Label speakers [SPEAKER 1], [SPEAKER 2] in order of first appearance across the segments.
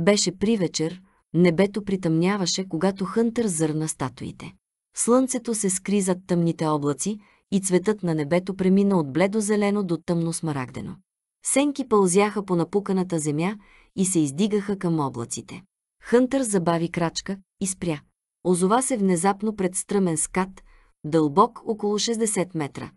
[SPEAKER 1] Беше при вечер. небето притъмняваше, когато Хънтър зърна статуите. Слънцето се скри зад тъмните облаци и цветът на небето премина от бледо-зелено до тъмно-смарагдено. Сенки пълзяха по напуканата земя и се издигаха към облаците. Хънтър забави крачка и спря. Озова се внезапно пред стръмен скат, дълбок около 60 метра.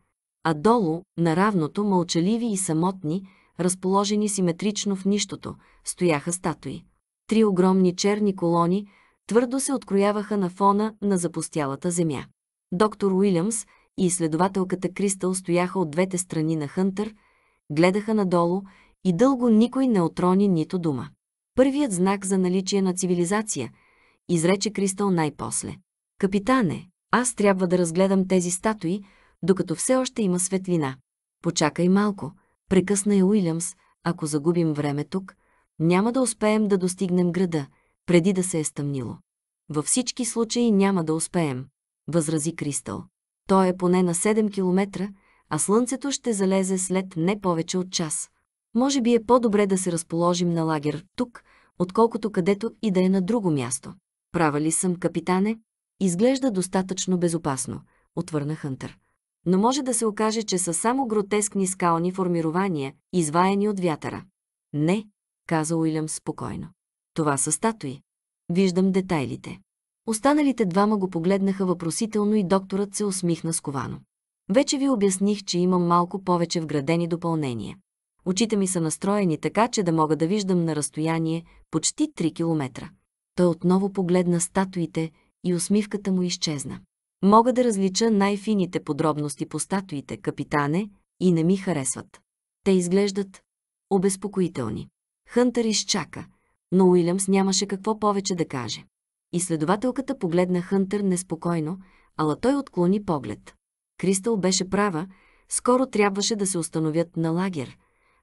[SPEAKER 1] А долу, на равното, мълчаливи и самотни, разположени симетрично в нищото, стояха статуи три огромни черни колони твърдо се открояваха на фона на запустялата земя. Доктор Уилямс и изследователката Кристал стояха от двете страни на Хънтър, гледаха надолу и дълго никой не отрони нито дума. Първият знак за наличие на цивилизация, изрече Кристал най-после. Капитане, аз трябва да разгледам тези статуи, докато все още има светлина. Почакай малко, прекъсна е Уилямс, ако загубим време тук, няма да успеем да достигнем града, преди да се е стъмнило. Във всички случаи няма да успеем, възрази Кристал. Той е поне на 7 километра, а слънцето ще залезе след не повече от час. Може би е по-добре да се разположим на лагер тук, отколкото където и да е на друго място. Права ли съм, капитане? Изглежда достатъчно безопасно, отвърна Хънтър. Но може да се окаже, че са само гротескни скални формирования, изваяни от вятъра. Не, каза Уилям спокойно. Това са статуи. Виждам детайлите. Останалите двама го погледнаха въпросително и докторът се усмихна сковано. Вече ви обясних, че имам малко повече вградени допълнения. Очите ми са настроени така, че да мога да виждам на разстояние почти 3 километра. Той отново погледна статуите и усмивката му изчезна. Мога да различа най-фините подробности по статуите, капитане, и не ми харесват. Те изглеждат обезпокоителни. Хънтър изчака, но Уилямс нямаше какво повече да каже. Изследователката погледна Хънтър неспокойно, ала той отклони поглед. Кристал беше права, скоро трябваше да се установят на лагер,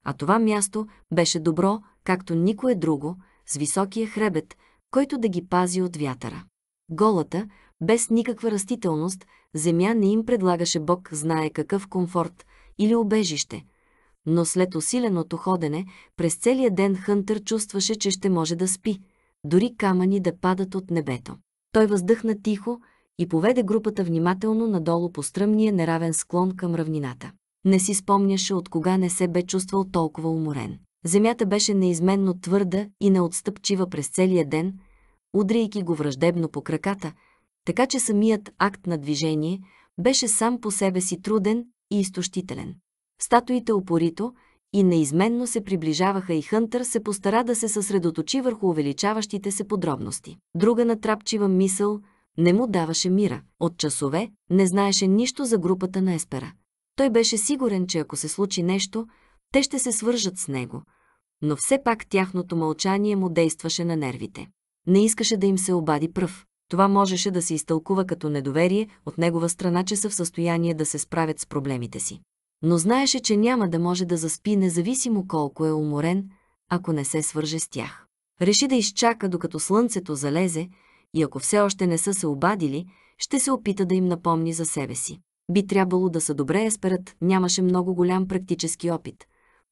[SPEAKER 1] а това място беше добро, както никое друго, с високия хребет, който да ги пази от вятъра. Голата, без никаква растителност, земя не им предлагаше Бог знае какъв комфорт или обежище – но след усиленото ходене, през целия ден Хънтър чувстваше, че ще може да спи, дори камъни да падат от небето. Той въздъхна тихо и поведе групата внимателно надолу по стръмния неравен склон към равнината. Не си спомняше от кога не се бе чувствал толкова уморен. Земята беше неизменно твърда и неотстъпчива през целия ден, удряйки го враждебно по краката, така че самият акт на движение беше сам по себе си труден и изтощителен. Статуите упорито и неизменно се приближаваха и Хънтър се постара да се съсредоточи върху увеличаващите се подробности. Друга натрапчива мисъл не му даваше мира. От часове не знаеше нищо за групата на Еспера. Той беше сигурен, че ако се случи нещо, те ще се свържат с него. Но все пак тяхното мълчание му действаше на нервите. Не искаше да им се обади пръв. Това можеше да се изтълкува като недоверие от негова страна, че са в състояние да се справят с проблемите си но знаеше, че няма да може да заспи независимо колко е уморен, ако не се свърже с тях. Реши да изчака докато слънцето залезе и ако все още не са се обадили, ще се опита да им напомни за себе си. Би трябвало да са добре есперът, нямаше много голям практически опит,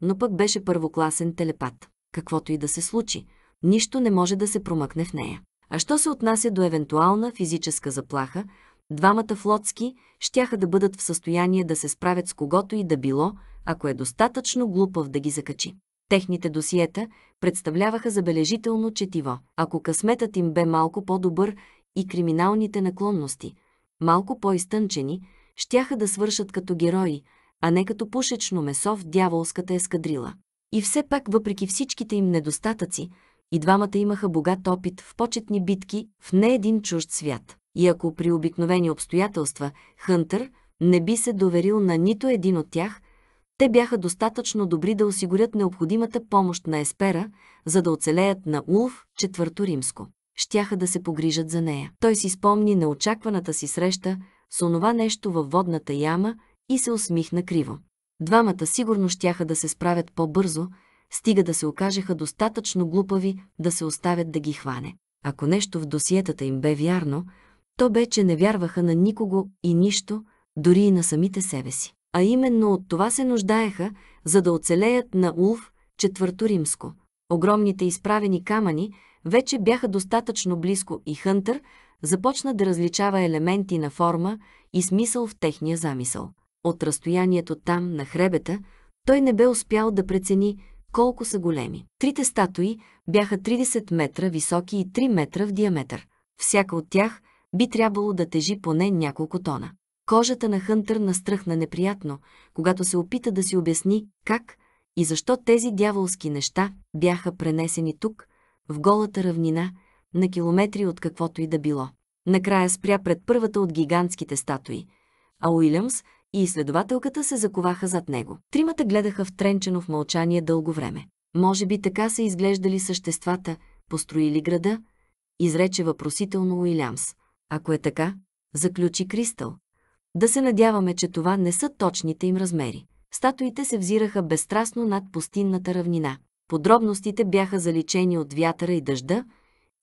[SPEAKER 1] но пък беше първокласен телепат. Каквото и да се случи, нищо не може да се промъкне в нея. А що се отнася до евентуална физическа заплаха, Двамата флотски щяха да бъдат в състояние да се справят с когото и да било, ако е достатъчно глупав да ги закачи. Техните досиета представляваха забележително четиво. Ако късметът им бе малко по-добър и криминалните наклонности, малко по-изтънчени, щяха да свършат като герои, а не като пушечно месо в дяволската ескадрила. И все пак, въпреки всичките им недостатъци, и двамата имаха богат опит в почетни битки в не един чужд свят и ако при обикновени обстоятелства Хънтър не би се доверил на нито един от тях, те бяха достатъчно добри да осигурят необходимата помощ на Еспера, за да оцелеят на Улф четвърто римско. Щяха да се погрижат за нея. Той си спомни неочакваната си среща с онова нещо във водната яма и се усмихна криво. Двамата сигурно щяха да се справят по-бързо, стига да се окажеха достатъчно глупави да се оставят да ги хване. Ако нещо в досиетата им бе вярно, то бе, че не вярваха на никого и нищо, дори и на самите себе си. А именно от това се нуждаеха, за да оцелеят на Улф, четвърто римско. Огромните изправени камъни вече бяха достатъчно близко и Хънтър започна да различава елементи на форма и смисъл в техния замисъл. От разстоянието там на хребета той не бе успял да прецени колко са големи. Трите статуи бяха 30 метра високи и 3 метра в диаметър. Всяка от тях би трябвало да тежи поне няколко тона. Кожата на Хънтър настръхна неприятно, когато се опита да си обясни как и защо тези дяволски неща бяха пренесени тук, в голата равнина, на километри от каквото и да било. Накрая спря пред първата от гигантските статуи, а Уилямс и изследователката се заковаха зад него. Тримата гледаха втренчено в мълчание дълго време. Може би така са изглеждали съществата, построили града, изрече въпросително Уилямс. Ако е така, заключи Кристал. Да се надяваме, че това не са точните им размери. Статуите се взираха безстрастно над пустинната равнина. Подробностите бяха заличени от вятъра и дъжда,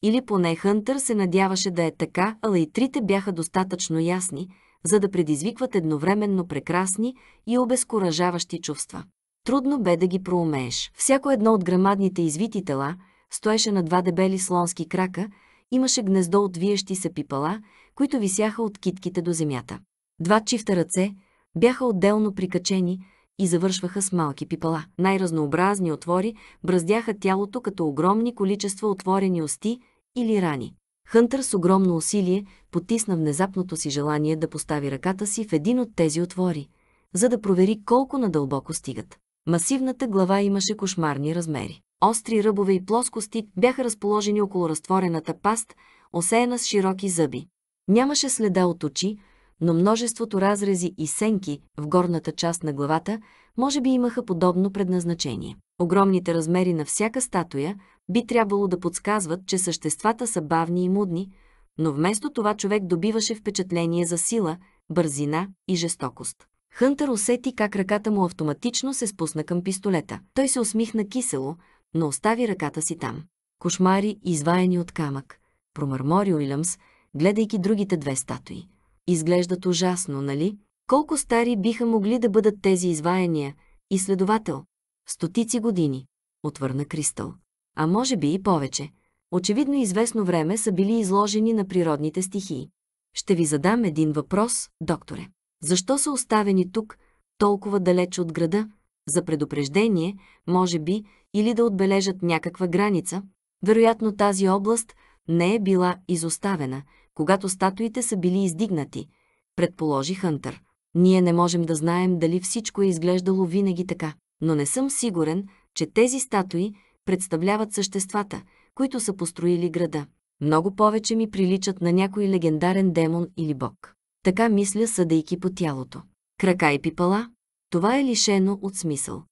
[SPEAKER 1] или поне Хънтър се надяваше да е така, ала и трите бяха достатъчно ясни, за да предизвикват едновременно прекрасни и обезкуражаващи чувства. Трудно бе да ги проумееш. Всяко едно от грамадните извити тела стоеше на два дебели слонски крака, имаше гнездо от виещи се пипала, които висяха от китките до земята. Два чифта ръце бяха отделно прикачени и завършваха с малки пипала. Най-разнообразни отвори браздяха тялото като огромни количества отворени ости или рани. Хънтър с огромно усилие потисна внезапното си желание да постави ръката си в един от тези отвори, за да провери колко надълбоко стигат. Масивната глава имаше кошмарни размери остри ръбове и плоскости бяха разположени около разтворената паст, осеяна с широки зъби. Нямаше следа от очи, но множеството разрези и сенки в горната част на главата може би имаха подобно предназначение. Огромните размери на всяка статуя би трябвало да подсказват, че съществата са бавни и мудни, но вместо това човек добиваше впечатление за сила, бързина и жестокост. Хънтър усети как ръката му автоматично се спусна към пистолета. Той се усмихна кисело, но остави ръката си там. Кошмари, изваяни от камък, промърмори Уилямс, гледайки другите две статуи. Изглеждат ужасно, нали? Колко стари биха могли да бъдат тези изваяния, изследовател? Стотици години, отвърна Кристал. А може би и повече. Очевидно известно време са били изложени на природните стихии. Ще ви задам един въпрос, докторе. Защо са оставени тук, толкова далеч от града? За предупреждение, може би, или да отбележат някаква граница, вероятно тази област не е била изоставена, когато статуите са били издигнати, предположи Хънтър. Ние не можем да знаем дали всичко е изглеждало винаги така, но не съм сигурен, че тези статуи представляват съществата, които са построили града. Много повече ми приличат на някой легендарен демон или бог. Така мисля, съдейки по тялото. Крака и пипала, това е лишено от смисъл.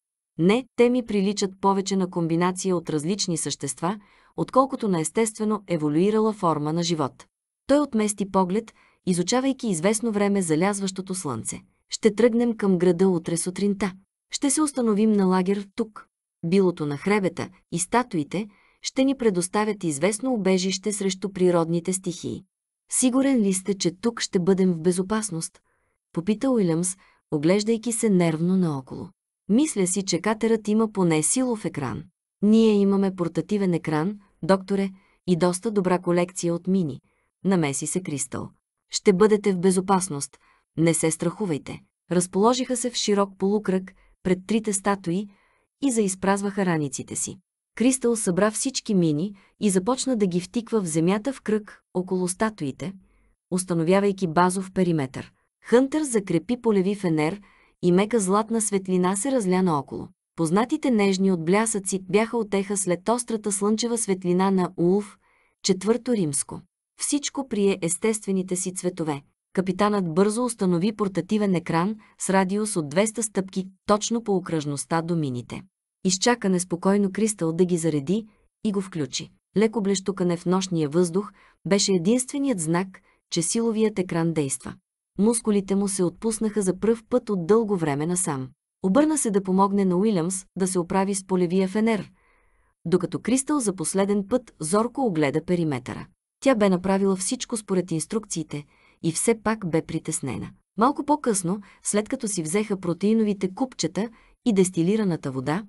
[SPEAKER 1] Не, те ми приличат повече на комбинация от различни същества, отколкото на естествено еволюирала форма на живот. Той отмести поглед, изучавайки известно време залязващото слънце. Ще тръгнем към града утре сутринта. Ще се установим на лагер тук. Билото на хребета и статуите ще ни предоставят известно обежище срещу природните стихии. Сигурен ли сте, че тук ще бъдем в безопасност? Попита Уилямс, оглеждайки се нервно наоколо. Мисля си, че катерът има поне силов екран. Ние имаме портативен екран, докторе, и доста добра колекция от мини. Намеси се Кристал. Ще бъдете в безопасност. Не се страхувайте. Разположиха се в широк полукръг пред трите статуи и заизпразваха раниците си. Кристал събра всички мини и започна да ги втиква в земята в кръг около статуите, установявайки базов периметър. Хънтър закрепи полеви фенер и мека златна светлина се разля наоколо. Познатите нежни от блясъци бяха отеха след острата слънчева светлина на Улф, четвърто римско. Всичко прие естествените си цветове. Капитанът бързо установи портативен екран с радиус от 200 стъпки точно по окръжността до мините. Изчака неспокойно Кристал да ги зареди и го включи. Леко блещукане в нощния въздух беше единственият знак, че силовият екран действа мускулите му се отпуснаха за пръв път от дълго време насам. Обърна се да помогне на Уилямс да се оправи с полевия фенер, докато Кристал за последен път зорко огледа периметъра. Тя бе направила всичко според инструкциите и все пак бе притеснена. Малко по-късно, след като си взеха протеиновите купчета и дестилираната вода,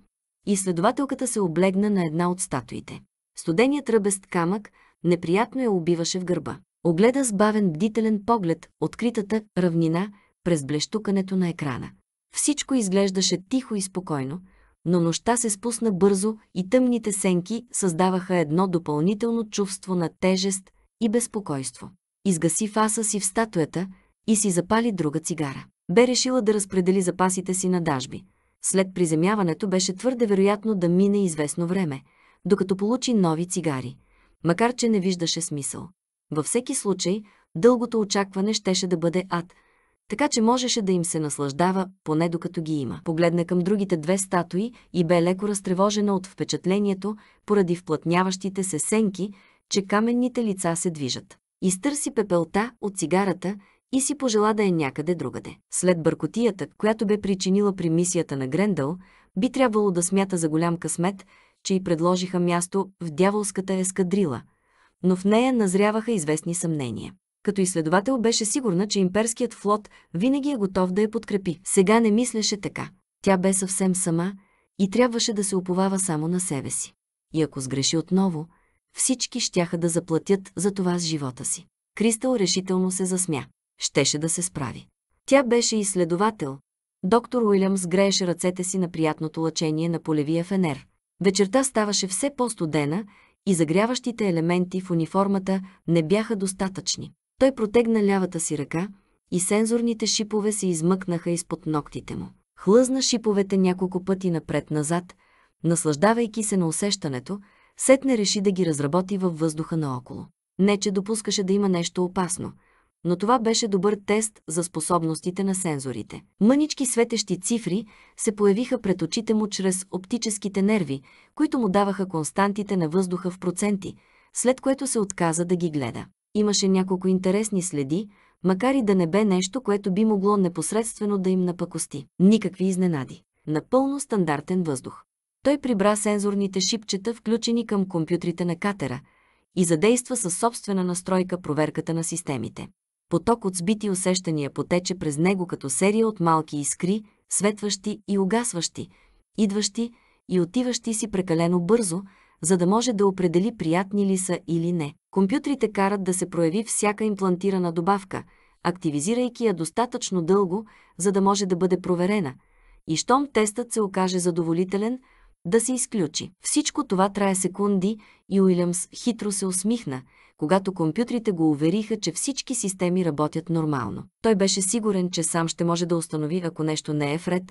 [SPEAKER 1] изследователката се облегна на една от статуите. Студеният ръбест камък неприятно я убиваше в гърба. Огледа с бавен бдителен поглед откритата равнина през блещукането на екрана. Всичко изглеждаше тихо и спокойно, но нощта се спусна бързо и тъмните сенки създаваха едно допълнително чувство на тежест и безпокойство. Изгаси фаса си в статуята и си запали друга цигара. Бе решила да разпредели запасите си на дажби. След приземяването беше твърде вероятно да мине известно време, докато получи нови цигари, макар че не виждаше смисъл. Във всеки случай, дългото очакване щеше да бъде ад, така че можеше да им се наслаждава, поне докато ги има. Погледна към другите две статуи и бе леко разтревожена от впечатлението, поради вплътняващите се сенки, че каменните лица се движат. Изтърси пепелта от цигарата и си пожела да е някъде другаде. След бъркотията, която бе причинила при мисията на Грендъл, би трябвало да смята за голям късмет, че й предложиха място в дяволската ескадрила – но в нея назряваха известни съмнения. Като изследовател беше сигурна, че имперският флот винаги е готов да я подкрепи. Сега не мислеше така. Тя бе съвсем сама и трябваше да се оповава само на себе си. И ако сгреши отново, всички щяха да заплатят за това с живота си. Кристал решително се засмя. Щеше да се справи. Тя беше изследовател. Доктор Уилямс грееше ръцете си на приятното лъчение на полевия фенер. Вечерта ставаше все по-студена и загряващите елементи в униформата не бяха достатъчни. Той протегна лявата си ръка и сензорните шипове се измъкнаха изпод ногтите му. Хлъзна шиповете няколко пъти напред-назад, наслаждавайки се на усещането, Сетне реши да ги разработи във въздуха наоколо. Не, че допускаше да има нещо опасно – но това беше добър тест за способностите на сензорите. Мънички светещи цифри се появиха пред очите му чрез оптическите нерви, които му даваха константите на въздуха в проценти, след което се отказа да ги гледа. Имаше няколко интересни следи, макар и да не бе нещо, което би могло непосредствено да им напакости. Никакви изненади. Напълно стандартен въздух. Той прибра сензорните шипчета, включени към компютрите на катера, и задейства със собствена настройка проверката на системите. Поток от сбити усещания потече през него като серия от малки искри, светващи и угасващи, идващи и отиващи си прекалено бързо, за да може да определи приятни ли са или не. Компютрите карат да се прояви всяка имплантирана добавка, активизирайки я достатъчно дълго, за да може да бъде проверена. И щом тестът се окаже задоволителен – да се изключи. Всичко това трае секунди и Уилямс хитро се усмихна, когато компютрите го увериха, че всички системи работят нормално. Той беше сигурен, че сам ще може да установи, ако нещо не е вред,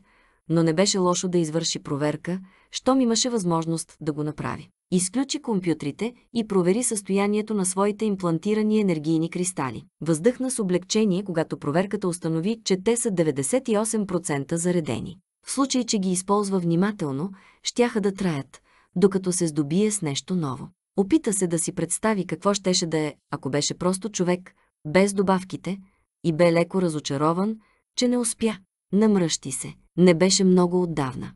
[SPEAKER 1] но не беше лошо да извърши проверка, щом имаше възможност да го направи. Изключи компютрите и провери състоянието на своите имплантирани енергийни кристали. Въздъхна с облегчение, когато проверката установи, че те са 98% заредени. В случай, че ги използва внимателно, щяха да траят, докато се здобие с нещо ново. Опита се да си представи какво щеше да е, ако беше просто човек, без добавките, и бе леко разочарован, че не успя. Намръщи се. Не беше много отдавна.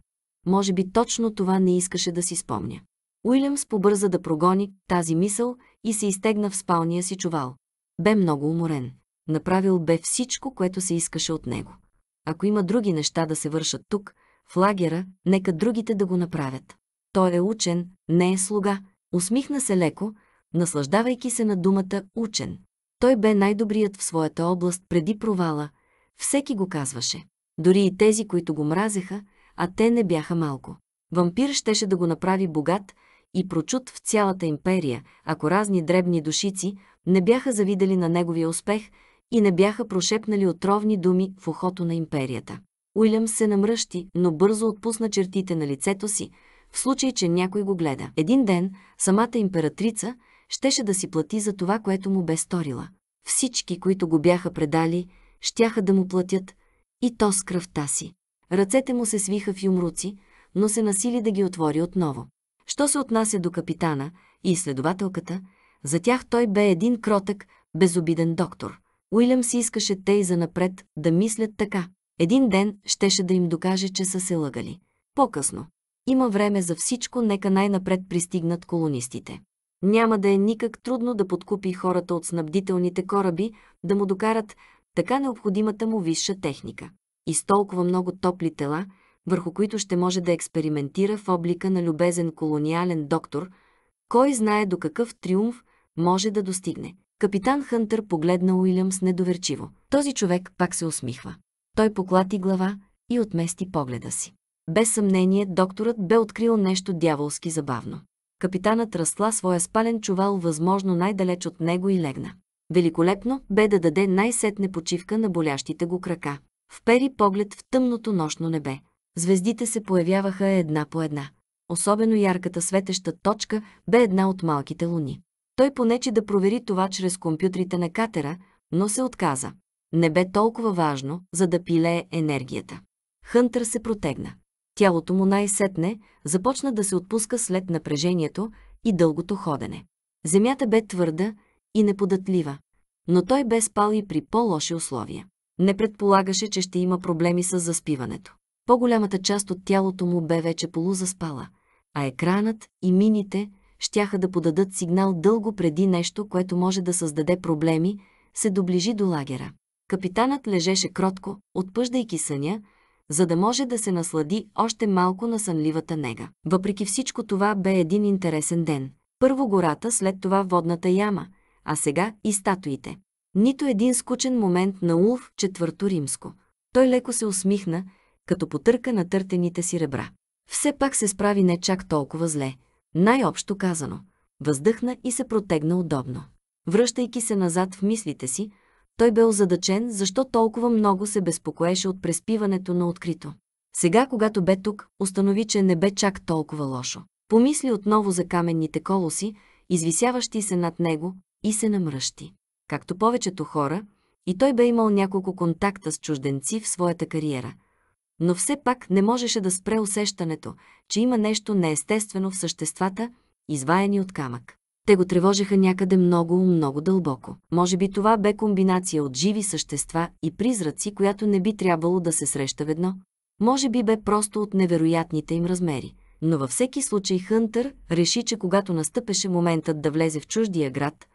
[SPEAKER 1] Може би точно това не искаше да си спомня. Уилямс побърза да прогони тази мисъл и се изтегна в спалния си чувал. Бе много уморен. Направил бе всичко, което се искаше от него. Ако има други неща да се вършат тук, в лагера, нека другите да го направят. Той е учен, не е слуга. Усмихна се леко, наслаждавайки се на думата «учен». Той бе най-добрият в своята област преди провала. Всеки го казваше. Дори и тези, които го мразеха, а те не бяха малко. Вампир щеше да го направи богат и прочут в цялата империя, ако разни дребни душици не бяха завидели на неговия успех – и не бяха прошепнали отровни думи в ухото на империята. Уилям се намръщи, но бързо отпусна чертите на лицето си, в случай, че някой го гледа. Един ден самата императрица щеше да си плати за това, което му бе сторила. Всички, които го бяха предали, щяха да му платят, и то с кръвта си. Ръцете му се свиха в юмруци, но се насили да ги отвори отново. Що се отнася до капитана и изследователката, за тях той бе един кротък, безобиден доктор. Уилям си искаше те и занапред да мислят така. Един ден щеше да им докаже, че са се лъгали. По-късно. Има време за всичко, нека най-напред пристигнат колонистите. Няма да е никак трудно да подкупи хората от снабдителните кораби, да му докарат така необходимата му висша техника. И с толкова много топли тела, върху които ще може да експериментира в облика на любезен колониален доктор, кой знае до какъв триумф може да достигне – Капитан Хънтър погледна Уилямс недоверчиво. Този човек пак се усмихва. Той поклати глава и отмести погледа си. Без съмнение, докторът бе открил нещо дяволски забавно. Капитанът разтла своя спален чувал възможно най-далеч от него и легна. Великолепно бе да даде най-сетне почивка на болящите го крака. Впери поглед в тъмното нощно небе. Звездите се появяваха една по една. Особено ярката светеща точка бе една от малките луни. Той понече да провери това чрез компютрите на катера, но се отказа. Не бе толкова важно, за да пилее енергията. Хънтър се протегна. Тялото му най-сетне започна да се отпуска след напрежението и дългото ходене. Земята бе твърда и неподатлива, но той бе спал и при по-лоши условия. Не предполагаше, че ще има проблеми с заспиването. По-голямата част от тялото му бе вече полузаспала, а екранът и мините – щяха да подадат сигнал дълго преди нещо, което може да създаде проблеми, се доближи до лагера. Капитанът лежеше кротко, отпъждайки съня, за да може да се наслади още малко на сънливата нега. Въпреки всичко това бе един интересен ден. Първо гората, след това водната яма, а сега и статуите. Нито един скучен момент на Улф четвърто римско. Той леко се усмихна, като потърка на търтените си ребра. Все пак се справи не чак толкова зле – най-общо казано, въздъхна и се протегна удобно. Връщайки се назад в мислите си, той бе озадачен, защо толкова много се безпокоеше от преспиването на открито. Сега, когато бе тук, установи, че не бе чак толкова лошо. Помисли отново за каменните колоси, извисяващи се над него, и се намръщи. Както повечето хора, и той бе имал няколко контакта с чужденци в своята кариера – но все пак не можеше да спре усещането, че има нещо неестествено в съществата, изваяни от камък. Те го тревожеха някъде много, много дълбоко. Може би това бе комбинация от живи същества и призраци, която не би трябвало да се среща ведно. Може би бе просто от невероятните им размери. Но във всеки случай Хънтър реши, че когато настъпеше моментът да влезе в чуждия град,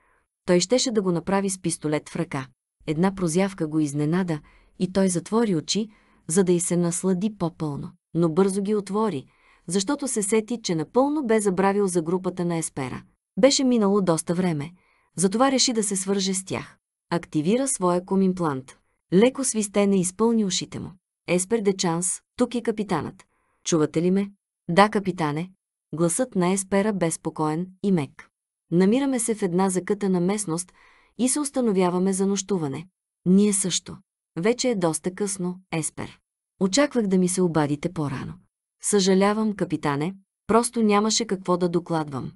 [SPEAKER 1] той щеше да го направи с пистолет в ръка. Една прозявка го изненада и той затвори очи, за да й се наслади по-пълно. Но бързо ги отвори, защото се сети, че напълно бе забравил за групата на Еспера. Беше минало доста време, затова реши да се свърже с тях. Активира своя комимплант. Леко свистене изпълни ушите му. Еспер де Чанс, тук е капитанът. Чувате ли ме? Да, капитане. Гласът на Еспера бе спокоен и мек. Намираме се в една закътана местност и се установяваме за нощуване. Ние също. Вече е доста късно, Еспер. Очаквах да ми се обадите по-рано. Съжалявам, капитане, просто нямаше какво да докладвам.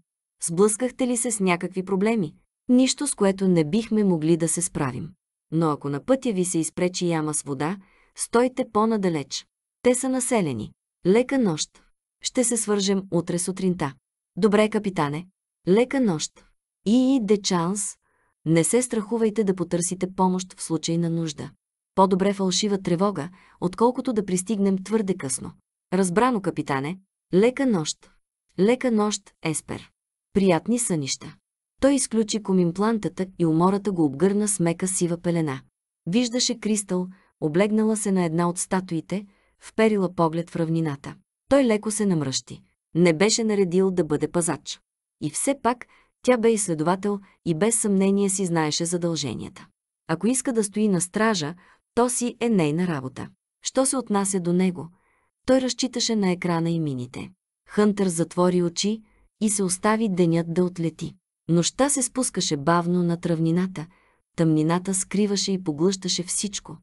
[SPEAKER 1] Сблъскахте ли се с някакви проблеми? Нищо, с което не бихме могли да се справим. Но ако на пътя ви се изпречи яма с вода, стойте по-надалеч. Те са населени. Лека нощ. Ще се свържем утре сутринта. Добре, капитане. Лека нощ. И, и де чанс. Не се страхувайте да потърсите помощ в случай на нужда. По-добре фалшива тревога, отколкото да пристигнем твърде късно. Разбрано, капитане. Лека нощ. Лека нощ, Еспер. Приятни сънища. Той изключи комимплантата и умората го обгърна с мека сива пелена. Виждаше Кристал, облегнала се на една от статуите, вперила поглед в равнината. Той леко се намръщи. Не беше наредил да бъде пазач. И все пак тя бе изследовател и без съмнение си знаеше задълженията. Ако иска да стои на стража, то си е нейна работа. Що се отнася до него? Той разчиташе на екрана и мините. Хънтър затвори очи и се остави денят да отлети. Нощта се спускаше бавно на травнината, тъмнината скриваше и поглъщаше всичко.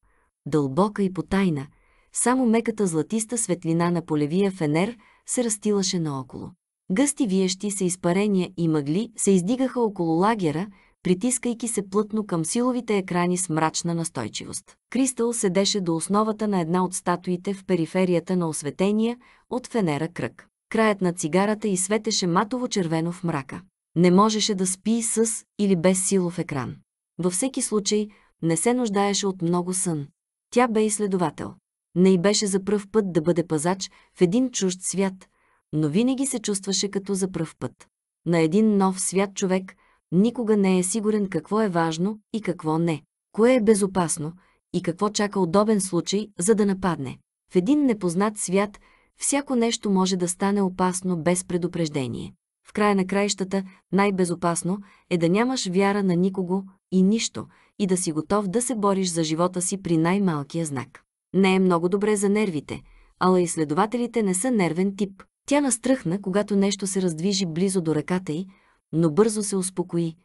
[SPEAKER 1] Дълбока и потайна, само меката златиста светлина на полевия фенер се разтилаше наоколо. Гъсти виещи се изпарения и мъгли се издигаха около лагера, притискайки се плътно към силовите екрани с мрачна настойчивост. Кристал седеше до основата на една от статуите в периферията на осветения от фенера кръг. Краят на цигарата и светеше матово-червено в мрака. Не можеше да спи с или без силов екран. Във всеки случай не се нуждаеше от много сън. Тя бе изследовател. Не й беше за пръв път да бъде пазач в един чужд свят, но винаги се чувстваше като за пръв път. На един нов свят човек Никога не е сигурен какво е важно и какво не, кое е безопасно и какво чака удобен случай, за да нападне. В един непознат свят всяко нещо може да стане опасно без предупреждение. В края на краищата най-безопасно е да нямаш вяра на никого и нищо и да си готов да се бориш за живота си при най-малкия знак. Не е много добре за нервите, ала изследователите не са нервен тип. Тя настръхна, когато нещо се раздвижи близо до ръката й, но бързо се успокои.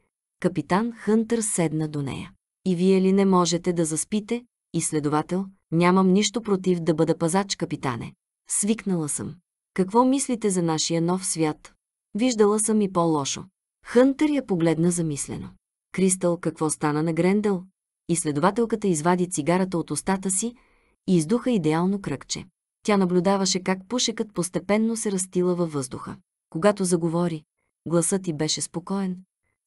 [SPEAKER 1] Капитан Хънтър седна до нея. И вие ли не можете да заспите? И следовател, нямам нищо против да бъда пазач, капитане. Свикнала съм. Какво мислите за нашия нов свят? Виждала съм и по-лошо. Хънтър я погледна замислено. Кристал, какво стана на Грендъл? следователката извади цигарата от устата си и издуха идеално кръгче. Тя наблюдаваше как пушекът постепенно се растила във въздуха. Когато заговори, гласът ти беше спокоен,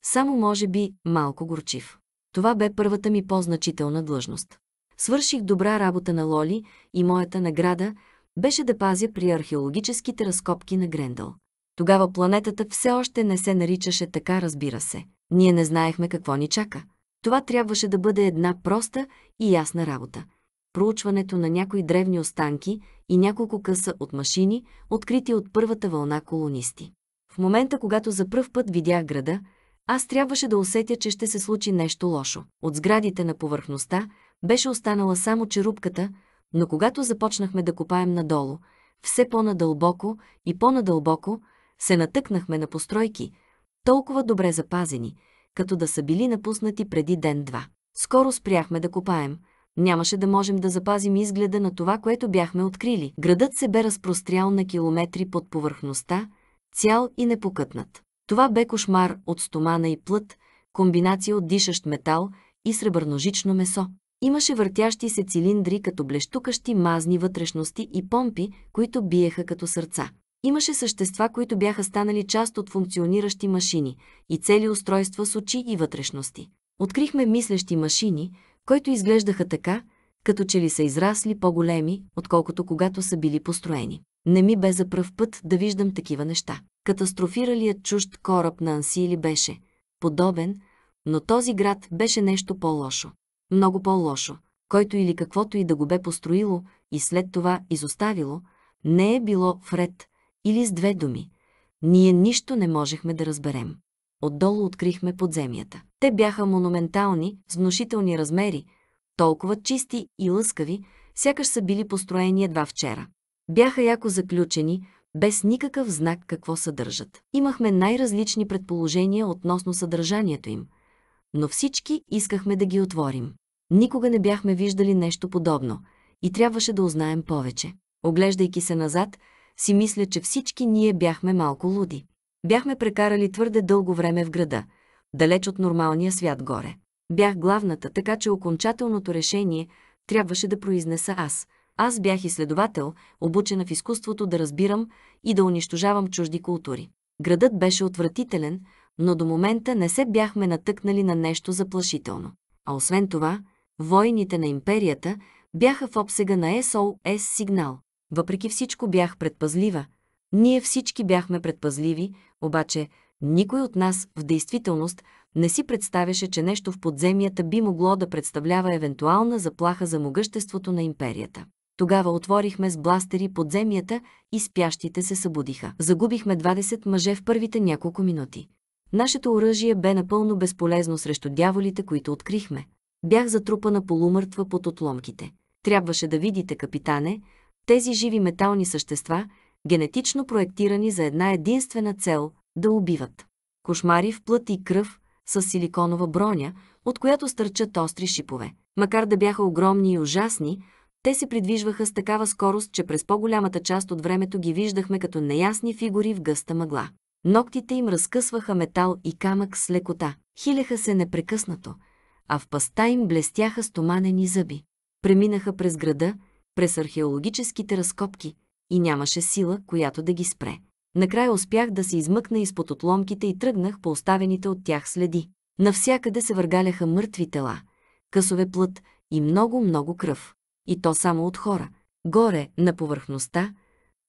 [SPEAKER 1] само може би малко горчив. Това бе първата ми по-значителна длъжност. Свърших добра работа на Лоли и моята награда беше да пазя при археологическите разкопки на Грендъл. Тогава планетата все още не се наричаше така, разбира се. Ние не знаехме какво ни чака. Това трябваше да бъде една проста и ясна работа. Проучването на някои древни останки и няколко къса от машини, открити от първата вълна колонисти момента, когато за пръв път видях града, аз трябваше да усетя, че ще се случи нещо лошо. От сградите на повърхността беше останала само черупката, но когато започнахме да копаем надолу, все по-надълбоко и по-надълбоко, се натъкнахме на постройки, толкова добре запазени, като да са били напуснати преди ден-два. Скоро спряхме да копаем. Нямаше да можем да запазим изгледа на това, което бяхме открили. Градът се бе разпрострял на километри под повърхността, цял и непокътнат. Това бе кошмар от стомана и плът, комбинация от дишащ метал и сребърножично месо. Имаше въртящи се цилиндри като блещукащи мазни вътрешности и помпи, които биеха като сърца. Имаше същества, които бяха станали част от функциониращи машини и цели устройства с очи и вътрешности. Открихме мислещи машини, които изглеждаха така, като че ли са израсли по-големи, отколкото когато са били построени. Не ми бе за пръв път да виждам такива неща. Катастрофиралият чужд кораб на Ансили беше подобен, но този град беше нещо по-лошо. Много по-лошо, който или каквото и да го бе построило и след това изоставило, не е било вред или с две думи. Ние нищо не можехме да разберем. Отдолу открихме подземията. Те бяха монументални, с внушителни размери, толкова чисти и лъскави, сякаш са били построени едва вчера. Бяха яко заключени, без никакъв знак какво съдържат. Имахме най-различни предположения относно съдържанието им, но всички искахме да ги отворим. Никога не бяхме виждали нещо подобно и трябваше да узнаем повече. Оглеждайки се назад, си мисля, че всички ние бяхме малко луди. Бяхме прекарали твърде дълго време в града, далеч от нормалния свят горе. Бях главната, така че окончателното решение трябваше да произнеса аз – аз бях изследовател, обучена в изкуството да разбирам и да унищожавам чужди култури. Градът беше отвратителен, но до момента не се бяхме натъкнали на нещо заплашително. А освен това, войните на империята бяха в обсега на SOS сигнал. Въпреки всичко бях предпазлива. Ние всички бяхме предпазливи, обаче никой от нас в действителност не си представяше, че нещо в подземията би могло да представлява евентуална заплаха за могъществото на империята. Тогава отворихме с бластери подземията и спящите се събудиха. Загубихме 20 мъже в първите няколко минути. Нашето оръжие бе напълно безполезно срещу дяволите, които открихме. Бях затрупана полумъртва под отломките. Трябваше да видите, капитане, тези живи метални същества, генетично проектирани за една единствена цел – да убиват. Кошмари в плът и кръв с силиконова броня, от която стърчат остри шипове. Макар да бяха огромни и ужасни, те се придвижваха с такава скорост, че през по-голямата част от времето ги виждахме като неясни фигури в гъста мъгла. Ноктите им разкъсваха метал и камък с лекота, хилеха се непрекъснато, а в паста им блестяха стоманени зъби. Преминаха през града, през археологическите разкопки и нямаше сила, която да ги спре. Накрая успях да се измъкна изпод отломките и тръгнах по оставените от тях следи. Навсякъде се въргаляха мъртви тела, късове плът и много-много кръв и то само от хора. Горе, на повърхността,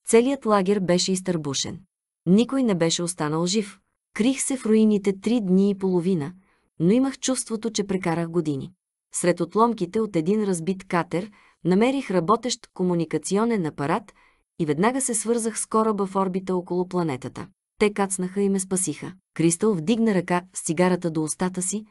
[SPEAKER 1] целият лагер беше изтърбушен. Никой не беше останал жив. Крих се в руините три дни и половина, но имах чувството, че прекарах години. Сред отломките от един разбит катер намерих работещ комуникационен апарат и веднага се свързах с кораба в орбита около планетата. Те кацнаха и ме спасиха. Кристал вдигна ръка с цигарата до устата си,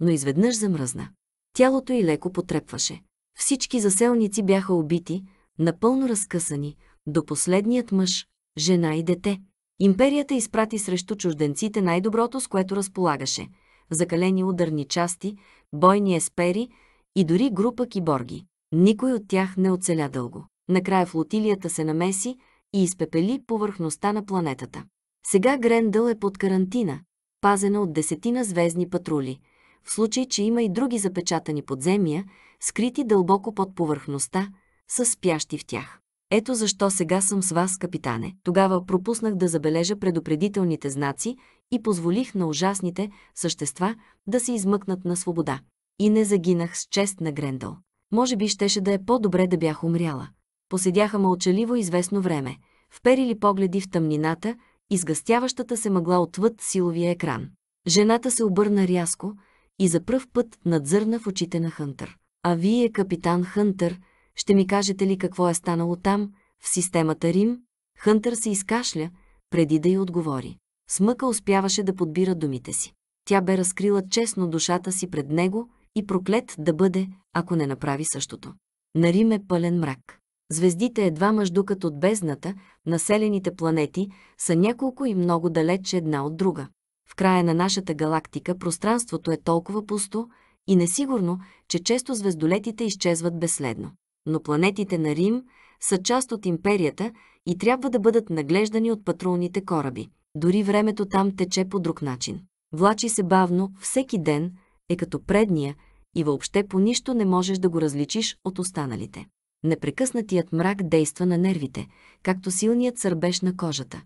[SPEAKER 1] но изведнъж замръзна. Тялото й леко потрепваше. Всички заселници бяха убити, напълно разкъсани, до последният мъж, жена и дете. Империята изпрати срещу чужденците най-доброто, с което разполагаше – закалени ударни части, бойни еспери и дори група киборги. Никой от тях не оцеля дълго. Накрая флотилията се намеси и изпепели повърхността на планетата. Сега Грендъл е под карантина, пазена от десетина звездни патрули. В случай, че има и други запечатани подземия, скрити дълбоко под повърхността, са спящи в тях. Ето защо сега съм с вас, капитане. Тогава пропуснах да забележа предупредителните знаци и позволих на ужасните същества да се измъкнат на свобода. И не загинах с чест на Грендъл. Може би щеше да е по-добре да бях умряла. Поседяха мълчаливо известно време, вперили погледи в тъмнината, изгъстяващата се мъгла отвъд силовия екран. Жената се обърна рязко и за пръв път надзърна в очите на Хънтър. А вие, капитан Хънтър, ще ми кажете ли какво е станало там, в системата Рим? Хънтър се изкашля, преди да й отговори. Смъка успяваше да подбира думите си. Тя бе разкрила честно душата си пред него и проклет да бъде, ако не направи същото. На Рим е пълен мрак. Звездите едва мъждукат от бездната, населените планети са няколко и много далече една от друга. В края на нашата галактика пространството е толкова пусто, и несигурно, че често звездолетите изчезват безследно. Но планетите на Рим са част от империята и трябва да бъдат наглеждани от патрулните кораби. Дори времето там тече по друг начин. Влачи се бавно, всеки ден е като предния и въобще по нищо не можеш да го различиш от останалите. Непрекъснатият мрак действа на нервите, както силният сърбеж на кожата.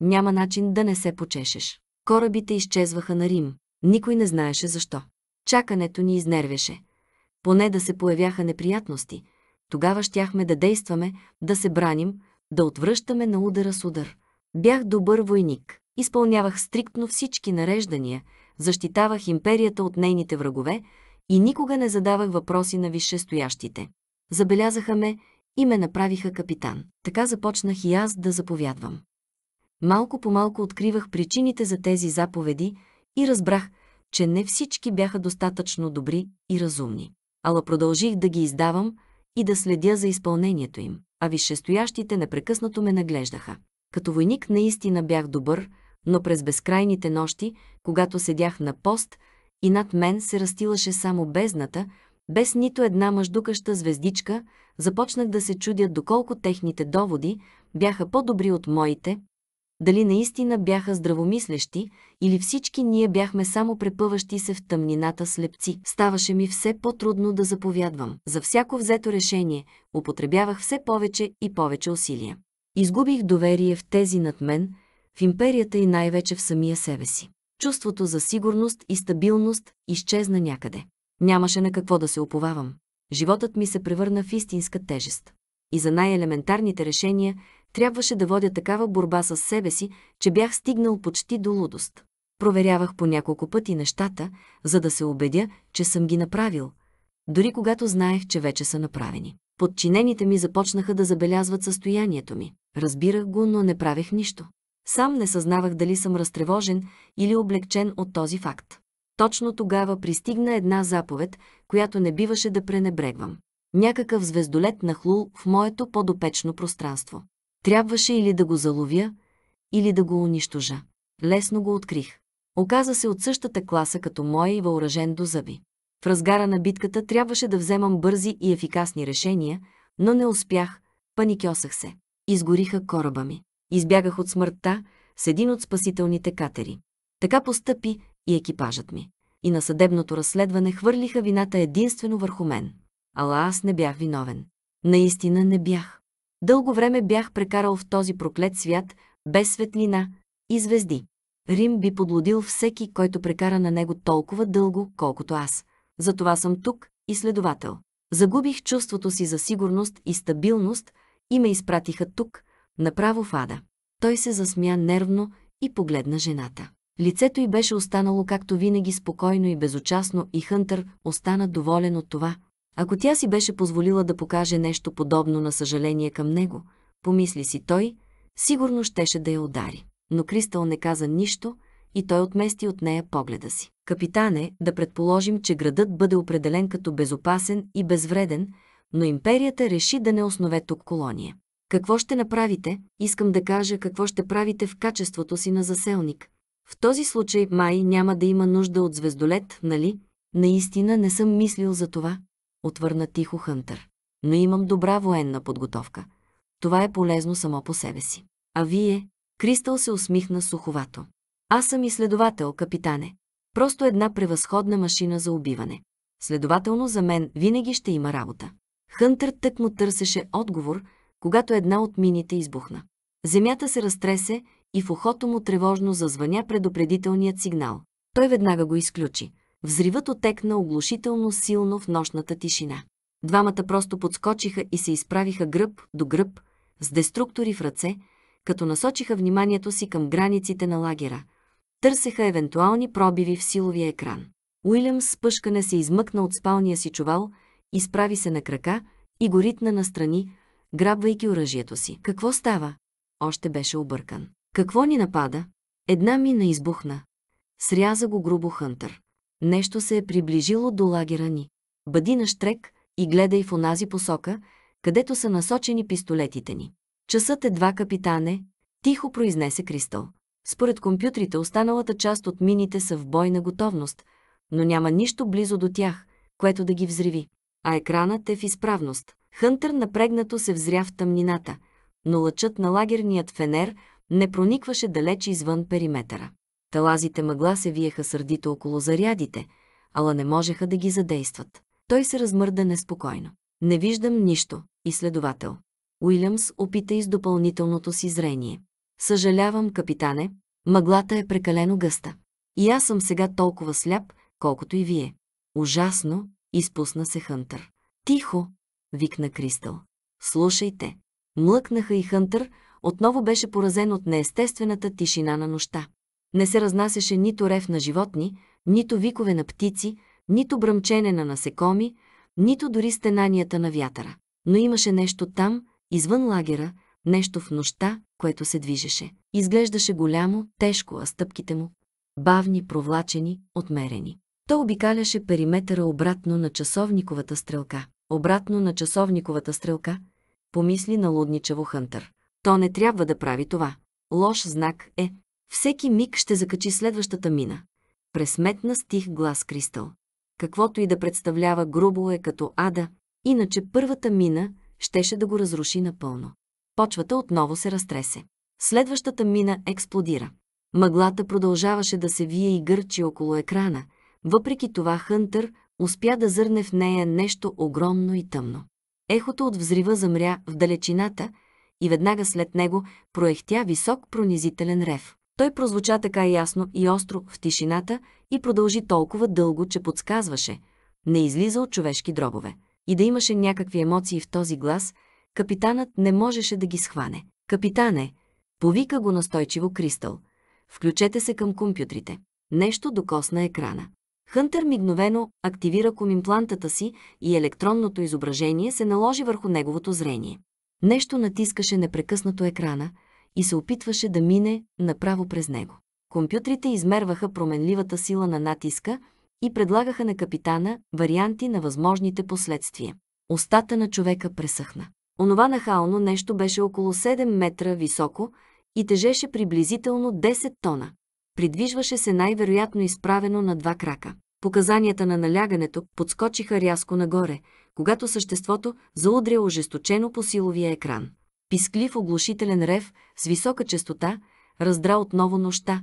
[SPEAKER 1] Няма начин да не се почешеш. Корабите изчезваха на Рим. Никой не знаеше защо. Чакането ни изнервяше. Поне да се появяха неприятности, тогава щяхме да действаме, да се браним, да отвръщаме на удара с удар. Бях добър войник. Изпълнявах стриктно всички нареждания, защитавах империята от нейните врагове и никога не задавах въпроси на висшестоящите. Забелязаха ме и ме направиха капитан. Така започнах и аз да заповядвам. Малко по малко откривах причините за тези заповеди и разбрах, че не всички бяха достатъчно добри и разумни. Ала продължих да ги издавам и да следя за изпълнението им, а висшестоящите непрекъснато ме наглеждаха. Като войник наистина бях добър, но през безкрайните нощи, когато седях на пост и над мен се растилаше само бездната, без нито една мъждукаща звездичка, започнах да се чудя доколко техните доводи бяха по-добри от моите дали наистина бяха здравомислещи или всички ние бяхме само препъващи се в тъмнината слепци. Ставаше ми все по-трудно да заповядвам. За всяко взето решение употребявах все повече и повече усилия. Изгубих доверие в тези над мен, в империята и най-вече в самия себе си. Чувството за сигурност и стабилност изчезна някъде. Нямаше на какво да се оповавам. Животът ми се превърна в истинска тежест. И за най-елементарните решения трябваше да водя такава борба с себе си, че бях стигнал почти до лудост. Проверявах по няколко пъти нещата, за да се убедя, че съм ги направил, дори когато знаех, че вече са направени. Подчинените ми започнаха да забелязват състоянието ми. Разбирах го, но не правех нищо. Сам не съзнавах дали съм разтревожен или облегчен от този факт. Точно тогава пристигна една заповед, която не биваше да пренебрегвам. Някакъв звездолет нахлул в моето подопечно пространство. Трябваше или да го заловя, или да го унищожа. Лесно го открих. Оказа се от същата класа като моя и въоръжен до зъби. В разгара на битката трябваше да вземам бързи и ефикасни решения, но не успях, паникьосах се. Изгориха кораба ми. Избягах от смъртта с един от спасителните катери. Така постъпи и екипажът ми. И на съдебното разследване хвърлиха вината единствено върху мен. Ала аз не бях виновен. Наистина не бях. Дълго време бях прекарал в този проклет свят, без светлина и звезди. Рим би подлодил всеки, който прекара на него толкова дълго, колкото аз. Затова съм тук, изследовател. Загубих чувството си за сигурност и стабилност и ме изпратиха тук, направо в ада. Той се засмя нервно и погледна жената. Лицето й беше останало както винаги спокойно и безучастно и Хънтър остана доволен от това, ако тя си беше позволила да покаже нещо подобно на съжаление към него, помисли си той, сигурно щеше да я удари. Но Кристал не каза нищо и той отмести от нея погледа си. Капитане, да предположим, че градът бъде определен като безопасен и безвреден, но империята реши да не основе тук колония. Какво ще направите? Искам да кажа какво ще правите в качеството си на заселник. В този случай май няма да има нужда от звездолет, нали? Наистина не съм мислил за това отвърна тихо Хънтър. Но имам добра военна подготовка. Това е полезно само по себе си. А вие? Кристал се усмихна суховато. Аз съм изследовател, капитане. Просто една превъзходна машина за убиване. Следователно за мен винаги ще има работа. Хънтър тък му търсеше отговор, когато една от мините избухна. Земята се разтресе и в ухото му тревожно зазвъня предупредителният сигнал. Той веднага го изключи. Взривът отекна оглушително силно в нощната тишина. Двамата просто подскочиха и се изправиха гръб до гръб, с деструктори в ръце, като насочиха вниманието си към границите на лагера. Търсеха евентуални пробиви в силовия екран. Уилям с пъшкане се измъкна от спалния си чувал, изправи се на крака и го ритна настрани, грабвайки оръжието си. Какво става? Още беше объркан. Какво ни напада? Една мина избухна. Сряза го грубо Хънтър. Нещо се е приближило до лагера ни. Бъди на штрек и гледай в онази посока, където са насочени пистолетите ни. Часът е два, капитане, тихо произнесе Кристал. Според компютрите останалата част от мините са в бойна готовност, но няма нищо близо до тях, което да ги взриви. А екранът е в изправност. Хънтър напрегнато се взря в тъмнината, но лъчът на лагерният фенер не проникваше далеч извън периметъра. Талазите мъгла се виеха сърдито около зарядите, ала не можеха да ги задействат. Той се размърда неспокойно. Не виждам нищо, изследовател. Уилямс опита из допълнителното си зрение. Съжалявам, капитане, мъглата е прекалено гъста. И аз съм сега толкова сляп, колкото и вие. Ужасно, изпусна се Хънтър. Тихо, викна Кристал. Слушайте. Млъкнаха и Хънтър, отново беше поразен от неестествената тишина на нощта. Не се разнасяше нито рев на животни, нито викове на птици, нито бръмчене на насекоми, нито дори стенанията на вятъра. Но имаше нещо там, извън лагера, нещо в нощта, което се движеше. Изглеждаше голямо, тежко, а стъпките му – бавни, провлачени, отмерени. То обикаляше периметъра обратно на часовниковата стрелка. Обратно на часовниковата стрелка, помисли на лудничаво Хънтър. То не трябва да прави това. Лош знак е, всеки миг ще закачи следващата мина. Пресметна стих глас Кристал. Каквото и да представлява грубо е като ада, иначе първата мина щеше да го разруши напълно. Почвата отново се разтресе. Следващата мина експлодира. Мъглата продължаваше да се вие и гърчи около екрана. Въпреки това Хънтър успя да зърне в нея нещо огромно и тъмно. Ехото от взрива замря в далечината и веднага след него проехтя висок пронизителен рев. Той прозвуча така ясно и остро в тишината и продължи толкова дълго, че подсказваше. Не излиза от човешки дробове. И да имаше някакви емоции в този глас, капитанът не можеше да ги схване. Капитане, повика го настойчиво Кристал. Включете се към компютрите. Нещо докосна екрана. Хънтер мигновено активира комимплантата си и електронното изображение се наложи върху неговото зрение. Нещо натискаше непрекъснато екрана – и се опитваше да мине направо през него. Компютрите измерваха променливата сила на натиска и предлагаха на капитана варианти на възможните последствия. Остата на човека пресъхна. Онова нахално нещо беше около 7 метра високо и тежеше приблизително 10 тона. Придвижваше се най-вероятно изправено на два крака. Показанията на налягането подскочиха рязко нагоре, когато съществото заудря ожесточено по силовия екран писклив оглушителен рев с висока частота, раздра отново нощта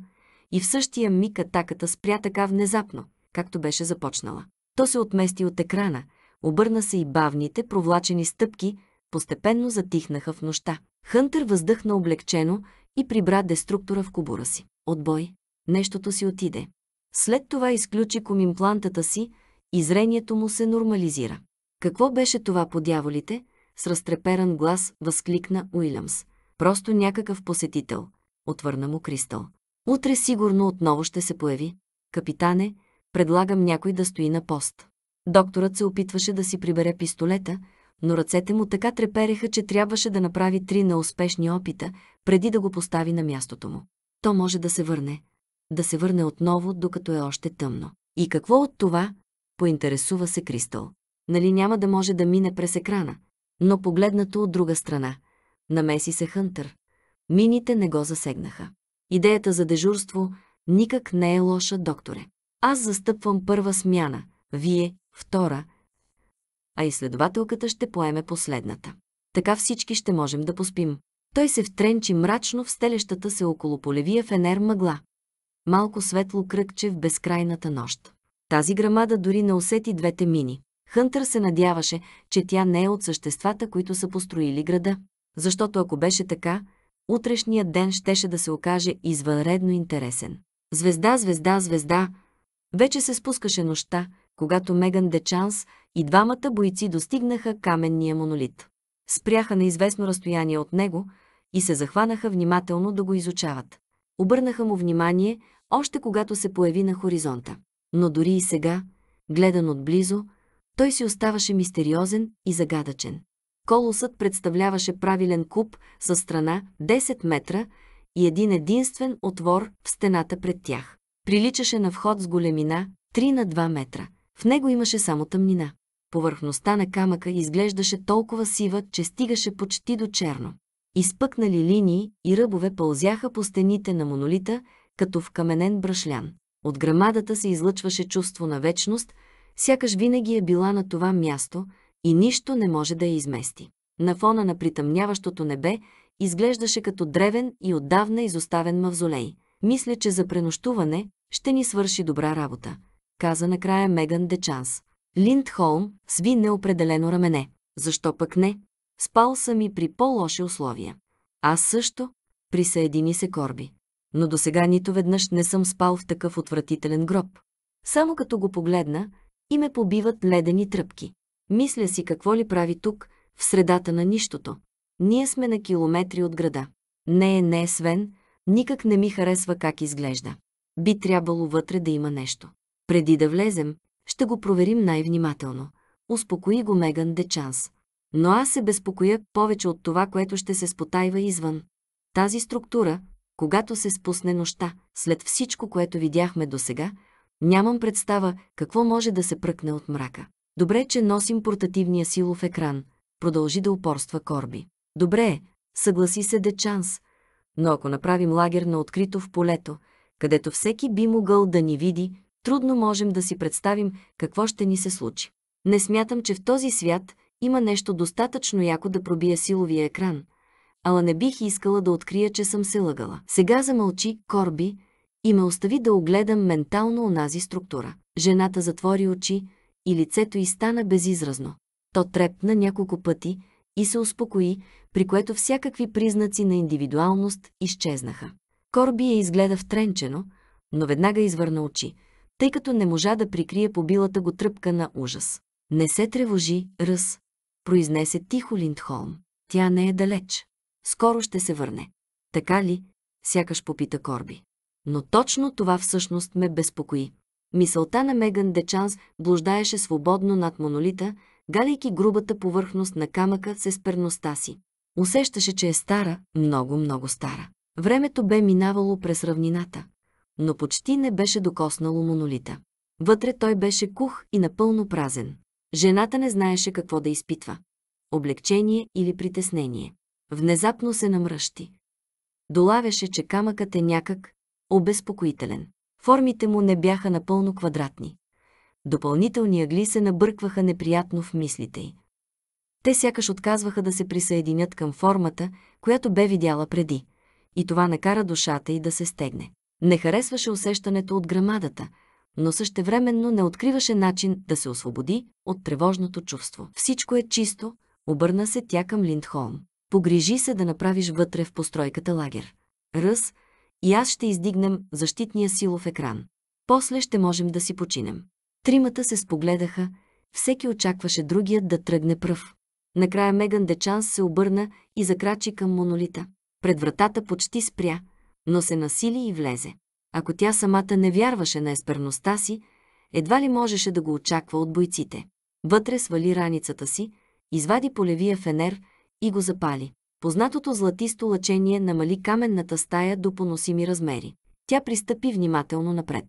[SPEAKER 1] и в същия миг атаката спря така внезапно, както беше започнала. То се отмести от екрана, обърна се и бавните, провлачени стъпки постепенно затихнаха в нощта. Хънтър въздъхна облегчено и прибра деструктора в кобура си. Отбой. Нещото си отиде. След това изключи комимплантата си и зрението му се нормализира. Какво беше това по дяволите, с разтреперан глас възкликна Уилямс. Просто някакъв посетител, отвърна му Кристал. Утре сигурно отново ще се появи. Капитане, предлагам някой да стои на пост. Докторът се опитваше да си прибере пистолета, но ръцете му така трепереха, че трябваше да направи три неуспешни опита, преди да го постави на мястото му. То може да се върне. Да се върне отново, докато е още тъмно. И какво от това? Поинтересува се Кристал. Нали няма да може да мине през екрана? но погледнато от друга страна. Намеси се Хънтър. Мините не го засегнаха. Идеята за дежурство никак не е лоша, докторе. Аз застъпвам първа смяна, вие – втора, а изследователката ще поеме последната. Така всички ще можем да поспим. Той се втренчи мрачно в стелещата се около полевия фенер мъгла. Малко светло кръгче в безкрайната нощ. Тази грамада дори не усети двете мини. Хънтър се надяваше, че тя не е от съществата, които са построили града. Защото ако беше така, утрешният ден щеше да се окаже извънредно интересен. Звезда, звезда, звезда. Вече се спускаше нощта, когато Меган Дечанс и двамата бойци достигнаха каменния монолит. Спряха на известно разстояние от него и се захванаха внимателно да го изучават. Обърнаха му внимание, още когато се появи на хоризонта. Но дори и сега, гледан отблизо, той си оставаше мистериозен и загадъчен. Колосът представляваше правилен куб със страна 10 метра и един единствен отвор в стената пред тях. Приличаше на вход с големина 3 на 2 метра. В него имаше само тъмнина. Повърхността на камъка изглеждаше толкова сива, че стигаше почти до черно. Изпъкнали линии и ръбове пълзяха по стените на монолита, като в каменен брашлян. От грамадата се излъчваше чувство на вечност – сякаш винаги е била на това място и нищо не може да я измести. На фона на притъмняващото небе изглеждаше като древен и отдавна изоставен мавзолей. Мисля, че за пренощуване ще ни свърши добра работа, каза накрая Меган Дечанс. Линдхолм сви неопределено рамене. Защо пък не? Спал съм и при по-лоши условия. Аз също присъедини се Корби. Но до сега нито веднъж не съм спал в такъв отвратителен гроб. Само като го погледна, и ме побиват ледени тръпки. Мисля си какво ли прави тук, в средата на нищото. Ние сме на километри от града. Не, е, не, е Свен, никак не ми харесва как изглежда. Би трябвало вътре да има нещо. Преди да влезем, ще го проверим най-внимателно. Успокои го Меган Дечанс. Но аз се безпокоя повече от това, което ще се спотайва извън. Тази структура, когато се спусне нощта, след всичко, което видяхме досега, Нямам представа какво може да се пръкне от мрака. Добре, че носим портативния силов екран, продължи да упорства Корби. Добре, съгласи се Дечанс, но ако направим лагер на открито в полето, където всеки би могъл да ни види, трудно можем да си представим какво ще ни се случи. Не смятам, че в този свят има нещо достатъчно яко да пробия силовия екран, ала не бих искала да открия, че съм се лъгала. Сега замълчи Корби, и ме остави да огледам ментално онази структура. Жената затвори очи и лицето й стана безизразно. То трепна няколко пъти и се успокои, при което всякакви признаци на индивидуалност изчезнаха. Корби я изгледа втренчено, но веднага извърна очи, тъй като не можа да прикрие побилата го тръпка на ужас. Не се тревожи, Ръс, произнесе тихо Линдхолм. Тя не е далеч. Скоро ще се върне. Така ли? Сякаш попита Корби. Но точно това всъщност ме безпокои. Мисълта на Меган Дечанс блуждаеше свободно над монолита, галейки грубата повърхност на камъка с есперността си. Усещаше, че е стара, много-много стара. Времето бе минавало през равнината, но почти не беше докоснало монолита. Вътре той беше кух и напълно празен. Жената не знаеше какво да изпитва – облегчение или притеснение. Внезапно се намръщи. Долавяше, че камъкът е някак, обезпокоителен. Формите му не бяха напълно квадратни. Допълнителни агли се набъркваха неприятно в мислите й. Те сякаш отказваха да се присъединят към формата, която бе видяла преди, и това накара душата й да се стегне. Не харесваше усещането от грамадата, но същевременно не откриваше начин да се освободи от тревожното чувство. Всичко е чисто, обърна се тя към Линдхолм. Погрижи се да направиш вътре в постройката лагер. Ръс, и аз ще издигнем защитния силов екран. После ще можем да си починем. Тримата се спогледаха, всеки очакваше другият да тръгне пръв. Накрая Меган Дечанс се обърна и закрачи към монолита. Пред вратата почти спря, но се насили и влезе. Ако тя самата не вярваше на есперността си, едва ли можеше да го очаква от бойците. Вътре свали раницата си, извади полевия фенер и го запали. Познатото златисто лъчение намали каменната стая до поносими размери. Тя пристъпи внимателно напред.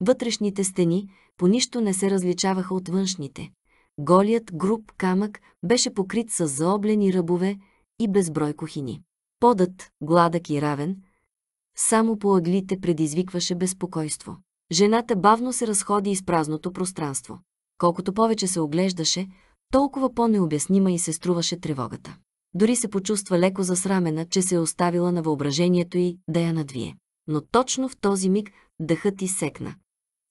[SPEAKER 1] Вътрешните стени по нищо не се различаваха от външните. Голият груб камък беше покрит с заоблени ръбове и безброй кухини. Подът, гладък и равен, само по ъглите предизвикваше безпокойство. Жената бавно се разходи из празното пространство. Колкото повече се оглеждаше, толкова по-необяснима и се струваше тревогата дори се почувства леко засрамена, че се е оставила на въображението й да я надвие. Но точно в този миг дъхът и секна.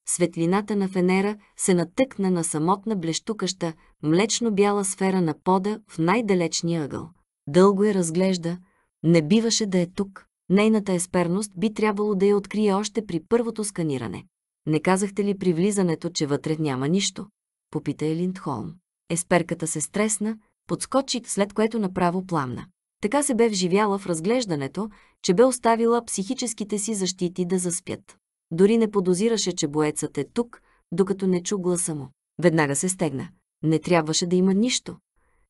[SPEAKER 1] Светлината на фенера се натъкна на самотна блещукаща, млечно-бяла сфера на пода в най-далечния ъгъл. Дълго я разглежда, не биваше да е тук. Нейната есперност би трябвало да я открие още при първото сканиране. Не казахте ли при влизането, че вътре няма нищо? Попита Елиндхолм. Есперката се стресна, подскочи, след което направо пламна. Така се бе вживяла в разглеждането, че бе оставила психическите си защити да заспят. Дори не подозираше, че боецът е тук, докато не чу гласа му. Веднага се стегна. Не трябваше да има нищо.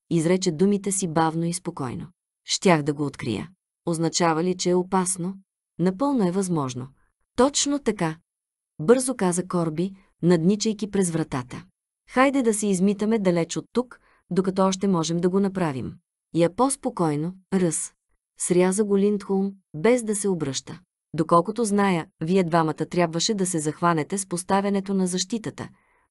[SPEAKER 1] Изрече думите си бавно и спокойно. Щях да го открия. Означава ли, че е опасно? Напълно е възможно. Точно така. Бързо каза Корби, надничайки през вратата. Хайде да се измитаме далеч от тук, докато още можем да го направим. Я по-спокойно, ръс. Сряза го Линдхолм, без да се обръща. Доколкото зная, вие двамата трябваше да се захванете с поставянето на защитата.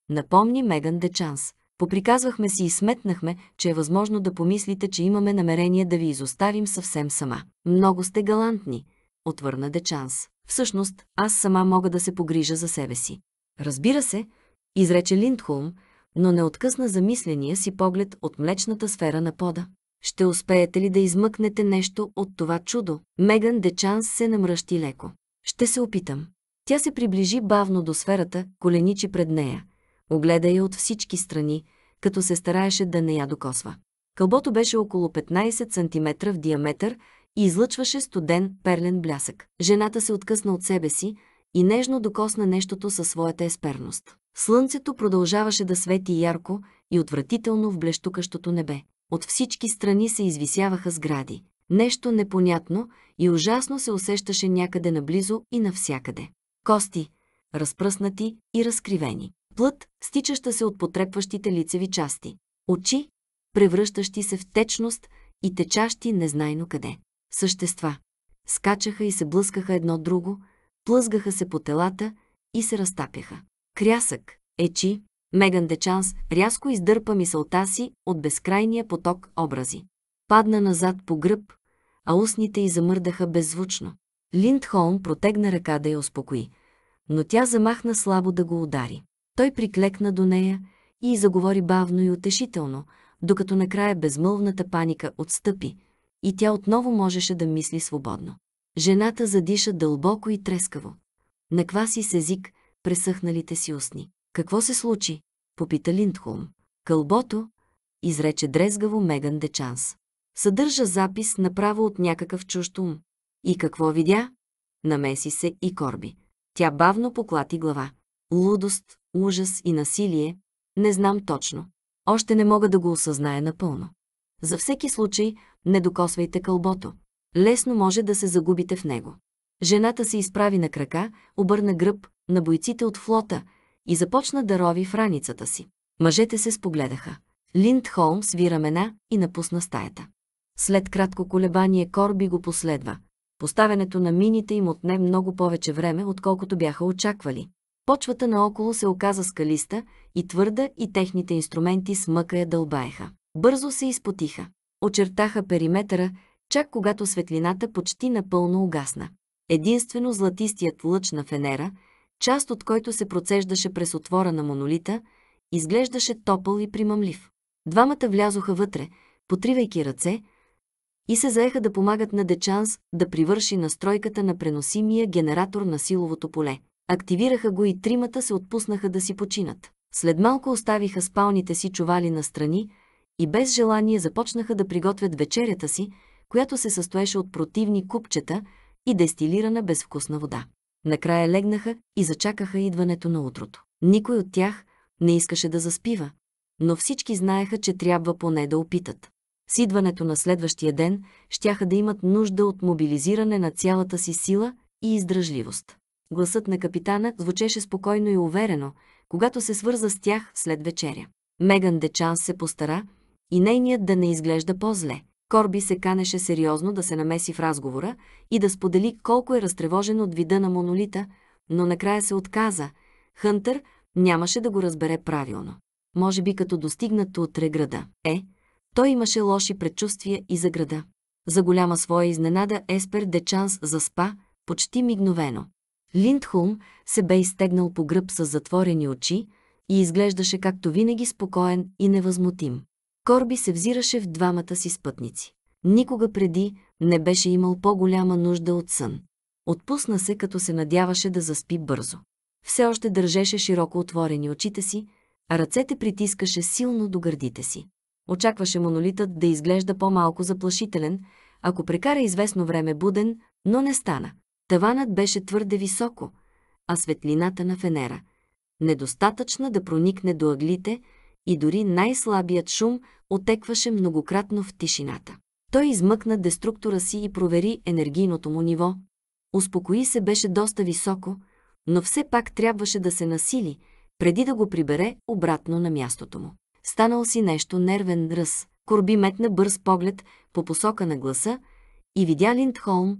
[SPEAKER 1] Напомни Меган Дечанс. Поприказвахме си и сметнахме, че е възможно да помислите, че имаме намерение да ви изоставим съвсем сама. Много сте галантни, отвърна Дечанс. Всъщност, аз сама мога да се погрижа за себе си. Разбира се, изрече Линдхолм, но не откъсна замисления си поглед от млечната сфера на пода. Ще успеете ли да измъкнете нещо от това чудо? Меган Дечанс се намръщи леко. Ще се опитам. Тя се приближи бавно до сферата, коленичи пред нея. Огледа я от всички страни, като се стараеше да не я докосва. Кълбото беше около 15 см в диаметър и излъчваше студен перлен блясък. Жената се откъсна от себе си, и нежно докосна нещото със своята есперност. Слънцето продължаваше да свети ярко и отвратително в блещукащото небе. От всички страни се извисяваха сгради. Нещо непонятно и ужасно се усещаше някъде наблизо и навсякъде. Кости, разпръснати и разкривени. Плът, стичаща се от потрепващите лицеви части. Очи, превръщащи се в течност и течащи незнайно къде. Същества. Скачаха и се блъскаха едно друго, плъзгаха се по телата и се разтапяха. Крясък, ечи, Меган Дечанс рязко издърпа мисълта си от безкрайния поток образи. Падна назад по гръб, а устните й замърдаха беззвучно. Линдхолм протегна ръка да я успокои, но тя замахна слабо да го удари. Той приклекна до нея и заговори бавно и утешително, докато накрая безмълвната паника отстъпи и тя отново можеше да мисли свободно. Жената задиша дълбоко и трескаво. Накваси с език пресъхналите си устни. Какво се случи? Попита Линдхолм. Кълбото, изрече дрезгаво Меган Дечанс. Съдържа запис направо от някакъв чужд ум. И какво видя? Намеси се и Корби. Тя бавно поклати глава. Лудост, ужас и насилие, не знам точно. Още не мога да го осъзная напълно. За всеки случай, не докосвайте кълбото лесно може да се загубите в него. Жената се изправи на крака, обърна гръб на бойците от флота и започна да рови в раницата си. Мъжете се спогледаха. Линд Холм сви рамена и напусна стаята. След кратко колебание Корби го последва. Поставянето на мините им отне много повече време, отколкото бяха очаквали. Почвата наоколо се оказа скалиста и твърда и техните инструменти с мъка я дълбаеха. Бързо се изпотиха. Очертаха периметъра чак когато светлината почти напълно угасна. Единствено златистият лъч на фенера, част от който се процеждаше през отвора на монолита, изглеждаше топъл и примамлив. Двамата влязоха вътре, потривайки ръце, и се заеха да помагат на Дечанс да привърши настройката на преносимия генератор на силовото поле. Активираха го и тримата се отпуснаха да си починат. След малко оставиха спалните си чували настрани и без желание започнаха да приготвят вечерята си, която се състоеше от противни купчета и дестилирана безвкусна вода. Накрая легнаха и зачакаха идването на утрото. Никой от тях не искаше да заспива, но всички знаеха, че трябва поне да опитат. С идването на следващия ден щяха да имат нужда от мобилизиране на цялата си сила и издръжливост. Гласът на капитана звучеше спокойно и уверено, когато се свърза с тях след вечеря. Меган Дечан се постара и нейният да не изглежда по-зле. Корби се канеше сериозно да се намеси в разговора и да сподели колко е разтревожен от вида на монолита, но накрая се отказа. Хънтър нямаше да го разбере правилно. Може би като достигнато от града. Е, той имаше лоши предчувствия и за града. За голяма своя изненада Еспер Дечанс заспа почти мигновено. Линдхулм се бе изтегнал по гръб с затворени очи и изглеждаше както винаги спокоен и невъзмутим. Корби се взираше в двамата си спътници. Никога преди не беше имал по-голяма нужда от сън. Отпусна се, като се надяваше да заспи бързо. Все още държеше широко отворени очите си, а ръцете притискаше силно до гърдите си. Очакваше монолитът да изглежда по-малко заплашителен, ако прекара известно време буден, но не стана. Таванът беше твърде високо, а светлината на фенера – недостатъчна да проникне до ъглите – и дори най-слабият шум отекваше многократно в тишината. Той измъкна деструктора си и провери енергийното му ниво. Успокои се беше доста високо, но все пак трябваше да се насили, преди да го прибере обратно на мястото му. Станал си нещо нервен ръс. Корби метна бърз поглед по посока на гласа и видя Линдхолм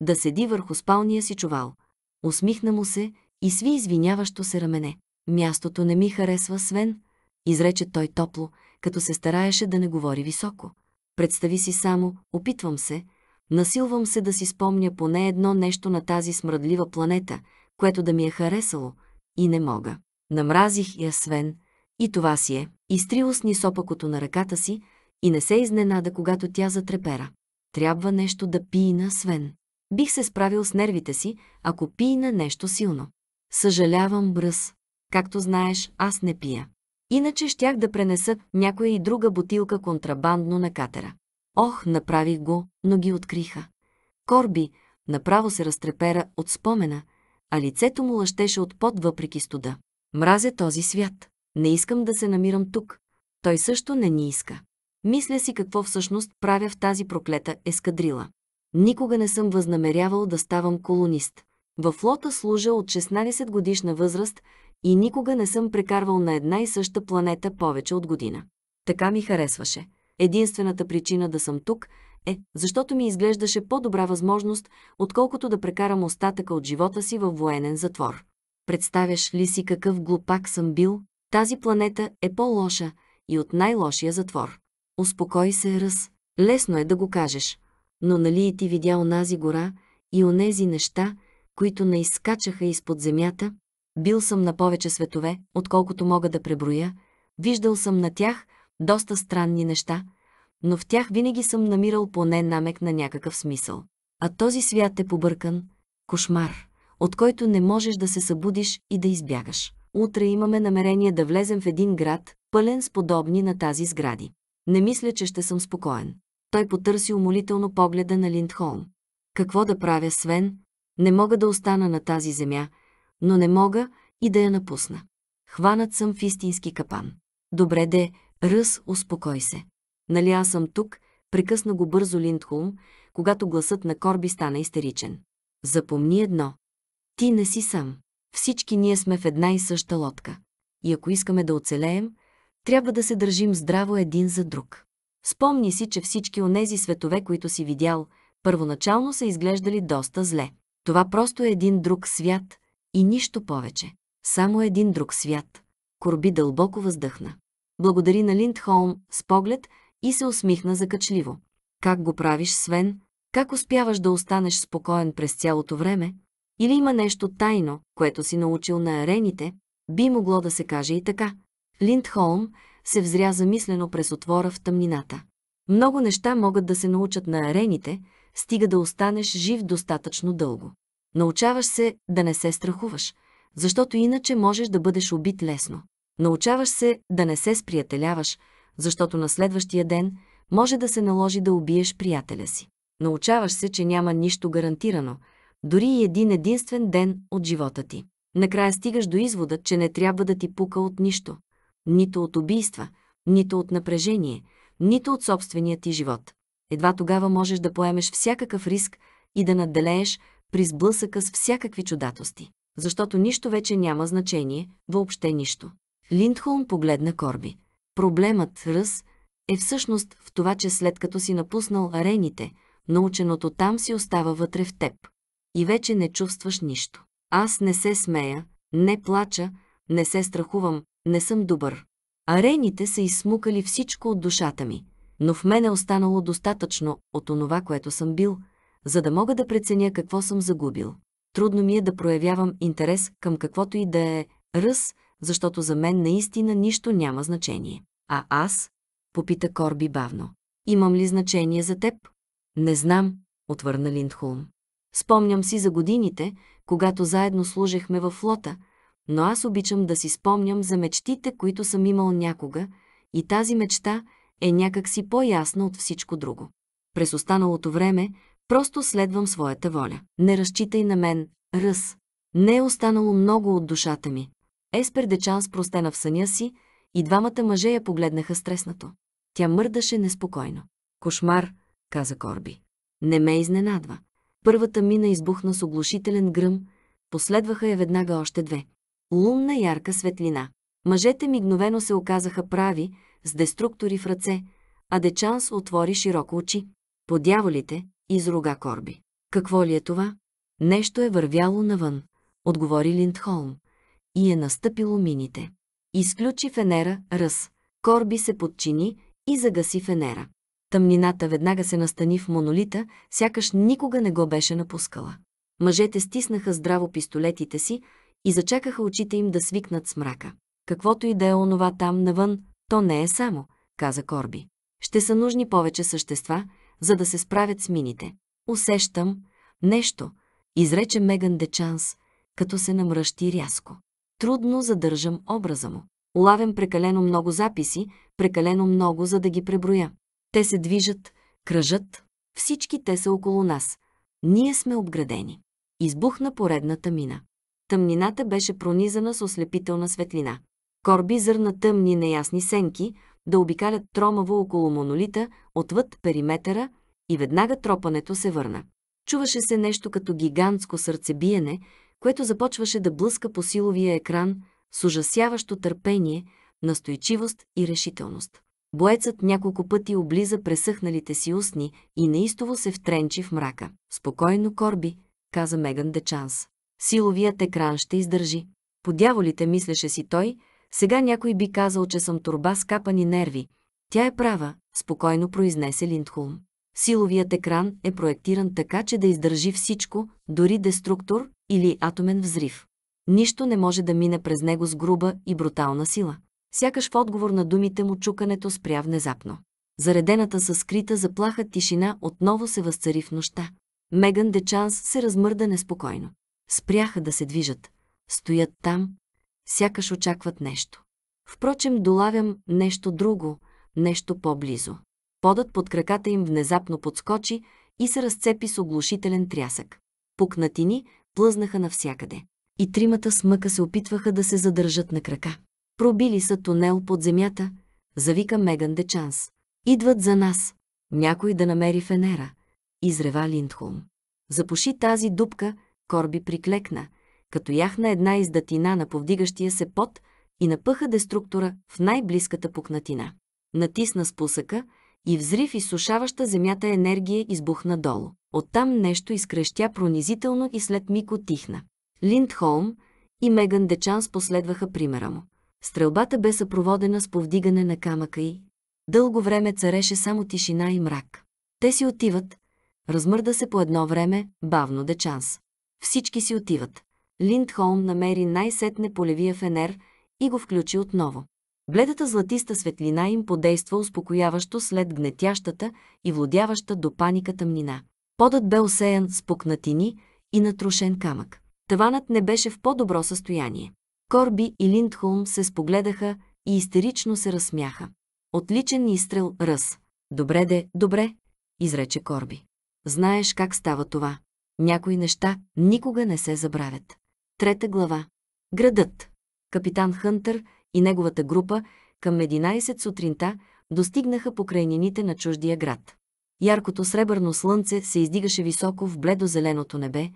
[SPEAKER 1] да седи върху спалния си чувал. Усмихна му се и сви извиняващо се рамене. Мястото не ми харесва, Свен, изрече той топло, като се стараеше да не говори високо. Представи си само, опитвам се, насилвам се да си спомня поне едно нещо на тази смръдлива планета, което да ми е харесало, и не мога. Намразих я свен, и това си е. Изтри усни сопакото на ръката си и не се изненада, когато тя затрепера. Трябва нещо да пие на свен. Бих се справил с нервите си, ако пи на нещо силно. Съжалявам, бръз. Както знаеш, аз не пия. Иначе щях да пренеса някоя и друга бутилка контрабандно на катера. Ох, направих го, но ги откриха. Корби направо се разтрепера от спомена, а лицето му лъщеше от пот въпреки студа. Мразя този свят. Не искам да се намирам тук. Той също не ни иска. Мисля си какво всъщност правя в тази проклета ескадрила. Никога не съм възнамерявал да ставам колонист – във флота служа от 16 годишна възраст и никога не съм прекарвал на една и съща планета повече от година. Така ми харесваше. Единствената причина да съм тук е, защото ми изглеждаше по-добра възможност, отколкото да прекарам остатъка от живота си във военен затвор. Представяш ли си какъв глупак съм бил? Тази планета е по-лоша и от най-лошия затвор. Успокой се, Ръс. Лесно е да го кажеш. Но нали и ти видя онази гора и онези неща, които не изскачаха изпод земята, бил съм на повече светове, отколкото мога да преброя, виждал съм на тях доста странни неща, но в тях винаги съм намирал поне намек на някакъв смисъл. А този свят е побъркан, кошмар, от който не можеш да се събудиш и да избягаш. Утре имаме намерение да влезем в един град, пълен с подобни на тази сгради. Не мисля, че ще съм спокоен. Той потърси умолително погледа на Линдхолм. Какво да правя, Свен, не мога да остана на тази земя, но не мога и да я напусна. Хванат съм в истински капан. Добре де, Ръс, успокой се. Нали аз съм тук, прекъсна го бързо Линдхулм, когато гласът на Корби стана истеричен. Запомни едно. Ти не си сам. Всички ние сме в една и съща лодка. И ако искаме да оцелеем, трябва да се държим здраво един за друг. Спомни си, че всички онези светове, които си видял, първоначално са изглеждали доста зле. Това просто е един друг свят и нищо повече. Само един друг свят. Корби дълбоко въздъхна. Благодари на Линдхолм с поглед и се усмихна закачливо. Как го правиш, Свен? Как успяваш да останеш спокоен през цялото време? Или има нещо тайно, което си научил на арените? Би могло да се каже и така. Линдхолм се взря замислено през отвора в тъмнината. Много неща могат да се научат на арените, стига да останеш жив достатъчно дълго. Научаваш се да не се страхуваш, защото иначе можеш да бъдеш убит лесно. Научаваш се да не се сприятеляваш, защото на следващия ден може да се наложи да убиеш приятеля си. Научаваш се, че няма нищо гарантирано, дори и един единствен ден от живота ти. Накрая стигаш до извода, че не трябва да ти пука от нищо. Нито от убийства, нито от напрежение, нито от собствения ти живот едва тогава можеш да поемеш всякакъв риск и да надделееш при сблъсъка с всякакви чудатости. Защото нищо вече няма значение, въобще нищо. Линдхолм погледна Корби. Проблемът, Ръс, е всъщност в това, че след като си напуснал арените, наученото там си остава вътре в теб. И вече не чувстваш нищо. Аз не се смея, не плача, не се страхувам, не съм добър. Арените са изсмукали всичко от душата ми но в мен е останало достатъчно от онова, което съм бил, за да мога да преценя какво съм загубил. Трудно ми е да проявявам интерес към каквото и да е ръс, защото за мен наистина нищо няма значение. А аз? Попита Корби бавно. Имам ли значение за теб? Не знам, отвърна Линдхулм. Спомням си за годините, когато заедно служехме във флота, но аз обичам да си спомням за мечтите, които съм имал някога, и тази мечта е някакси по-ясна от всичко друго. През останалото време просто следвам своята воля. Не разчитай на мен, ръс. Не е останало много от душата ми. Еспер Дечан спростена в съня си и двамата мъже я погледнаха стреснато. Тя мърдаше неспокойно. Кошмар, каза Корби. Не ме изненадва. Първата мина избухна с оглушителен гръм, последваха я веднага още две. Лунна ярка светлина. Мъжете мигновено се оказаха прави, с деструктори в ръце, а Дечанс отвори широко очи. Подяволите, изруга Корби. Какво ли е това? Нещо е вървяло навън, отговори Линдхолм. И е настъпило мините. Изключи фенера, ръс. Корби се подчини и загаси фенера. Тъмнината веднага се настани в монолита, сякаш никога не го беше напускала. Мъжете стиснаха здраво пистолетите си и зачакаха очите им да свикнат с мрака. Каквото и да е онова там навън, то не е само, каза Корби. Ще са нужни повече същества, за да се справят с мините. Усещам нещо, изрече Меган Дечанс, като се намръщи рязко. Трудно задържам образа му. Улавям прекалено много записи, прекалено много, за да ги преброя. Те се движат, кръжат, всички те са около нас. Ние сме обградени. Избухна поредната мина. Тъмнината беше пронизана с ослепителна светлина корби зърна тъмни неясни сенки, да обикалят тромаво около монолита, отвъд периметъра и веднага тропането се върна. Чуваше се нещо като гигантско сърцебиене, което започваше да блъска по силовия екран с ужасяващо търпение, настойчивост и решителност. Боецът няколко пъти облиза пресъхналите си устни и неистово се втренчи в мрака. «Спокойно, Корби», каза Меган Дечанс. «Силовият екран ще издържи». Подяволите мислеше си той – сега някой би казал, че съм турба с капани нерви. Тя е права, спокойно произнесе Линдхулм. Силовият екран е проектиран така, че да издържи всичко, дори деструктор или атомен взрив. Нищо не може да мине през него с груба и брутална сила. Сякаш в отговор на думите му чукането спря внезапно. Заредената със скрита заплаха тишина отново се възцари в нощта. Меган Дечанс се размърда неспокойно. Спряха да се движат. Стоят там, сякаш очакват нещо. Впрочем, долавям нещо друго, нещо по-близо. Подът под краката им внезапно подскочи и се разцепи с оглушителен трясък. Пукнатини плъзнаха навсякъде. И тримата смъка се опитваха да се задържат на крака. Пробили са тунел под земята, завика Меган Дечанс. Идват за нас. Някой да намери Фенера. Изрева Линдхолм. Запуши тази дупка, Корби приклекна – като яхна една издатина на повдигащия се пот и напъха деструктора в най-близката пукнатина. Натисна спусъка и взрив изсушаваща земята енергия избухна долу. Оттам нещо изкрещя пронизително и след миг отихна. Линдхолм и Меган Дечанс последваха примера му. Стрелбата бе съпроводена с повдигане на камъка и дълго време цареше само тишина и мрак. Те си отиват, размърда се по едно време, бавно Дечанс. Всички си отиват. Линдхолм намери най-сетне полевия фенер и го включи отново. Бледата златиста светлина им подейства успокояващо след гнетящата и владяваща до паника тъмнина. Подът бе осеян с пукнатини и натрушен камък. Таванът не беше в по-добро състояние. Корби и Линдхолм се спогледаха и истерично се разсмяха. Отличен изстрел ръс. Добре де, добре, изрече Корби. Знаеш как става това. Някои неща никога не се забравят. Трета глава. Градът. Капитан Хънтър и неговата група към 11 сутринта достигнаха покрайнините на чуждия град. Яркото сребърно слънце се издигаше високо в бледо-зеленото небе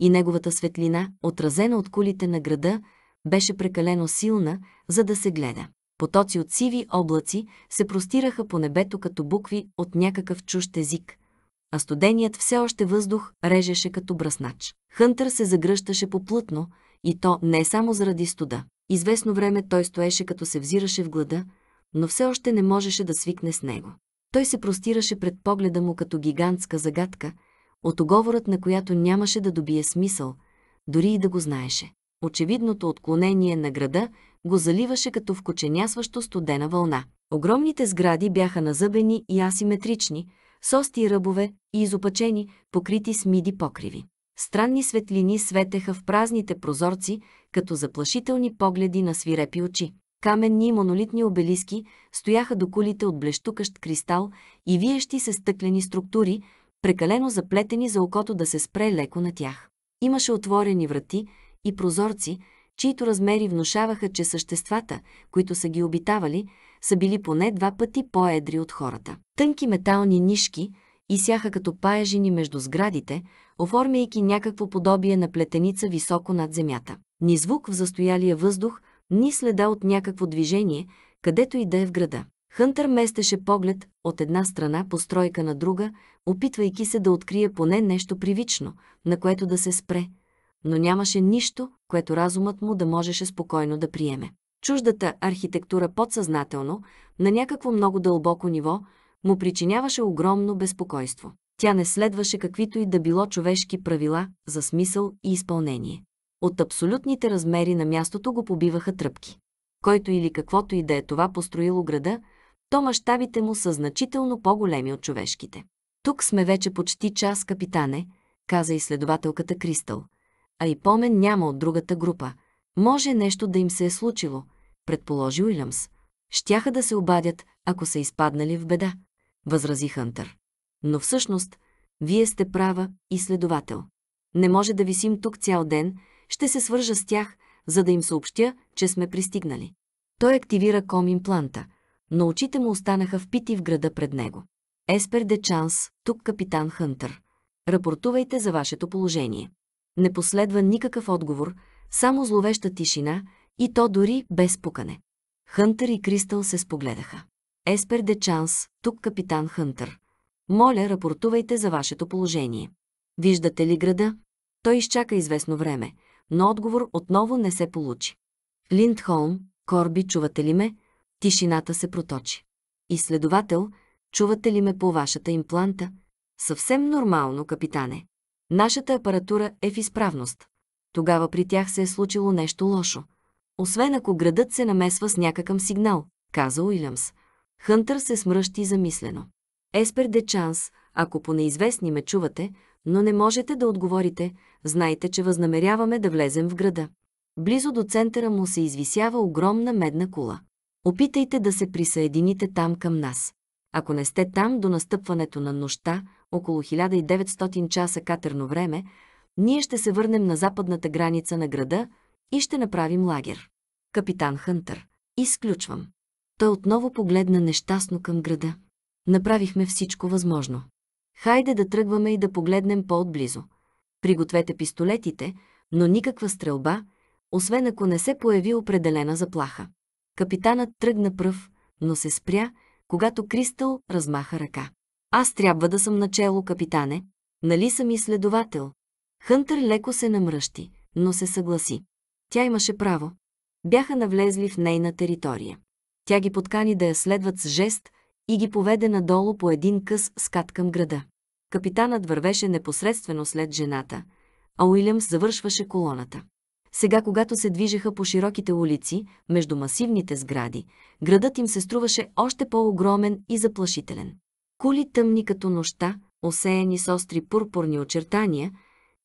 [SPEAKER 1] и неговата светлина, отразена от кулите на града, беше прекалено силна, за да се гледа. Потоци от сиви облаци се простираха по небето като букви от някакъв чужд език, а студеният все още въздух режеше като бръснач. Хънтър се загръщаше поплътно, и то не само заради студа. Известно време той стоеше като се взираше в глада, но все още не можеше да свикне с него. Той се простираше пред погледа му като гигантска загадка, от оговорът на която нямаше да добие смисъл, дори и да го знаеше. Очевидното отклонение на града го заливаше като вкоченясващо студена вълна. Огромните сгради бяха назъбени и асиметрични, с ости ръбове и изопачени, покрити с миди покриви. Странни светлини светеха в празните прозорци, като заплашителни погледи на свирепи очи. Каменни и монолитни обелиски стояха до кулите от блещукащ кристал и виещи се стъклени структури, прекалено заплетени за окото да се спре леко на тях. Имаше отворени врати и прозорци, чието размери внушаваха, че съществата, които са ги обитавали, са били поне два пъти по-едри от хората. Тънки метални нишки изсяха като паежини между сградите, оформяйки някакво подобие на плетеница високо над земята. Ни звук в застоялия въздух, ни следа от някакво движение, където и да е в града. Хънтър местеше поглед от една страна по стройка на друга, опитвайки се да открие поне нещо привично, на което да се спре, но нямаше нищо, което разумът му да можеше спокойно да приеме. Чуждата архитектура подсъзнателно, на някакво много дълбоко ниво, му причиняваше огромно безпокойство. Тя не следваше каквито и да било човешки правила за смисъл и изпълнение. От абсолютните размери на мястото го побиваха тръпки. Който или каквото и да е това построило града, то мащабите му са значително по-големи от човешките. Тук сме вече почти час, капитане, каза изследователката Кристал. А и помен няма от другата група – може нещо да им се е случило, предположи Уилямс. Щяха да се обадят, ако са изпаднали в беда, възрази Хантер. Но всъщност, вие сте права и следовател. Не може да висим тук цял ден, ще се свържа с тях, за да им съобщя, че сме пристигнали. Той активира ком-импланта, но очите му останаха впити в града пред него. Еспер де Чанс, тук капитан Хантер. Рапортувайте за вашето положение. Не последва никакъв отговор, само зловеща тишина и то дори без пукане. Хънтър и Кристал се спогледаха. Еспер де Чанс, тук капитан Хънтър. Моля, рапортувайте за вашето положение. Виждате ли града? Той изчака известно време, но отговор отново не се получи. Линдхолм, Корби, чувате ли ме? Тишината се проточи. Изследовател, чувате ли ме по вашата импланта? Съвсем нормално, капитане. Нашата апаратура е в изправност тогава при тях се е случило нещо лошо. Освен ако градът се намесва с някакъв сигнал, каза Уилямс. Хънтър се смръщи замислено. Еспер де Чанс, ако по неизвестни ме чувате, но не можете да отговорите, знайте, че възнамеряваме да влезем в града. Близо до центъра му се извисява огромна медна кула. Опитайте да се присъедините там към нас. Ако не сте там до настъпването на нощта, около 1900 часа катерно време, ние ще се върнем на западната граница на града и ще направим лагер. Капитан Хънтър. Изключвам. Той отново погледна нещастно към града. Направихме всичко възможно. Хайде да тръгваме и да погледнем по-отблизо. Пригответе пистолетите, но никаква стрелба, освен ако не се появи определена заплаха. Капитанът тръгна пръв, но се спря, когато Кристал размаха ръка. Аз трябва да съм начело, капитане. Нали съм изследовател? Хънтър леко се намръщи, но се съгласи. Тя имаше право. Бяха навлезли в нейна територия. Тя ги подкани да я следват с жест и ги поведе надолу по един къс скат към града. Капитанът вървеше непосредствено след жената, а Уилямс завършваше колоната. Сега, когато се движеха по широките улици, между масивните сгради, градът им се струваше още по-огромен и заплашителен. Кули тъмни като нощта, осеяни с остри пурпурни очертания –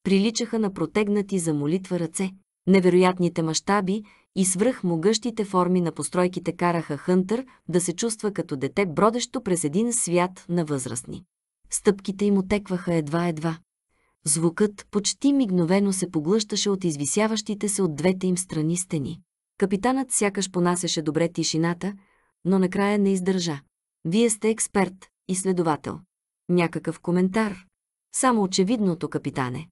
[SPEAKER 1] приличаха на протегнати за молитва ръце. Невероятните мащаби и свръхмогъщите форми на постройките караха Хънтър да се чувства като дете бродещо през един свят на възрастни. Стъпките им отекваха едва-едва. Звукът почти мигновено се поглъщаше от извисяващите се от двете им страни стени. Капитанът сякаш понасеше добре тишината, но накрая не издържа. Вие сте експерт, и следовател. Някакъв коментар. Само очевидното, капитане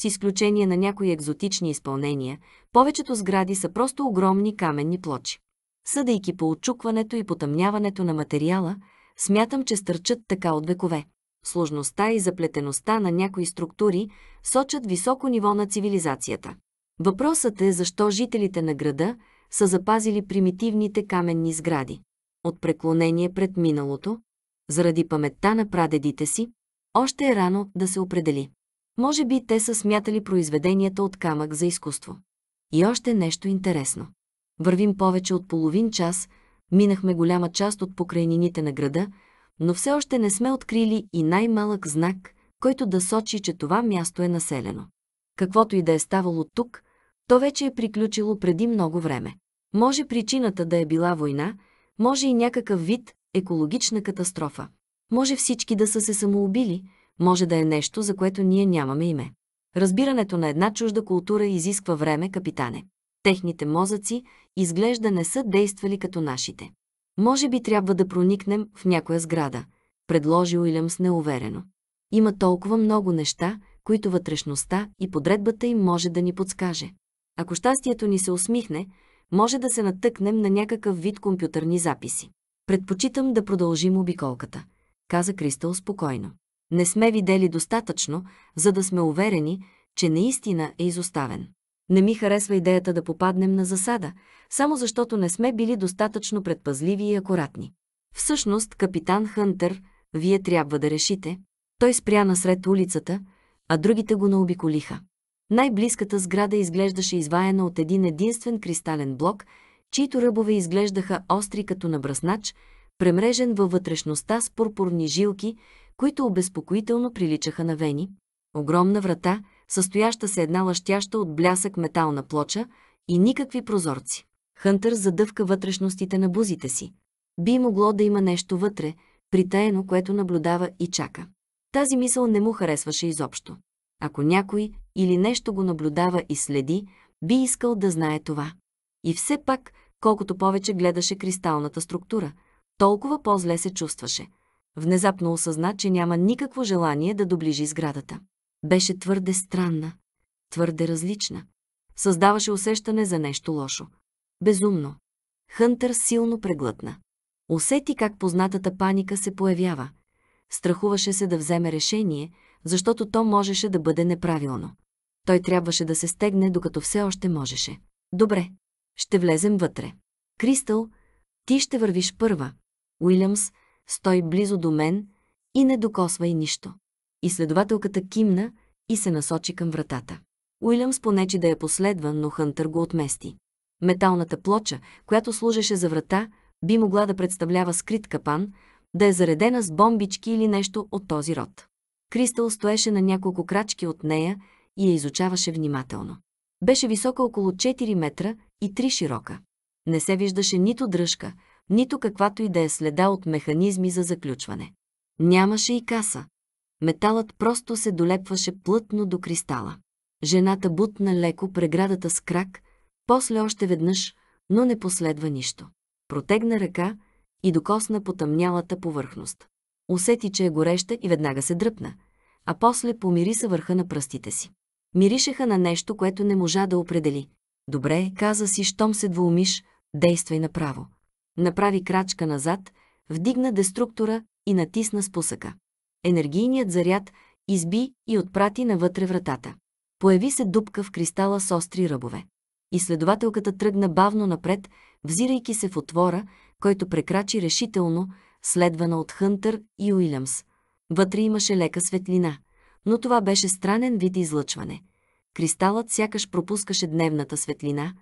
[SPEAKER 1] с изключение на някои екзотични изпълнения, повечето сгради са просто огромни каменни плочи. Съдейки по отчукването и потъмняването на материала, смятам, че стърчат така от векове. Сложността и заплетеността на някои структури сочат високо ниво на цивилизацията. Въпросът е защо жителите на града са запазили примитивните каменни сгради. От преклонение пред миналото, заради паметта на прадедите си, още е рано да се определи. Може би те са смятали произведенията от камък за изкуство. И още нещо интересно. Вървим повече от половин час, минахме голяма част от покрайнините на града, но все още не сме открили и най-малък знак, който да сочи, че това място е населено. Каквото и да е ставало тук, то вече е приключило преди много време. Може причината да е била война, може и някакъв вид екологична катастрофа. Може всички да са се самоубили – може да е нещо, за което ние нямаме име. Разбирането на една чужда култура изисква време, капитане. Техните мозъци изглежда не са действали като нашите. Може би трябва да проникнем в някоя сграда, предложи Уилямс неуверено. Има толкова много неща, които вътрешността и подредбата им може да ни подскаже. Ако щастието ни се усмихне, може да се натъкнем на някакъв вид компютърни записи. Предпочитам да продължим обиколката, каза Кристал спокойно. Не сме видели достатъчно, за да сме уверени, че наистина е изоставен. Не ми харесва идеята да попаднем на засада, само защото не сме били достатъчно предпазливи и акуратни. Всъщност, капитан Хънтер, вие трябва да решите. Той спря насред улицата, а другите го наобиколиха. Най-близката сграда изглеждаше изваяна от един единствен кристален блок, чието ръбове изглеждаха остри като набраснач, премрежен във вътрешността с пурпурни жилки, които обезпокоително приличаха на вени, огромна врата, състояща се една лъщяща от блясък метална плоча и никакви прозорци. Хънтър задъвка вътрешностите на бузите си. Би могло да има нещо вътре, притаено, което наблюдава и чака. Тази мисъл не му харесваше изобщо. Ако някой или нещо го наблюдава и следи, би искал да знае това. И все пак, колкото повече гледаше кристалната структура, толкова по-зле се чувстваше – Внезапно осъзна, че няма никакво желание да доближи сградата. Беше твърде странна, твърде различна. Създаваше усещане за нещо лошо. Безумно. Хънтър силно преглътна. Усети как познатата паника се появява. Страхуваше се да вземе решение, защото то можеше да бъде неправилно. Той трябваше да се стегне, докато все още можеше. Добре, ще влезем вътре. Кристал, ти ще вървиш първа. Уилямс, стой близо до мен и не докосвай нищо. следователката кимна и се насочи към вратата. Уилямс понечи да я последва, но Хънтър го отмести. Металната плоча, която служеше за врата, би могла да представлява скрит капан, да е заредена с бомбички или нещо от този род. Кристал стоеше на няколко крачки от нея и я изучаваше внимателно. Беше висока около 4 метра и 3 широка. Не се виждаше нито дръжка, нито каквато и да е следа от механизми за заключване. Нямаше и каса. Металът просто се долепваше плътно до кристала. Жената бутна леко преградата с крак, после още веднъж, но не последва нищо. Протегна ръка и докосна потъмнялата повърхност. Усети, че е гореща и веднага се дръпна, а после помириса върха на пръстите си. Миришеха на нещо, което не можа да определи. Добре, каза си, щом се двоумиш, действай направо. Направи крачка назад, вдигна деструктора и натисна спусъка. Енергийният заряд изби и отпрати навътре вратата. Появи се дупка в кристала с остри ръбове. Изследователката тръгна бавно напред, взирайки се в отвора, който прекрачи решително, следвана от Хънтър и Уилямс. Вътре имаше лека светлина, но това беше странен вид излъчване. Кристалът сякаш пропускаше дневната светлина,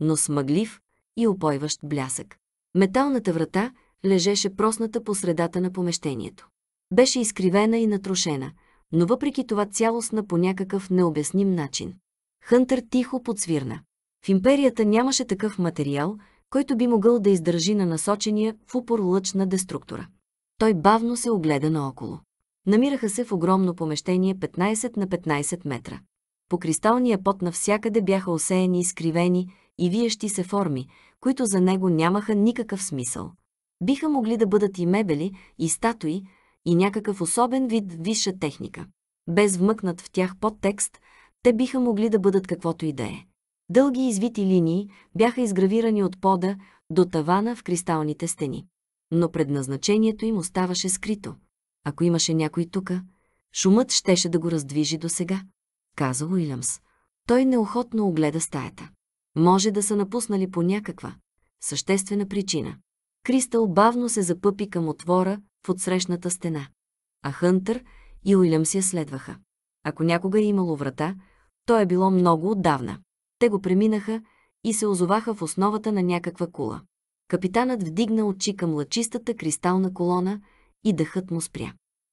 [SPEAKER 1] но смъглив и опойващ блясък. Металната врата лежеше просната по средата на помещението. Беше изкривена и натрошена, но въпреки това цялостна по някакъв необясним начин. Хънтър тихо подсвирна. В империята нямаше такъв материал, който би могъл да издържи на насочения в упор лъч на деструктора. Той бавно се огледа наоколо. Намираха се в огромно помещение 15 на 15 метра. По кристалния пот навсякъде бяха осеяни изкривени и виещи се форми, които за него нямаха никакъв смисъл. Биха могли да бъдат и мебели, и статуи, и някакъв особен вид висша техника. Без вмъкнат в тях подтекст, те биха могли да бъдат каквото и да е. Дълги извити линии бяха изгравирани от пода до тавана в кристалните стени. Но предназначението им оставаше скрито. Ако имаше някой тука, шумът щеше да го раздвижи до сега, каза Уилямс. Той неохотно огледа стаята. Може да са напуснали по някаква съществена причина. Кристал бавно се запъпи към отвора в отсрещната стена, а Хънтър и Уилям си я следваха. Ако някога е имало врата, то е било много отдавна. Те го преминаха и се озоваха в основата на някаква кула. Капитанът вдигна очи към лъчистата кристална колона и дъхът му спря.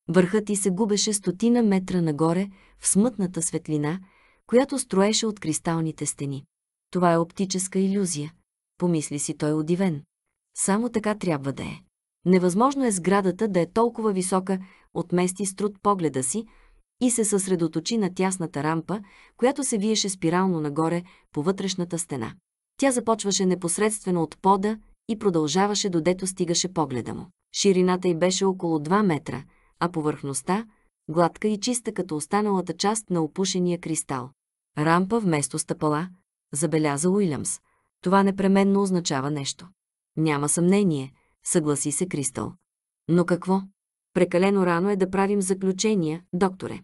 [SPEAKER 1] Върхът й се губеше стотина метра нагоре в смътната светлина, която строеше от кристалните стени. Това е оптическа иллюзия, помисли си той удивен. Само така трябва да е. Невъзможно е сградата да е толкова висока, отмести с труд погледа си и се съсредоточи на тясната рампа, която се виеше спирално нагоре по вътрешната стена. Тя започваше непосредствено от пода и продължаваше додето стигаше погледа му. Ширината й беше около 2 метра, а повърхността – гладка и чиста като останалата част на опушения кристал. Рампа вместо стъпала – забеляза Уилямс. Това непременно означава нещо. Няма съмнение, съгласи се Кристал. Но какво? Прекалено рано е да правим заключения, докторе.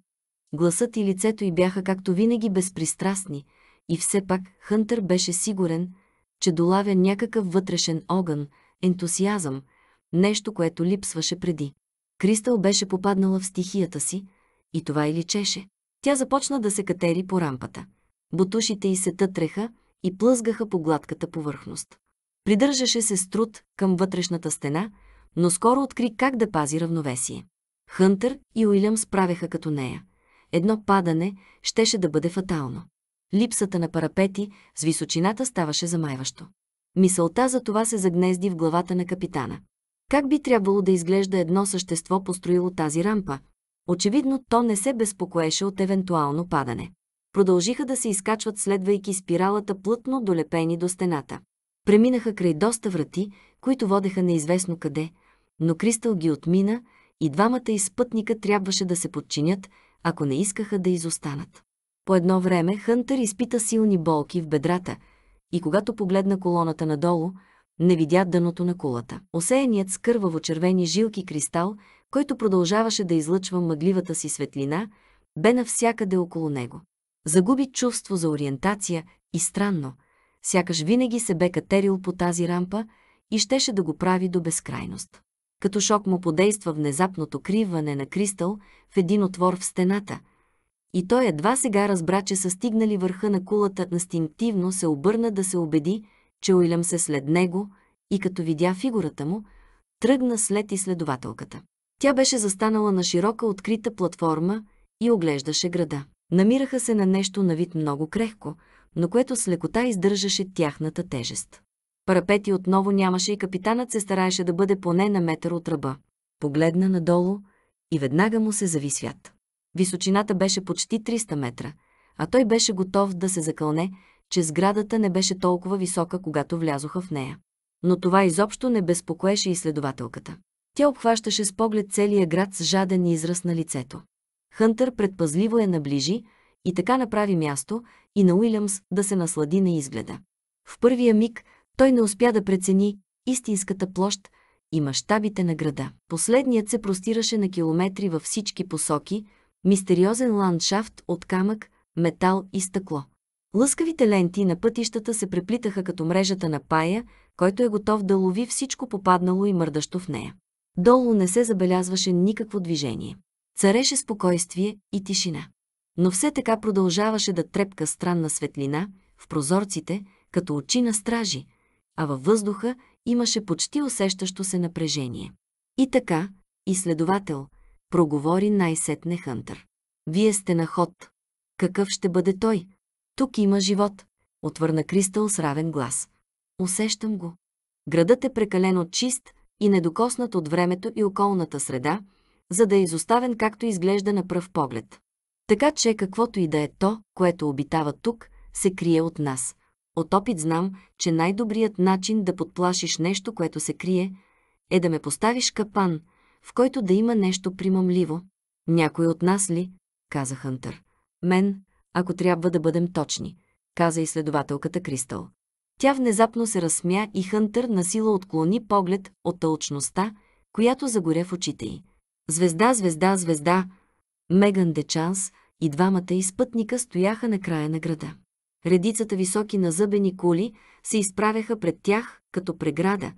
[SPEAKER 1] Гласът и лицето й бяха както винаги безпристрастни, и все пак Хънтър беше сигурен, че долавя някакъв вътрешен огън, ентусиазъм, нещо, което липсваше преди. Кристал беше попаднала в стихията си, и това и личеше. Тя започна да се катери по рампата. Бутушите й се тътреха и плъзгаха по гладката повърхност. Придържаше се с труд към вътрешната стена, но скоро откри как да пази равновесие. Хънтър и Уилям справяха като нея. Едно падане щеше да бъде фатално. Липсата на парапети с височината ставаше замайващо. Мисълта за това се загнезди в главата на капитана. Как би трябвало да изглежда едно същество построило тази рампа? Очевидно, то не се безпокоеше от евентуално падане продължиха да се изкачват, следвайки спиралата плътно долепени до стената. Преминаха край доста врати, които водеха неизвестно къде, но Кристал ги отмина и двамата изпътника спътника трябваше да се подчинят, ако не искаха да изостанат. По едно време Хънтър изпита силни болки в бедрата и когато погледна колоната надолу, не видя дъното на кулата. Осеяният с кърваво-червени жилки кристал, който продължаваше да излъчва мъгливата си светлина, бе навсякъде около него. Загуби чувство за ориентация и странно, сякаш винаги се бе катерил по тази рампа и щеше да го прави до безкрайност. Като шок му подейства внезапното криване на кристал в един отвор в стената. И той едва сега разбра, че са стигнали върха на кулата, инстинктивно се обърна да се убеди, че Уилям се след него и като видя фигурата му, тръгна след изследователката. Тя беше застанала на широка открита платформа и оглеждаше града. Намираха се на нещо на вид много крехко, но което с лекота издържаше тяхната тежест. Парапети отново нямаше и капитанът се стараеше да бъде поне на метър от ръба. Погледна надолу и веднага му се зави свят. Височината беше почти 300 метра, а той беше готов да се закълне, че сградата не беше толкова висока, когато влязоха в нея. Но това изобщо не безпокоеше изследователката. Тя обхващаше с поглед целия град с жаден израз на лицето. Хънтър предпазливо я наближи и така направи място и на Уилямс да се наслади на изгледа. В първия миг той не успя да прецени истинската площ и мащабите на града. Последният се простираше на километри във всички посоки, мистериозен ландшафт от камък, метал и стъкло. Лъскавите ленти на пътищата се преплитаха като мрежата на пая, който е готов да лови всичко попаднало и мърдащо в нея. Долу не се забелязваше никакво движение. Цареше спокойствие и тишина. Но все така продължаваше да трепка странна светлина в прозорците, като очи на стражи, а във въздуха имаше почти усещащо се напрежение. И така, изследовател, проговори най-сетне Хънтър. Вие сте на ход. Какъв ще бъде той? Тук има живот, отвърна Кристал с равен глас. Усещам го. Градът е прекалено чист и недокоснат от времето и околната среда, за да е изоставен както изглежда на пръв поглед. Така че каквото и да е то, което обитава тук, се крие от нас. От опит знам, че най-добрият начин да подплашиш нещо, което се крие, е да ме поставиш капан, в който да има нещо примамливо. Някой от нас ли? каза Хантър. Мен, ако трябва да бъдем точни, каза изследователката Кристал. Тя внезапно се разсмя и Хантър насила отклони поглед от тълчността, която загоря в очите й. Звезда, звезда, звезда, Меган Дечанс и двамата изпътника стояха на края на града. Редицата високи назъбени кули се изправяха пред тях като преграда,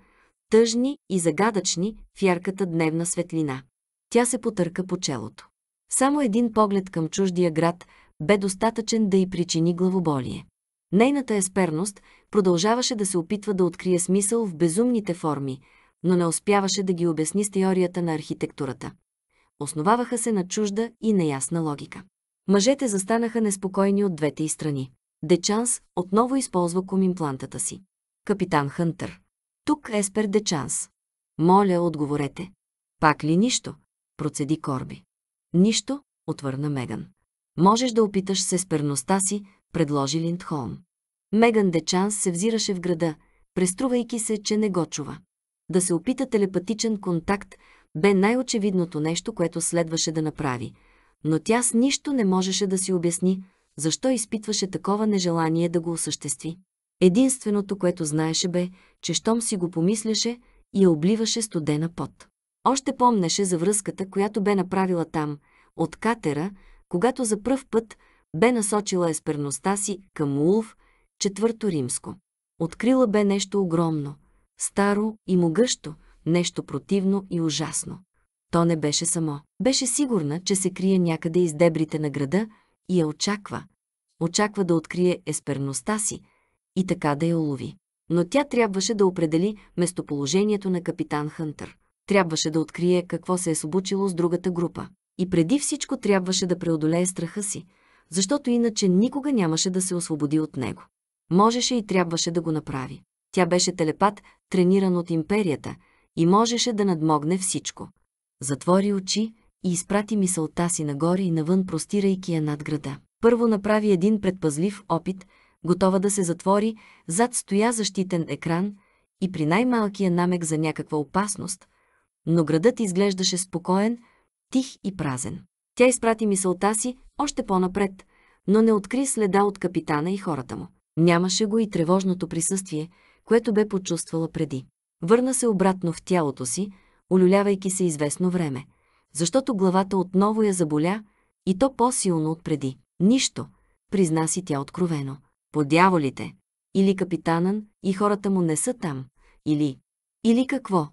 [SPEAKER 1] тъжни и загадъчни в ярката дневна светлина. Тя се потърка по челото. Само един поглед към чуждия град бе достатъчен да й причини главоболие. Нейната есперност продължаваше да се опитва да открие смисъл в безумните форми, но не успяваше да ги обясни с теорията на архитектурата. Основаваха се на чужда и неясна логика. Мъжете застанаха неспокойни от двете и страни. Дечанс отново използва комимплантата си. Капитан Хънтър. Тук Еспер Дечанс. Моля, отговорете. Пак ли нищо? Процеди Корби. Нищо, отвърна Меган. Можеш да опиташ се сперността си, предложи Линдхолм. Меган Дечанс се взираше в града, преструвайки се, че не го чува да се опита телепатичен контакт, бе най-очевидното нещо, което следваше да направи. Но тя с нищо не можеше да си обясни, защо изпитваше такова нежелание да го осъществи. Единственото, което знаеше бе, че щом си го помисляше, я обливаше студена пот. Още помнеше за връзката, която бе направила там, от катера, когато за пръв път бе насочила есперността си към Улф, четвърто римско. Открила бе нещо огромно, старо и могъщо, нещо противно и ужасно. То не беше само. Беше сигурна, че се крие някъде из дебрите на града и я очаква. Очаква да открие есперността си и така да я улови. Но тя трябваше да определи местоположението на капитан Хънтър. Трябваше да открие какво се е случило с другата група. И преди всичко трябваше да преодолее страха си, защото иначе никога нямаше да се освободи от него. Можеше и трябваше да го направи. Тя беше телепат трениран от империята, и можеше да надмогне всичко. Затвори очи и изпрати мисълта си нагоре и навън, простирайки я над града. Първо направи един предпазлив опит, готова да се затвори, зад стоя защитен екран и при най-малкия намек за някаква опасност, но градът изглеждаше спокоен, тих и празен. Тя изпрати мисълта си още по-напред, но не откри следа от капитана и хората му. Нямаше го и тревожното присъствие, което бе почувствала преди. Върна се обратно в тялото си, олюлявайки се известно време, защото главата отново я заболя и то по-силно от преди. Нищо, призна си тя откровено. Подяволите! Или капитанън и хората му не са там. Или... Или какво?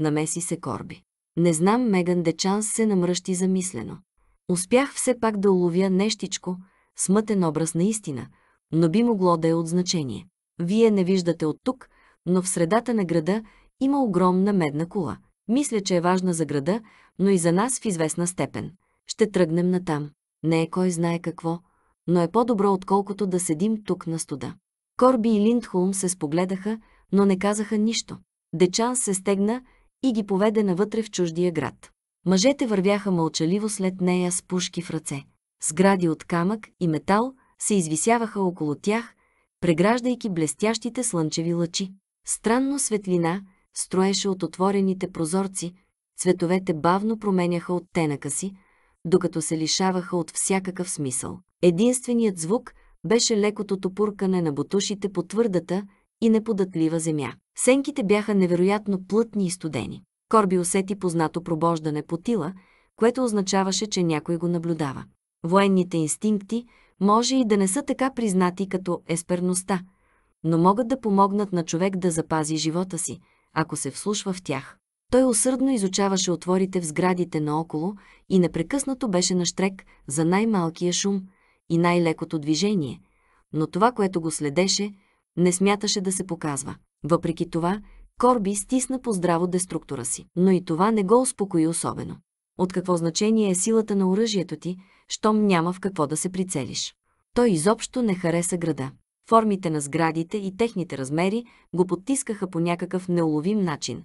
[SPEAKER 1] Намеси се Корби. Не знам, Меган Дечанс се намръщи замислено. Успях все пак да уловя нещичко, смътен образ наистина, но би могло да е от значение. Вие не виждате от тук, но в средата на града има огромна медна кула. Мисля, че е важна за града, но и за нас в известна степен. Ще тръгнем натам. Не е кой знае какво, но е по-добро, отколкото да седим тук на студа. Корби и Линдхолм се спогледаха, но не казаха нищо. Дечан се стегна и ги поведе навътре в чуждия град. Мъжете вървяха мълчаливо след нея с пушки в ръце. Сгради от камък и метал се извисяваха около тях преграждайки блестящите слънчеви лъчи. Странно светлина строеше от отворените прозорци, цветовете бавно променяха оттенъка си, докато се лишаваха от всякакъв смисъл. Единственият звук беше лекото топуркане на бутушите по твърдата и неподатлива земя. Сенките бяха невероятно плътни и студени. Корби усети познато пробождане по тила, което означаваше, че някой го наблюдава. Военните инстинкти, може и да не са така признати като есперността, но могат да помогнат на човек да запази живота си, ако се вслушва в тях. Той усърдно изучаваше отворите в сградите наоколо и непрекъснато беше на штрек за най-малкия шум и най-лекото движение, но това, което го следеше, не смяташе да се показва. Въпреки това, Корби стисна по здраво деструктора си, но и това не го успокои особено. От какво значение е силата на оръжието ти, щом няма в какво да се прицелиш? Той изобщо не хареса града. Формите на сградите и техните размери го подтискаха по някакъв неуловим начин,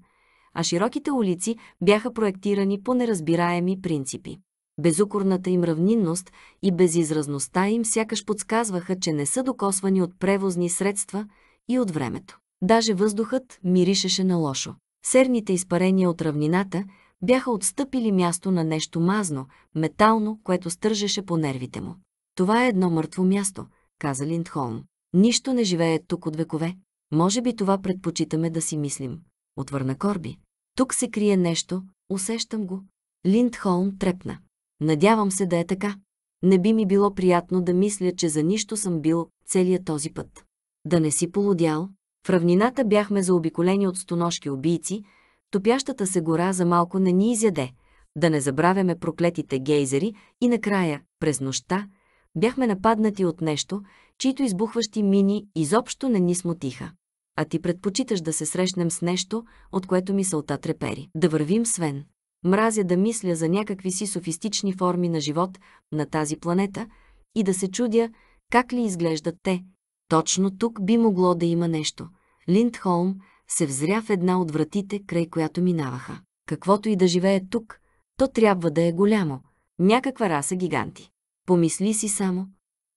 [SPEAKER 1] а широките улици бяха проектирани по неразбираеми принципи. Безукорната им равнинност и безизразността им сякаш подсказваха, че не са докосвани от превозни средства и от времето. Даже въздухът миришеше на лошо. Серните изпарения от равнината бяха отстъпили място на нещо мазно, метално, което стържеше по нервите му. Това е едно мъртво място, каза Линдхолм. Нищо не живее тук от векове. Може би това предпочитаме да си мислим. Отвърна Корби. Тук се крие нещо, усещам го. Линдхолм трепна. Надявам се да е така. Не би ми било приятно да мисля, че за нищо съм бил целия този път. Да не си полудял. В равнината бяхме заобиколени от стоношки убийци, топящата се гора за малко не ни изяде. Да не забравяме проклетите гейзери и накрая, през нощта, бяхме нападнати от нещо, чието избухващи мини изобщо не ни смутиха. А ти предпочиташ да се срещнем с нещо, от което мисълта трепери. Да вървим свен. Мразя да мисля за някакви си софистични форми на живот на тази планета и да се чудя как ли изглеждат те. Точно тук би могло да има нещо. Линдхолм, се взря в една от вратите, край която минаваха. Каквото и да живее тук, то трябва да е голямо, някаква раса гиганти. Помисли си само,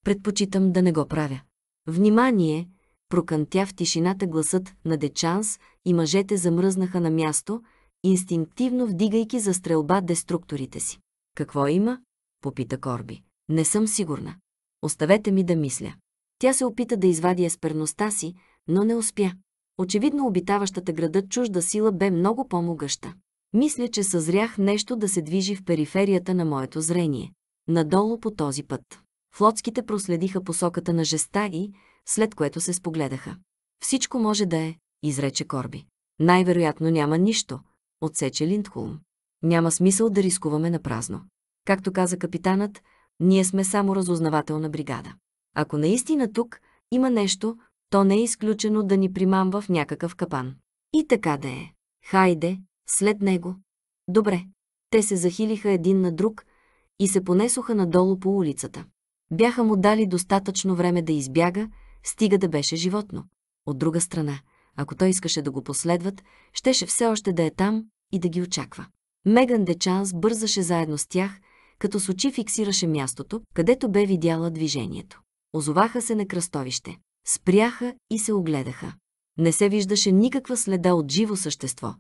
[SPEAKER 1] предпочитам да не го правя. Внимание! Прокънтя в тишината гласът на Дечанс и мъжете замръзнаха на място, инстинктивно вдигайки за стрелба деструкторите си. Какво има? Попита Корби. Не съм сигурна. Оставете ми да мисля. Тя се опита да извади есперността си, но не успя очевидно обитаващата града чужда сила бе много по-могъща. Мисля, че съзрях нещо да се движи в периферията на моето зрение. Надолу по този път. Флотските проследиха посоката на жеста и, след което се спогледаха. Всичко може да е, изрече Корби. Най-вероятно няма нищо, отсече Линдхулм. Няма смисъл да рискуваме на празно. Както каза капитанът, ние сме само разузнавателна бригада. Ако наистина тук има нещо, то не е изключено да ни примамва в някакъв капан. И така да е. Хайде, след него. Добре. Те се захилиха един на друг и се понесоха надолу по улицата. Бяха му дали достатъчно време да избяга, стига да беше животно. От друга страна, ако той искаше да го последват, щеше все още да е там и да ги очаква. Меган Дечанс бързаше заедно с тях, като с очи фиксираше мястото, където бе видяла движението. Озоваха се на кръстовище спряха и се огледаха. Не се виждаше никаква следа от живо същество,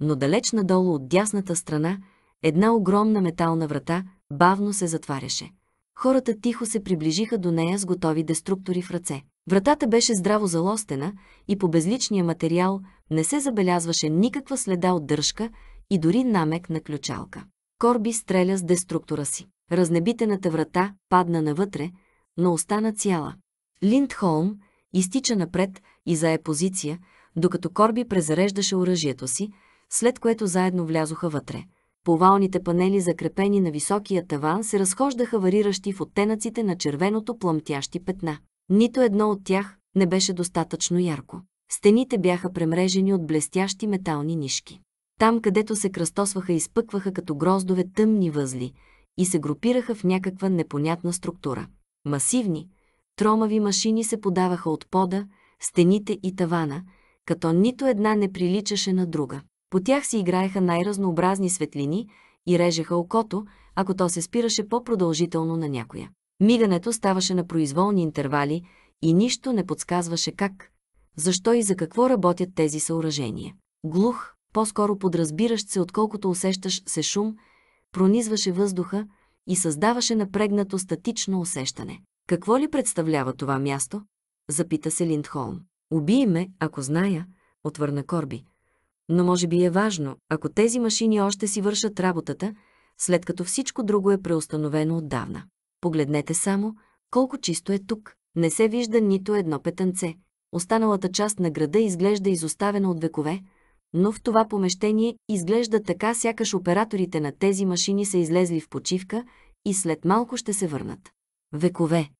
[SPEAKER 1] но далеч надолу от дясната страна една огромна метална врата бавно се затваряше. Хората тихо се приближиха до нея с готови деструктори в ръце. Вратата беше здраво залостена и по безличния материал не се забелязваше никаква следа от дръжка и дори намек на ключалка. Корби стреля с деструктора си. Разнебитената врата падна навътре, но остана цяла. Линдхолм изтича напред и зае позиция, докато Корби презареждаше оръжието си, след което заедно влязоха вътре. Повалните панели, закрепени на високия таван, се разхождаха вариращи в оттенъците на червеното пламтящи петна. Нито едно от тях не беше достатъчно ярко. Стените бяха премрежени от блестящи метални нишки. Там, където се кръстосваха изпъкваха като гроздове тъмни възли и се групираха в някаква непонятна структура. Масивни, Тромави машини се подаваха от пода, стените и тавана, като нито една не приличаше на друга. По тях си играеха най-разнообразни светлини и режеха окото, ако то се спираше по-продължително на някоя. Мигането ставаше на произволни интервали и нищо не подсказваше как, защо и за какво работят тези съоръжения. Глух, по-скоро подразбиращ се, отколкото усещаш се шум, пронизваше въздуха и създаваше напрегнато статично усещане. Какво ли представлява това място? Запита се Линдхолм. Убий ме, ако зная, отвърна Корби. Но може би е важно, ако тези машини още си вършат работата, след като всичко друго е преустановено отдавна. Погледнете само, колко чисто е тук. Не се вижда нито едно петънце. Останалата част на града изглежда изоставена от векове, но в това помещение изглежда така, сякаш операторите на тези машини са излезли в почивка и след малко ще се върнат. Векове.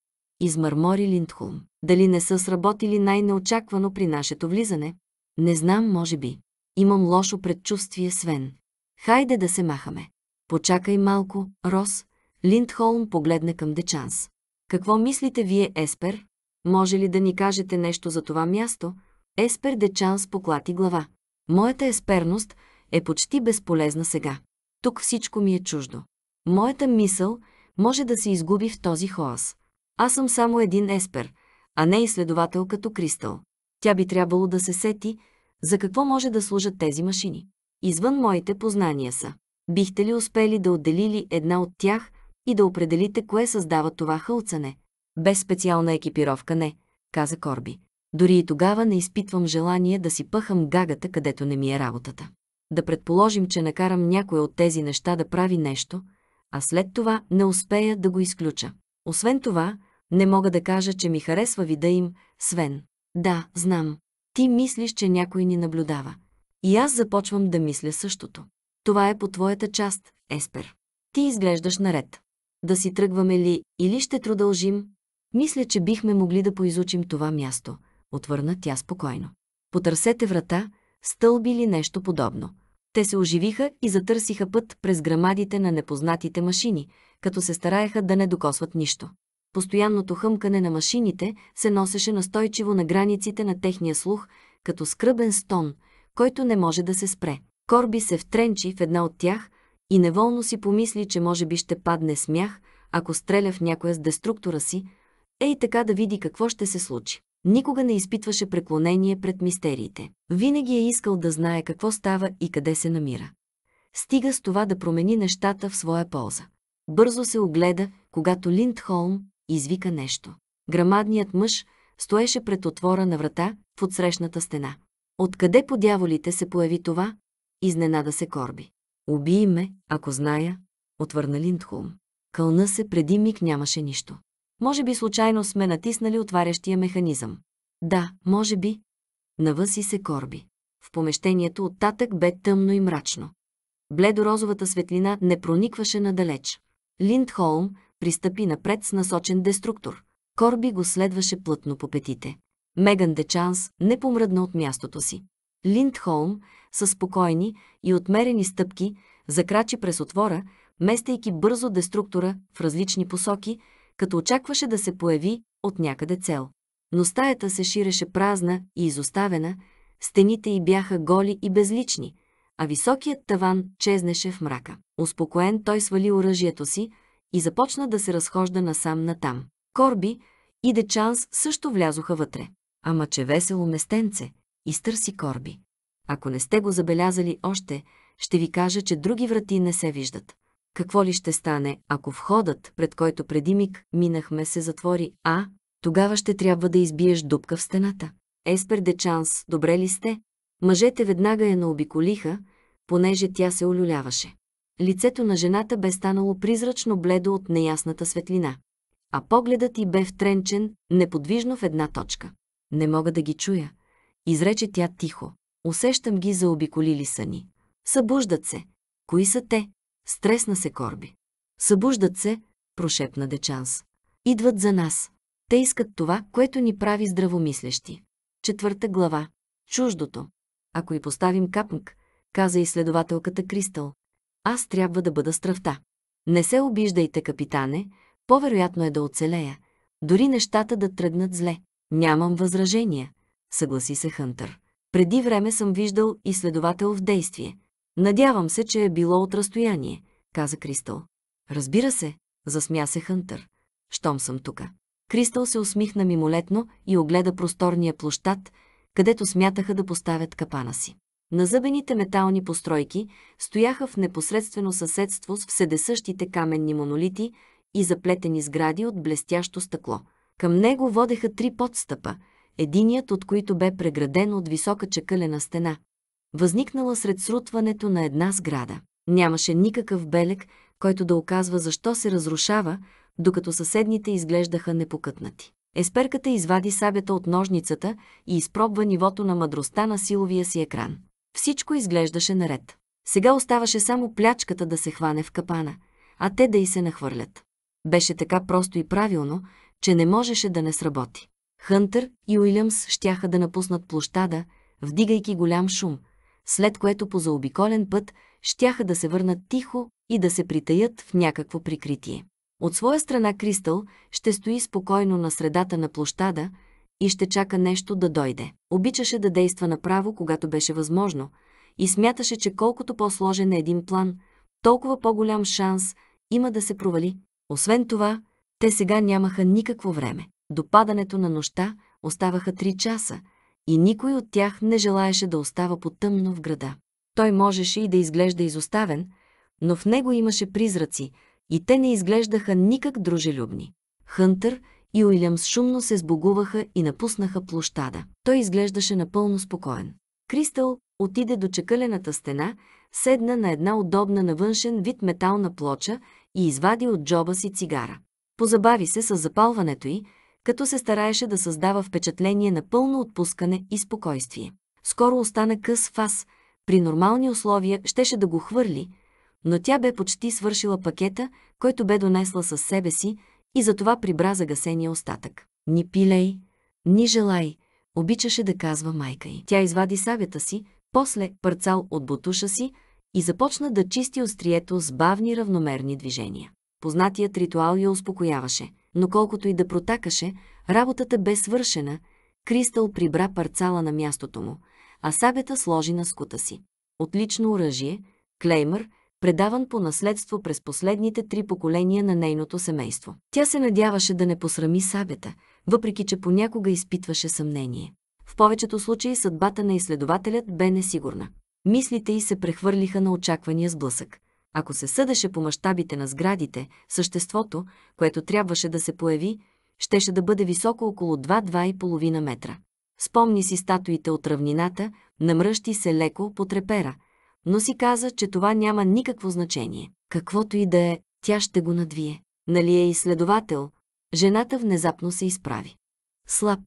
[SPEAKER 1] Измърмори Линдхолм. Дали не са сработили най-неочаквано при нашето влизане? Не знам, може би. Имам лошо предчувствие, Свен. Хайде да се махаме. Почакай малко, Рос. Линдхолм погледна към Дечанс. Какво мислите вие, Еспер? Може ли да ни кажете нещо за това място? Еспер Дечанс поклати глава. Моята есперност е почти безполезна сега. Тук всичко ми е чуждо. Моята мисъл – може да се изгуби в този хаос. Аз съм само един еспер, а не изследовател като Кристал. Тя би трябвало да се сети, за какво може да служат тези машини. Извън моите познания са. Бихте ли успели да отделили една от тях и да определите кое създава това хълцане? Без специална екипировка не, каза Корби. Дори и тогава не изпитвам желание да си пъхам гагата, където не ми е работата. Да предположим, че накарам някоя от тези неща да прави нещо – а след това не успея да го изключа. Освен това, не мога да кажа, че ми харесва вида им, Свен. Да, знам. Ти мислиш, че някой ни наблюдава. И аз започвам да мисля същото. Това е по твоята част, Еспер. Ти изглеждаш наред. Да си тръгваме ли или ще продължим? Мисля, че бихме могли да поизучим това място, отвърна тя спокойно. Потърсете врата, стълби или нещо подобно. Те се оживиха и затърсиха път през грамадите на непознатите машини, като се стараеха да не докосват нищо. Постоянното хъмкане на машините се носеше настойчиво на границите на техния слух, като скръбен стон, който не може да се спре. Корби се втренчи в една от тях и неволно си помисли, че може би ще падне смях, ако стреля в някоя с деструктора си, е и така да види какво ще се случи. Никога не изпитваше преклонение пред мистериите. Винаги е искал да знае какво става и къде се намира. Стига с това да промени нещата в своя полза. Бързо се огледа, когато Линдхолм извика нещо. Грамадният мъж стоеше пред отвора на врата в отсрещната стена. Откъде по дяволите се появи това? Изненада се Корби. Убий ме, ако зная, отвърна Линдхолм. Кълна се преди миг нямаше нищо. Може би случайно сме натиснали отварящия механизъм. Да, може би. Навъси се корби. В помещението оттатък бе тъмно и мрачно. Бледо розовата светлина не проникваше надалеч. Линдхолм пристъпи напред с насочен деструктор. Корби го следваше плътно по петите. Меган Дечанс не помръдна от мястото си. Линдхолм, със спокойни и отмерени стъпки, закрачи през отвора, местейки бързо деструктора в различни посоки, като очакваше да се появи от някъде цел. Но стаята се ширеше празна и изоставена, стените й бяха голи и безлични, а високият таван чезнеше в мрака. Успокоен той свали оръжието си и започна да се разхожда насам-натам. Корби и Дечанс също влязоха вътре. Ама че весело местенце, изтърси Корби. Ако не сте го забелязали още, ще ви кажа, че други врати не се виждат какво ли ще стане, ако входът, пред който преди миг минахме, се затвори, а тогава ще трябва да избиеш дупка в стената. Еспер де Чанс, добре ли сте? Мъжете веднага я наобиколиха, понеже тя се олюляваше. Лицето на жената бе станало призрачно бледо от неясната светлина, а погледът й бе втренчен, неподвижно в една точка. Не мога да ги чуя, изрече тя тихо. Усещам ги заобиколили са ни. Събуждат се. Кои са те? Стресна се Корби. Събуждат се, прошепна Дечанс. Идват за нас. Те искат това, което ни прави здравомислещи. Четвърта глава. Чуждото. Ако и поставим капнк, каза изследователката Кристал, аз трябва да бъда стравта. Не се обиждайте, капитане, по-вероятно е да оцелея. Дори нещата да тръгнат зле. Нямам възражения, съгласи се Хънтър. Преди време съм виждал изследовател в действие. Надявам се, че е било от разстояние, каза Кристал. Разбира се, засмя се Хънтър. Щом съм тука. Кристал се усмихна мимолетно и огледа просторния площад, където смятаха да поставят капана си. Назъбените метални постройки стояха в непосредствено съседство с вседесъщите каменни монолити и заплетени сгради от блестящо стъкло. Към него водеха три подстъпа, единият от които бе преграден от висока чакълена стена, възникнала сред срутването на една сграда. Нямаше никакъв белег, който да оказва защо се разрушава, докато съседните изглеждаха непокътнати. Есперката извади сабята от ножницата и изпробва нивото на мъдростта на силовия си екран. Всичко изглеждаше наред. Сега оставаше само плячката да се хване в капана, а те да й се нахвърлят. Беше така просто и правилно, че не можеше да не сработи. Хънтър и Уилямс щяха да напуснат площада, вдигайки голям шум, след което по заобиколен път щяха да се върнат тихо и да се притаят в някакво прикритие. От своя страна Кристал ще стои спокойно на средата на площада и ще чака нещо да дойде. Обичаше да действа направо, когато беше възможно, и смяташе, че колкото по-сложен е един план, толкова по-голям шанс има да се провали. Освен това, те сега нямаха никакво време. До падането на нощта оставаха 3 часа – и никой от тях не желаеше да остава потъмно в града. Той можеше и да изглежда изоставен, но в него имаше призраци и те не изглеждаха никак дружелюбни. Хънтър и Уилямс шумно се сбогуваха и напуснаха площада. Той изглеждаше напълно спокоен. Кристал отиде до чекалената стена, седна на една удобна на външен вид метална плоча и извади от джоба си цигара. Позабави се с запалването й, като се стараеше да създава впечатление на пълно отпускане и спокойствие. Скоро остана къс фас, при нормални условия щеше да го хвърли, но тя бе почти свършила пакета, който бе донесла със себе си и затова прибра загасения остатък. Ни пилей, ни желай, обичаше да казва майка й. Тя извади савята си, после парцал от бутуша си и започна да чисти острието с бавни равномерни движения. Познатият ритуал я успокояваше – но колкото и да протакаше, работата бе свършена, Кристал прибра парцала на мястото му, а сабята сложи на скута си. Отлично оръжие, клеймър, предаван по наследство през последните три поколения на нейното семейство. Тя се надяваше да не посрами сабята, въпреки че понякога изпитваше съмнение. В повечето случаи съдбата на изследователят бе несигурна. Мислите й се прехвърлиха на очаквания сблъсък. Ако се съдеше по мащабите на сградите, съществото, което трябваше да се появи, щеше да бъде високо около 2-2,5 метра. Спомни си статуите от равнината, намръщи се леко по трепера, но си каза, че това няма никакво значение. Каквото и да е, тя ще го надвие. Нали е изследовател? Жената внезапно се изправи. Слаб,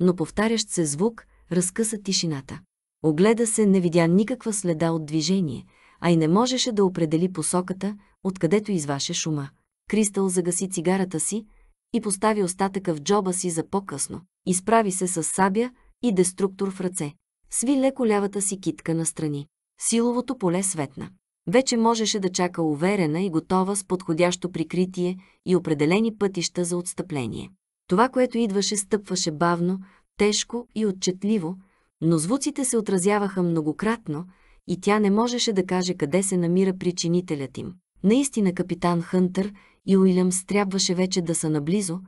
[SPEAKER 1] но повтарящ се звук разкъса тишината. Огледа се, не видя никаква следа от движение, а и не можеше да определи посоката, откъдето изваше шума. Кристал загаси цигарата си и постави остатъка в джоба си за по-късно. Изправи се с сабя и деструктор в ръце. Сви леко лявата си китка настрани. Силовото поле светна. Вече можеше да чака уверена и готова с подходящо прикритие и определени пътища за отстъпление. Това, което идваше, стъпваше бавно, тежко и отчетливо, но звуците се отразяваха многократно, и тя не можеше да каже къде се намира причинителят им. Наистина капитан Хънтър и Уилямс трябваше вече да са наблизо,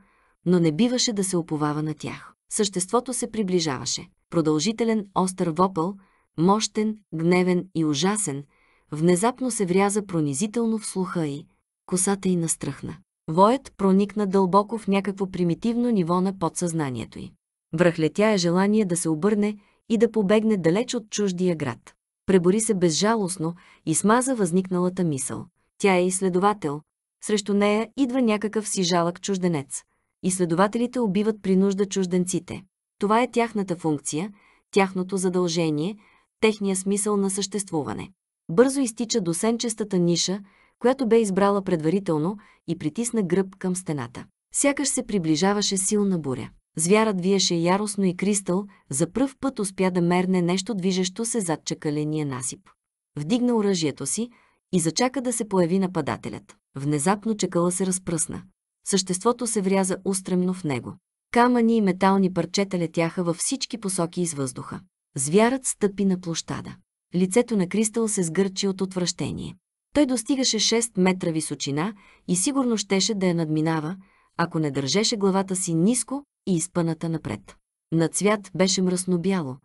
[SPEAKER 1] но не биваше да се оповава на тях. Съществото се приближаваше. Продължителен остър вопъл, мощен, гневен и ужасен, внезапно се вряза пронизително в слуха й. Косата й настръхна. Воят проникна дълбоко в някакво примитивно ниво на подсъзнанието й. Връхлетя е желание да се обърне и да побегне далеч от чуждия град пребори се безжалостно и смаза възникналата мисъл. Тя е изследовател. Срещу нея идва някакъв си жалък чужденец. Изследователите убиват при нужда чужденците. Това е тяхната функция, тяхното задължение, техния смисъл на съществуване. Бързо изтича до сенчестата ниша, която бе избрала предварително и притисна гръб към стената. Сякаш се приближаваше силна буря. Звярат виеше яростно и Кристал за пръв път успя да мерне нещо движещо се зад чакаления насип. Вдигна оръжието си и зачака да се появи нападателят. Внезапно чакала се разпръсна. Съществото се вряза устремно в него. Камъни и метални парчета летяха във всички посоки из въздуха. Звярат стъпи на площада. Лицето на Кристал се сгърчи от отвращение. Той достигаше 6 метра височина и сигурно щеше да я надминава, ако не държеше главата си ниско и изпъната напред. На цвят беше мръсно бяло,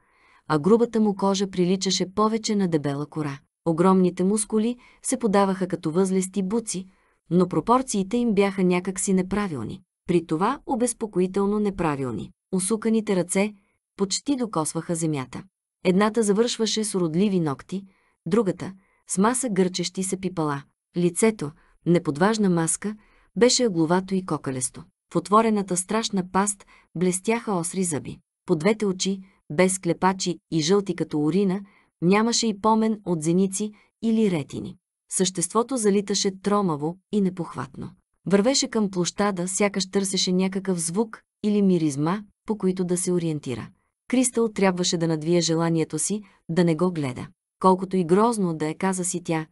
[SPEAKER 1] а грубата му кожа приличаше повече на дебела кора. Огромните мускули се подаваха като възлести буци, но пропорциите им бяха някакси неправилни. При това обезпокоително неправилни. Усуканите ръце почти докосваха земята. Едната завършваше с родливи ногти, другата – с маса гърчещи се пипала. Лицето, неподважна маска, беше главато и кокалесто. В отворената страшна паст блестяха осри зъби. По двете очи, без клепачи и жълти като урина, нямаше и помен от зеници или ретини. Съществото залиташе тромаво и непохватно. Вървеше към площада, сякаш търсеше някакъв звук или миризма, по които да се ориентира. Кристал трябваше да надвие желанието си, да не го гледа. Колкото и грозно да е, каза си тя,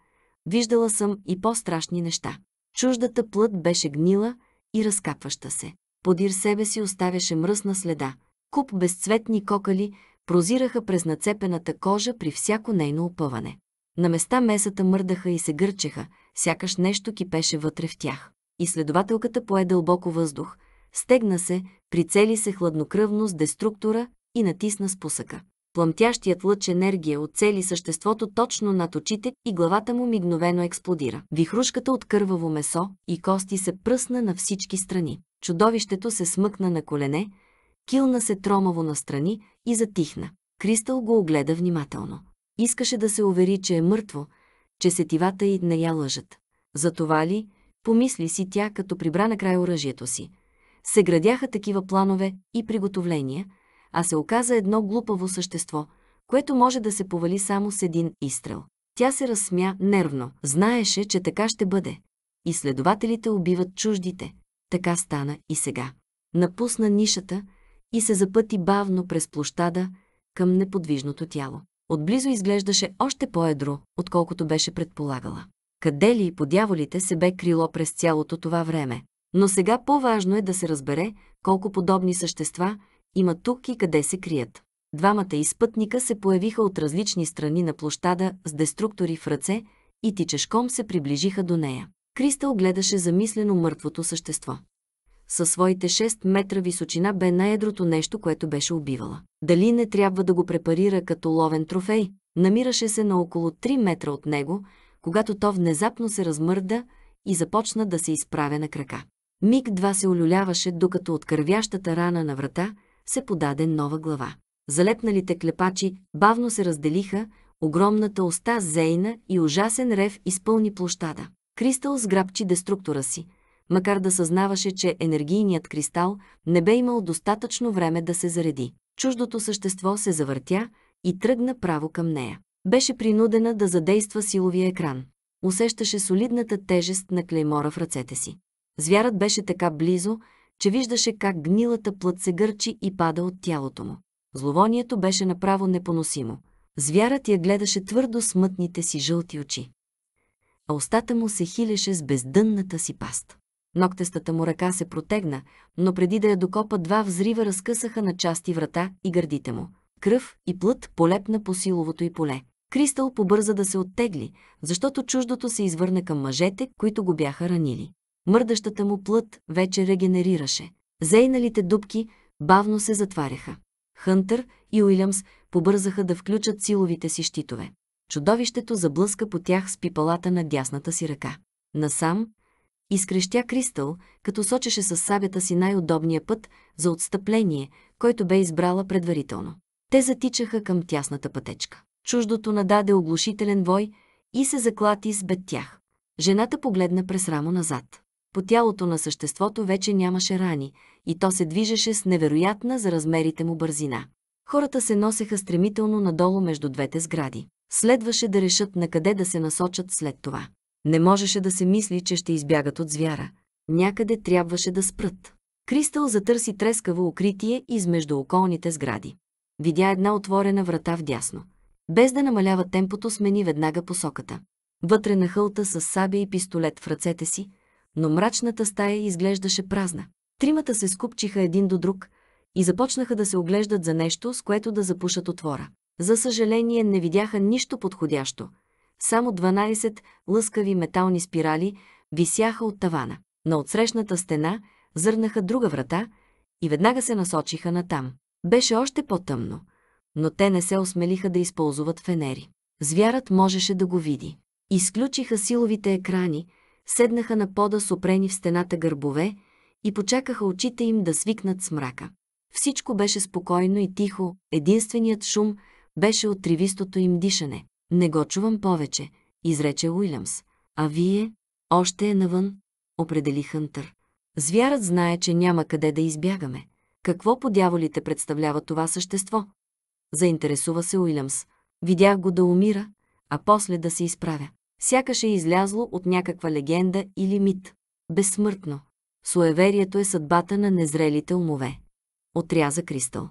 [SPEAKER 1] виждала съм и по-страшни неща. Чуждата плът беше гнила, и разкапваща се. Подир себе си оставяше мръсна следа. Куп безцветни кокали прозираха през нацепената кожа при всяко нейно опъване. На места месата мърдаха и се гърчеха, сякаш нещо кипеше вътре в тях. Изследователката пое дълбоко въздух, стегна се, прицели се хладнокръвно с деструктора и натисна спусъка. Пламтящият лъч енергия оцели съществото точно над очите и главата му мигновено експлодира. Вихрушката от кърваво месо и кости се пръсна на всички страни. Чудовището се смъкна на колене, килна се тромаво настрани и затихна. Кристал го огледа внимателно. Искаше да се увери, че е мъртво, че сетивата и не я лъжат. Затова ли, помисли си тя, като прибра на край оръжието си. Се градяха такива планове и приготовления – а се оказа едно глупаво същество, което може да се повали само с един изстрел. Тя се разсмя нервно. Знаеше, че така ще бъде. Изследователите убиват чуждите. Така стана и сега. Напусна нишата и се запъти бавно през площада към неподвижното тяло. Отблизо изглеждаше още по-едро, отколкото беше предполагала. Къде ли по дяволите се бе крило през цялото това време? Но сега по-важно е да се разбере колко подобни същества има тук и къде се крият. Двамата изпътника се появиха от различни страни на площада с деструктори в ръце и тичешком се приближиха до нея. Кристал гледаше замислено мъртвото същество. Със своите 6 метра височина бе най-едрото нещо, което беше убивала. Дали не трябва да го препарира като ловен трофей? Намираше се на около 3 метра от него, когато то внезапно се размърда и започна да се изправя на крака. Миг два се олюляваше, докато от кървящата рана на врата – се подаде нова глава. Залепналите клепачи бавно се разделиха, огромната уста зейна и ужасен рев изпълни площада. Кристал сграбчи деструктора си, макар да съзнаваше, че енергийният кристал не бе имал достатъчно време да се зареди. Чуждото същество се завъртя и тръгна право към нея. Беше принудена да задейства силовия екран. Усещаше солидната тежест на клеймора в ръцете си. Звярат беше така близо, че виждаше как гнилата плът се гърчи и пада от тялото му. Зловонието беше направо непоносимо. Звярат я гледаше твърдо с мътните си жълти очи. А устата му се хилеше с бездънната си паст. Ноктестата му ръка се протегна, но преди да я докопа два взрива разкъсаха на части врата и гърдите му. Кръв и плът полепна по силовото и поле. Кристал побърза да се оттегли, защото чуждото се извърна към мъжете, които го бяха ранили. Мърдащата му плът вече регенерираше. Зейналите дубки бавно се затваряха. Хънтър и Уилямс побързаха да включат силовите си щитове. Чудовището заблъска по тях с пипалата на дясната си ръка. Насам, изкрещя Кристал, като сочеше с сабята си най-удобния път за отстъпление, който бе избрала предварително. Те затичаха към тясната пътечка. Чуждото нададе оглушителен вой и се заклати с бед тях. Жената погледна през рамо назад. По тялото на съществото вече нямаше рани и то се движеше с невероятна за размерите му бързина. Хората се носеха стремително надолу между двете сгради. Следваше да решат на къде да се насочат след това. Не можеше да се мисли, че ще избягат от звяра. Някъде трябваше да спрат. Кристал затърси трескаво укритие измежду околните сгради. Видя една отворена врата вдясно. Без да намалява темпото, смени веднага посоката. Вътре на хълта с сабя и пистолет в ръцете си, но мрачната стая изглеждаше празна. Тримата се скупчиха един до друг и започнаха да се оглеждат за нещо, с което да запушат отвора. За съжаление не видяха нищо подходящо. Само 12 лъскави метални спирали висяха от тавана. На отсрещната стена зърнаха друга врата и веднага се насочиха натам. Беше още по-тъмно, но те не се осмелиха да използват фенери. Звярат можеше да го види. Изключиха силовите екрани – седнаха на пода с опрени в стената гърбове и почакаха очите им да свикнат с мрака. Всичко беше спокойно и тихо, единственият шум беше от тривистото им дишане. Не го чувам повече, изрече Уилямс. А вие? Още е навън, определи Хънтър. Звярат знае, че няма къде да избягаме. Какво по дяволите представлява това същество? Заинтересува се Уилямс. Видях го да умира, а после да се изправя сякаш е излязло от някаква легенда или мит. Безсмъртно. Суеверието е съдбата на незрелите умове. Отряза Кристал.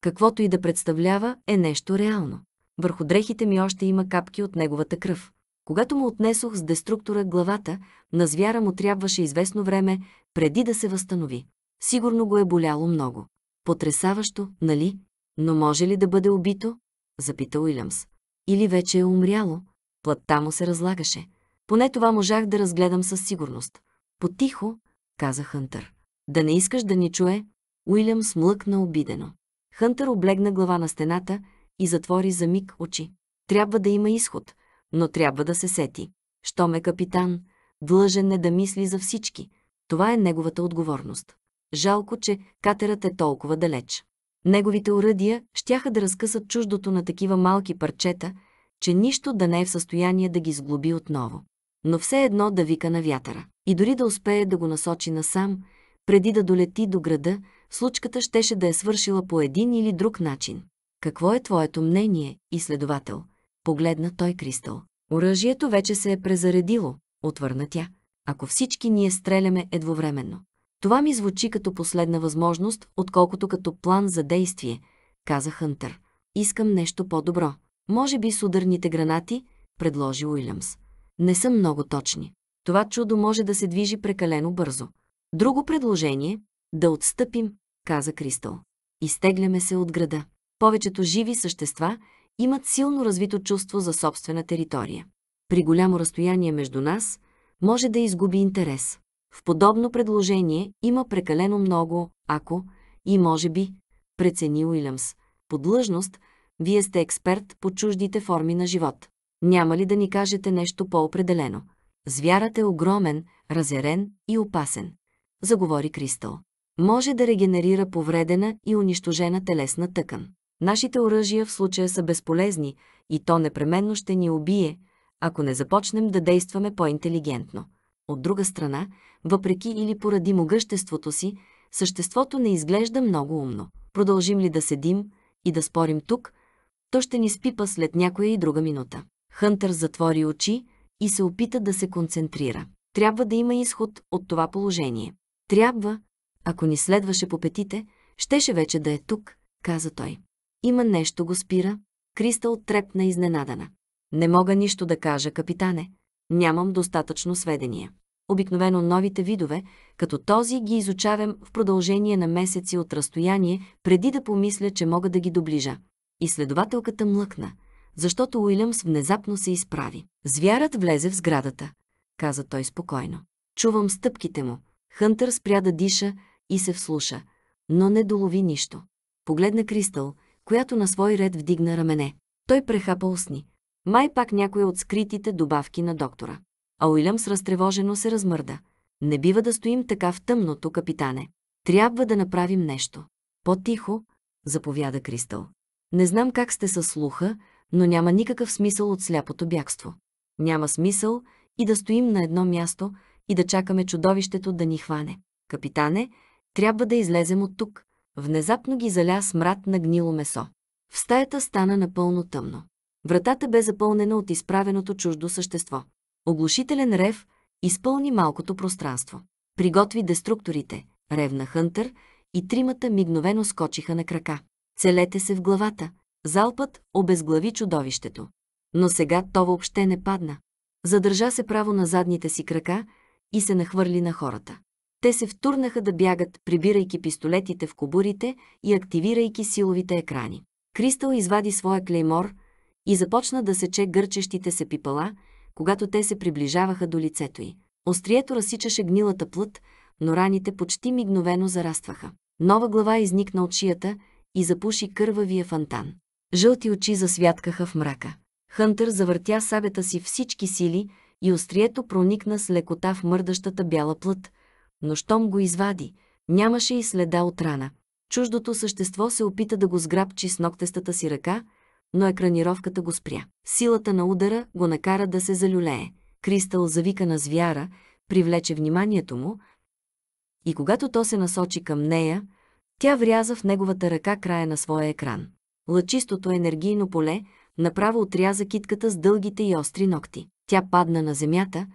[SPEAKER 1] Каквото и да представлява, е нещо реално. Върху дрехите ми още има капки от неговата кръв. Когато му отнесох с деструктора главата, на звяра му трябваше известно време, преди да се възстанови. Сигурно го е боляло много. Потресаващо, нали? Но може ли да бъде убито? Запита Уилямс. Или вече е умряло? Плътта му се разлагаше. Поне това можах да разгледам със сигурност. Потихо, каза Хънтър. Да не искаш да ни чуе, Уилям смлъкна обидено. Хънтър облегна глава на стената и затвори за миг очи. Трябва да има изход, но трябва да се сети. Щом е капитан, длъжен е да мисли за всички. Това е неговата отговорност. Жалко, че катерът е толкова далеч. Неговите оръдия щяха да разкъсат чуждото на такива малки парчета – че нищо да не е в състояние да ги сглоби отново. Но все едно да вика на вятъра. И дори да успее да го насочи насам, преди да долети до града, случката щеше да е свършила по един или друг начин. Какво е твоето мнение, изследовател? Погледна той Кристал. Оръжието вече се е презаредило, отвърна тя. Ако всички ние стреляме едновременно. Това ми звучи като последна възможност, отколкото като план за действие, каза Хънтър. Искам нещо по-добро. Може би с ударните гранати, предложи Уилямс. Не са много точни. Това чудо може да се движи прекалено бързо. Друго предложение – да отстъпим, каза Кристал. Изтегляме се от града. Повечето живи същества имат силно развито чувство за собствена територия. При голямо разстояние между нас може да изгуби интерес. В подобно предложение има прекалено много «ако» и «може би», прецени Уилямс. подлъжност. Вие сте експерт по чуждите форми на живот. Няма ли да ни кажете нещо по-определено? Звярат е огромен, разярен и опасен. Заговори Кристал. Може да регенерира повредена и унищожена телесна тъкан. Нашите оръжия в случая са безполезни и то непременно ще ни убие, ако не започнем да действаме по-интелигентно. От друга страна, въпреки или поради могъществото си, съществото не изглежда много умно. Продължим ли да седим и да спорим тук, то ще ни спипа след някоя и друга минута. Хънтър затвори очи и се опита да се концентрира. Трябва да има изход от това положение. Трябва, ако ни следваше по петите, щеше вече да е тук, каза той. Има нещо го спира. Кристал трепна изненадана. Не мога нищо да кажа, капитане. Нямам достатъчно сведения. Обикновено новите видове, като този, ги изучавам в продължение на месеци от разстояние, преди да помисля, че мога да ги доближа. И следователката млъкна, защото Уилямс внезапно се изправи. Звярат влезе в сградата, каза той спокойно. Чувам стъпките му. Хънтър спря да диша и се вслуша, но не долови нищо. Погледна Кристал, която на свой ред вдигна рамене. Той прехапа усни. Май пак някоя от скритите добавки на доктора. А Уилямс разтревожено се размърда. Не бива да стоим така в тъмното, капитане. Трябва да направим нещо. По-тихо, заповяда Кристал. Не знам как сте със слуха, но няма никакъв смисъл от сляпото бягство. Няма смисъл и да стоим на едно място и да чакаме чудовището да ни хване. Капитане, трябва да излезем от тук. Внезапно ги заля смрад на гнило месо. В стаята стана напълно тъмно. Вратата бе запълнена от изправеното чуждо същество. Оглушителен рев изпълни малкото пространство. Приготви деструкторите, ревна Хънтър, и тримата мигновено скочиха на крака. Целете се в главата. Залпът обезглави чудовището. Но сега то въобще не падна. Задържа се право на задните си крака и се нахвърли на хората. Те се втурнаха да бягат, прибирайки пистолетите в кобурите и активирайки силовите екрани. Кристал извади своя клеймор и започна да сече гърчещите се пипала, когато те се приближаваха до лицето й. Острието разсичаше гнилата плът, но раните почти мигновено зарастваха. Нова глава изникна от шията – и запуши кървавия фантан. Жълти очи засвяткаха в мрака. Хънтър завъртя сабята си всички сили и острието проникна с лекота в мърдащата бяла плът, но щом го извади, нямаше и следа от рана. Чуждото същество се опита да го сграбчи с ногтестата си ръка, но екранировката го спря. Силата на удара го накара да се залюлее. Кристал завика на звяра, привлече вниманието му и когато то се насочи към нея, тя вряза в неговата ръка края на своя екран. Лъчистото енергийно поле направо отряза китката с дългите и остри ногти. Тя падна на земята,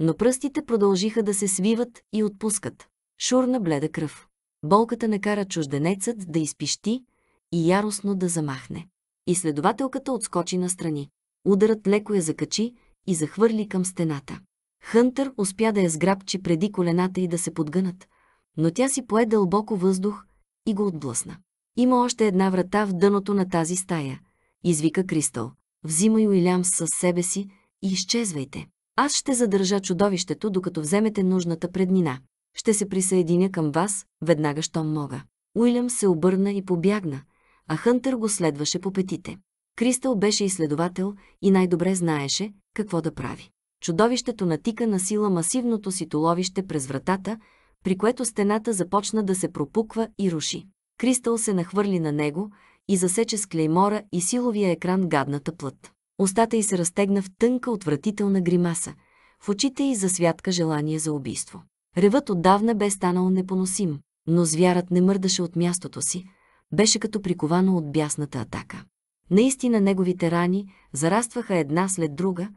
[SPEAKER 1] но пръстите продължиха да се свиват и отпускат. Шурна бледа кръв. Болката накара чужденецът да изпищи и яростно да замахне. Изследователката отскочи настрани. Ударът леко я закачи и захвърли към стената. Хънтър успя да я сграбчи преди колената и да се подгънат, но тя си пое дълбоко въздух и го отблъсна. Има още една врата в дъното на тази стая, извика Кристал. Взимай Уилям със себе си и изчезвайте. Аз ще задържа чудовището, докато вземете нужната преднина. Ще се присъединя към вас, веднага щом мога. Уилям се обърна и побягна, а Хънтър го следваше по петите. Кристал беше изследовател и най-добре знаеше какво да прави. Чудовището натика на сила масивното си толовище през вратата при което стената започна да се пропуква и руши. Кристал се нахвърли на него и засече с клеймора и силовия екран гадната плът. Остата й се разтегна в тънка отвратителна гримаса, в очите й засвятка желание за убийство. Ревът отдавна бе станал непоносим, но звярат не мърдаше от мястото си, беше като приковано от бясната атака. Наистина неговите рани зарастваха една след друга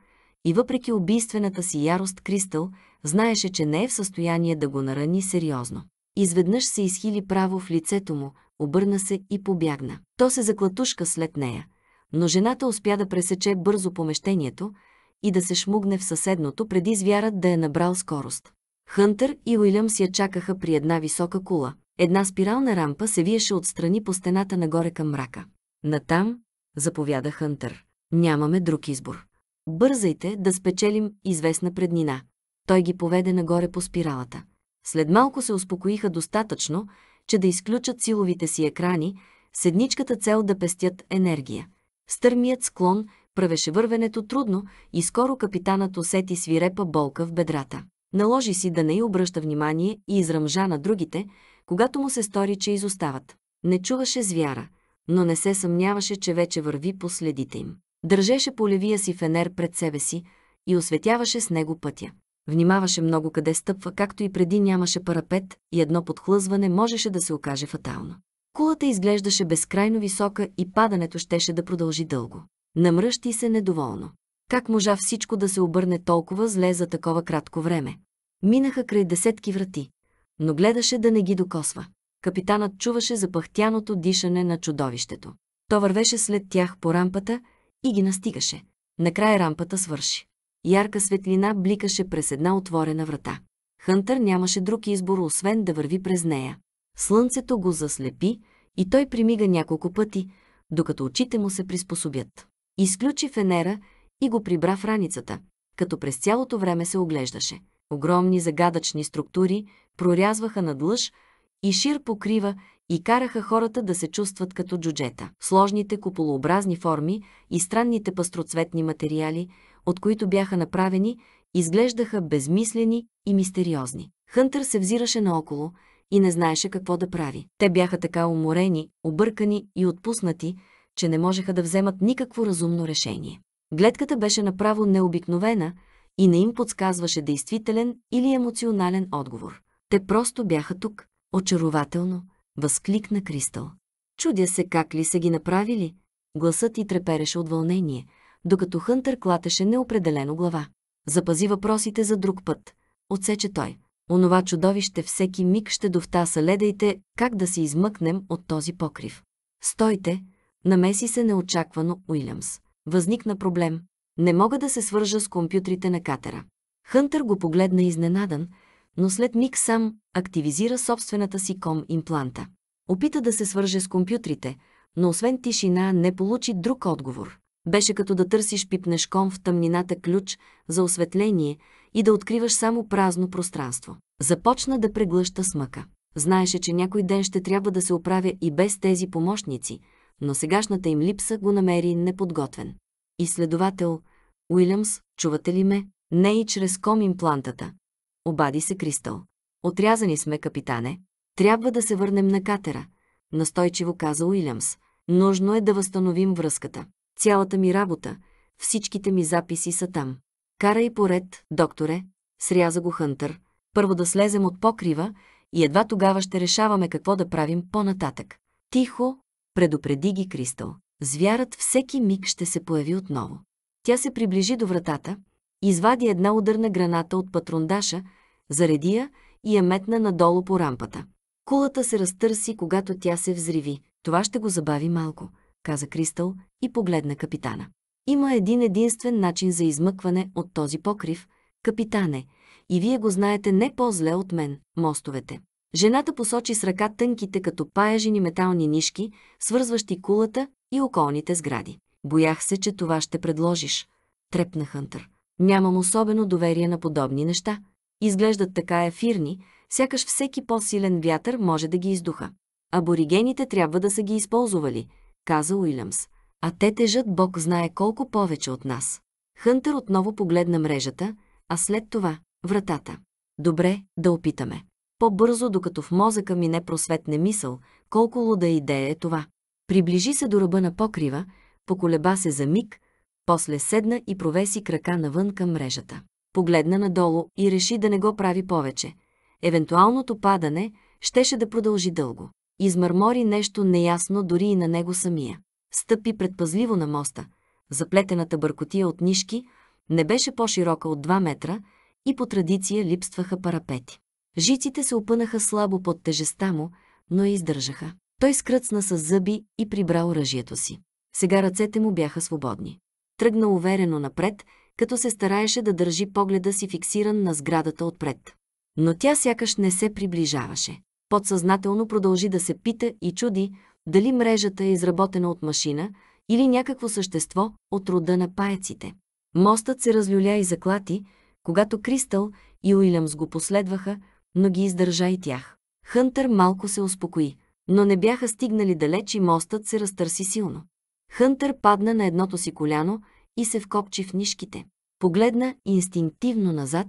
[SPEAKER 1] и въпреки убийствената си ярост Кристал знаеше, че не е в състояние да го нарани сериозно. Изведнъж се изхили право в лицето му, обърна се и побягна. То се заклатушка след нея, но жената успя да пресече бързо помещението и да се шмугне в съседното, преди звярат да е набрал скорост. Хънтър и Уилям си я чакаха при една висока кула. Една спирална рампа се виеше отстрани по стената нагоре към мрака. Натам, заповяда Хънтър. Нямаме друг избор. Бързайте да спечелим известна преднина той ги поведе нагоре по спиралата. След малко се успокоиха достатъчно, че да изключат силовите си екрани, с едничката цел да пестят енергия. Стърмият склон правеше вървенето трудно и скоро капитанът усети свирепа болка в бедрата. Наложи си да не й обръща внимание и изръмжа на другите, когато му се стори, че изостават. Не чуваше звяра, но не се съмняваше, че вече върви по следите им. Държеше полевия си фенер пред себе си и осветяваше с него пътя. Внимаваше много къде стъпва, както и преди нямаше парапет и едно подхлъзване можеше да се окаже фатално. Кулата изглеждаше безкрайно висока и падането щеше да продължи дълго. Намръщи се недоволно. Как можа всичко да се обърне толкова зле за такова кратко време? Минаха край десетки врати, но гледаше да не ги докосва. Капитанът чуваше запахтяното дишане на чудовището. То вървеше след тях по рампата и ги настигаше. Накрая рампата свърши. Ярка светлина бликаше през една отворена врата. Хънтър нямаше друг избор, освен да върви през нея. Слънцето го заслепи и той примига няколко пъти, докато очите му се приспособят. Изключи фенера и го прибра в раницата, като през цялото време се оглеждаше. Огромни загадъчни структури прорязваха лъж и шир покрива и караха хората да се чувстват като джуджета. Сложните куполообразни форми и странните пастроцветни материали – от които бяха направени, изглеждаха безмислени и мистериозни. Хънтър се взираше наоколо и не знаеше какво да прави. Те бяха така уморени, объркани и отпуснати, че не можеха да вземат никакво разумно решение. Гледката беше направо необикновена и не им подсказваше действителен или емоционален отговор. Те просто бяха тук. Очарователно, възкликна Кристал. Чудя се как ли са ги направили. Гласът и трепереше от вълнение – докато Хънтър клатеше неопределено глава. Запази въпросите за друг път. Отсече той. Онова чудовище всеки миг ще довтаса ледайте, как да се измъкнем от този покрив. Стойте, намеси се неочаквано Уилямс. Възникна проблем. Не мога да се свържа с компютрите на катера. Хънтър го погледна изненадан, но след миг сам активизира собствената си ком импланта. Опита да се свърже с компютрите, но освен тишина не получи друг отговор. Беше като да търсиш пипнешком в тъмнината ключ за осветление и да откриваш само празно пространство. Започна да преглъща смъка. Знаеше, че някой ден ще трябва да се оправя и без тези помощници, но сегашната им липса го намери неподготвен. Изследовател Уилямс, чувате ли ме? Не и чрез ком имплантата. Обади се Кристал. Отрязани сме, капитане. Трябва да се върнем на катера, настойчиво каза Уилямс. Нужно е да възстановим връзката. Цялата ми работа, всичките ми записи са там. Карай поред, докторе, сряза го Хънтър. Първо да слезем от покрива и едва тогава ще решаваме какво да правим по-нататък. Тихо, предупреди ги Кристал. Звярат всеки миг ще се появи отново. Тя се приближи до вратата, извади една ударна граната от патрондаша, зареди я и я метна надолу по рампата. Кулата се разтърси, когато тя се взриви. Това ще го забави малко каза Кристал и погледна капитана. Има един единствен начин за измъкване от този покрив, капитане, и вие го знаете не по-зле от мен, мостовете. Жената посочи с ръка тънките като паяжени метални нишки, свързващи кулата и околните сгради. Боях се, че това ще предложиш, трепна Хънтър. Нямам особено доверие на подобни неща. Изглеждат така ефирни, сякаш всеки по-силен вятър може да ги издуха. Аборигените трябва да са ги използвали, каза Уилямс. А те тежат Бог знае колко повече от нас. Хънтер отново погледна мрежата, а след това – вратата. Добре, да опитаме. По-бързо, докато в мозъка ми не просветне мисъл, колко луда идея е това. Приближи се до ръба на покрива, поколеба се за миг, после седна и провеси крака навън към мрежата. Погледна надолу и реши да не го прави повече. Евентуалното падане щеше да продължи дълго измърмори нещо неясно дори и на него самия. Стъпи предпазливо на моста. Заплетената бъркотия от нишки не беше по-широка от 2 метра и по традиция липстваха парапети. Жиците се опънаха слабо под тежестта му, но я издържаха. Той скръцна с зъби и прибра оръжието си. Сега ръцете му бяха свободни. Тръгна уверено напред, като се стараеше да държи погледа си фиксиран на сградата отпред. Но тя сякаш не се приближаваше подсъзнателно продължи да се пита и чуди дали мрежата е изработена от машина или някакво същество от рода на паеците. Мостът се разлюля и заклати, когато Кристал и Уилямс го последваха, но ги издържа и тях. Хънтър малко се успокои, но не бяха стигнали далеч и мостът се разтърси силно. Хънтър падна на едното си коляно и се вкопчи в нишките. Погледна инстинктивно назад,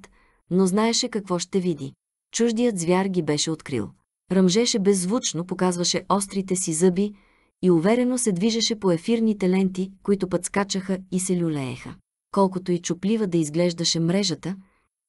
[SPEAKER 1] но знаеше какво ще види. Чуждият звяр ги беше открил ръмжеше беззвучно, показваше острите си зъби и уверено се движеше по ефирните ленти, които подскачаха и се люлееха. Колкото и чуплива да изглеждаше мрежата,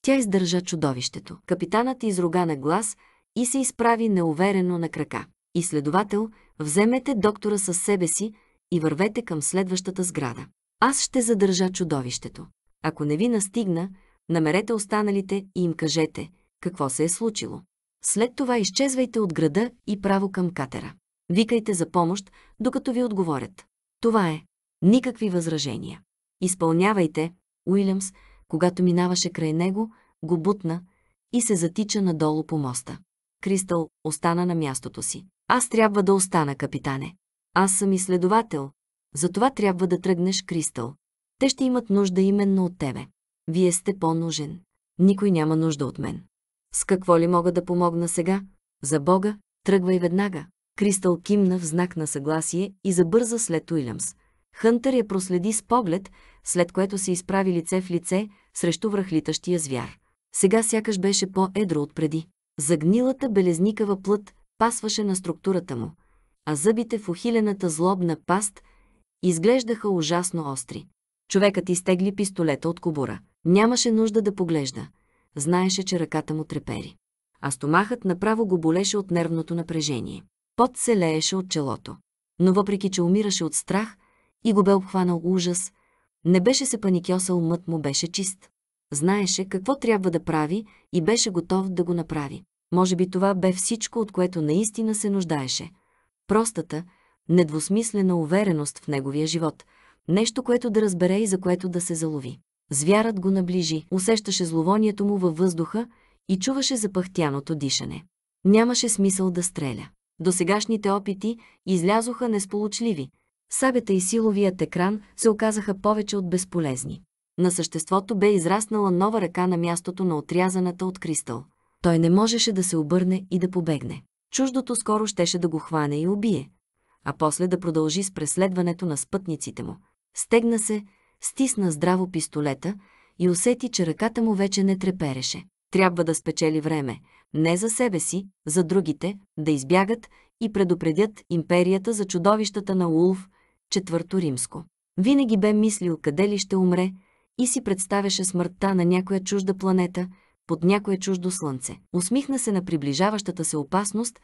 [SPEAKER 1] тя издържа чудовището. Капитанът изруга на глас и се изправи неуверено на крака. Изследовател, вземете доктора със себе си и вървете към следващата сграда. Аз ще задържа чудовището. Ако не ви настигна, намерете останалите и им кажете какво се е случило. След това изчезвайте от града и право към катера. Викайте за помощ, докато ви отговорят. Това е. Никакви възражения. Изпълнявайте, Уилямс, когато минаваше край него, го бутна и се затича надолу по моста. Кристал остана на мястото си. Аз трябва да остана, капитане. Аз съм изследовател. Затова трябва да тръгнеш, Кристал. Те ще имат нужда именно от тебе. Вие сте по-нужен. Никой няма нужда от мен. С какво ли мога да помогна сега? За Бога, тръгвай веднага. Кристал кимна в знак на съгласие и забърза след Уилямс. Хънтър я проследи с поглед, след което се изправи лице в лице срещу връхлитащия звяр. Сега сякаш беше по-едро от преди. Загнилата белезникава плът пасваше на структурата му, а зъбите в ухилената злобна паст изглеждаха ужасно остри. Човекът изтегли пистолета от кобура. Нямаше нужда да поглежда знаеше, че ръката му трепери. А стомахът направо го болеше от нервното напрежение. Пот се лееше от челото. Но въпреки, че умираше от страх и го бе обхванал ужас, не беше се паникьосал, умът му беше чист. Знаеше какво трябва да прави и беше готов да го направи. Може би това бе всичко, от което наистина се нуждаеше. Простата, недвусмислена увереност в неговия живот, нещо, което да разбере и за което да се залови. Звярат го наближи, усещаше зловонието му във въздуха и чуваше запахтяното дишане. Нямаше смисъл да стреля. Досегашните опити излязоха несполучливи. Сабята и силовият екран се оказаха повече от безполезни. На съществото бе израснала нова ръка на мястото на отрязаната от кристал. Той не можеше да се обърне и да побегне. Чуждото скоро щеше да го хване и убие, а после да продължи с преследването на спътниците му. Стегна се, стисна здраво пистолета и усети, че ръката му вече не трепереше. Трябва да спечели време, не за себе си, за другите, да избягат и предупредят империята за чудовищата на Улф, четвърто римско. Винаги бе мислил къде ли ще умре и си представяше смъртта на някоя чужда планета, под някое чуждо слънце. Усмихна се на приближаващата се опасност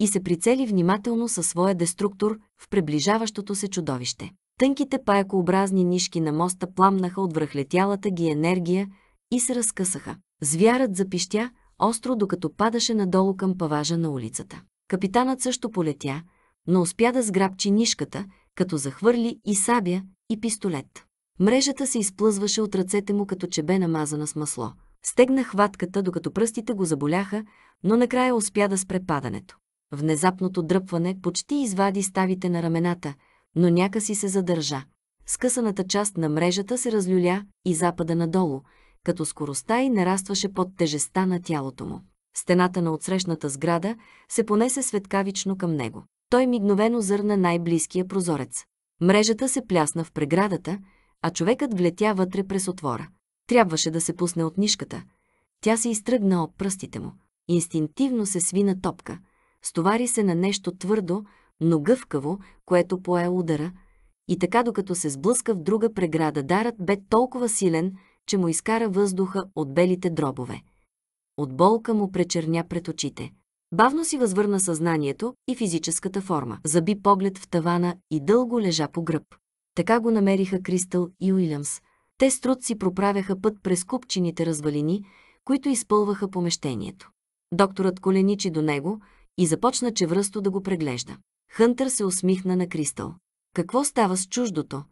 [SPEAKER 1] и се прицели внимателно със своя деструктор в приближаващото се чудовище. Тънките паякообразни нишки на моста пламнаха от връхлетялата ги енергия и се разкъсаха. Звярат запищя, остро докато падаше надолу към паважа на улицата. Капитанът също полетя, но успя да сграбчи нишката, като захвърли и сабя, и пистолет. Мрежата се изплъзваше от ръцете му, като че бе намазана с масло. Стегна хватката, докато пръстите го заболяха, но накрая успя да спре падането. Внезапното дръпване почти извади ставите на рамената – но някакси се задържа. Скъсаната част на мрежата се разлюля и запада надолу, като скоростта й нарастваше под тежестта на тялото му. Стената на отсрещната сграда се понесе светкавично към него. Той мигновено зърна най-близкия прозорец. Мрежата се плясна в преградата, а човекът влетя вътре през отвора. Трябваше да се пусне от нишката. Тя се изтръгна от пръстите му. Инстинктивно се свина топка. Стовари се на нещо твърдо, но гъвкаво, което пое удара, и така докато се сблъска в друга преграда, дарът бе толкова силен, че му изкара въздуха от белите дробове. От болка му пречерня пред очите. Бавно си възвърна съзнанието и физическата форма. Заби поглед в тавана и дълго лежа по гръб. Така го намериха Кристал и Уилямс. Те с труд си проправяха път през купчините развалини, които изпълваха помещението. Докторът коленичи до него и започна чевръсто да го преглежда. Хънтър се усмихна на Кристал. Какво става с чуждото?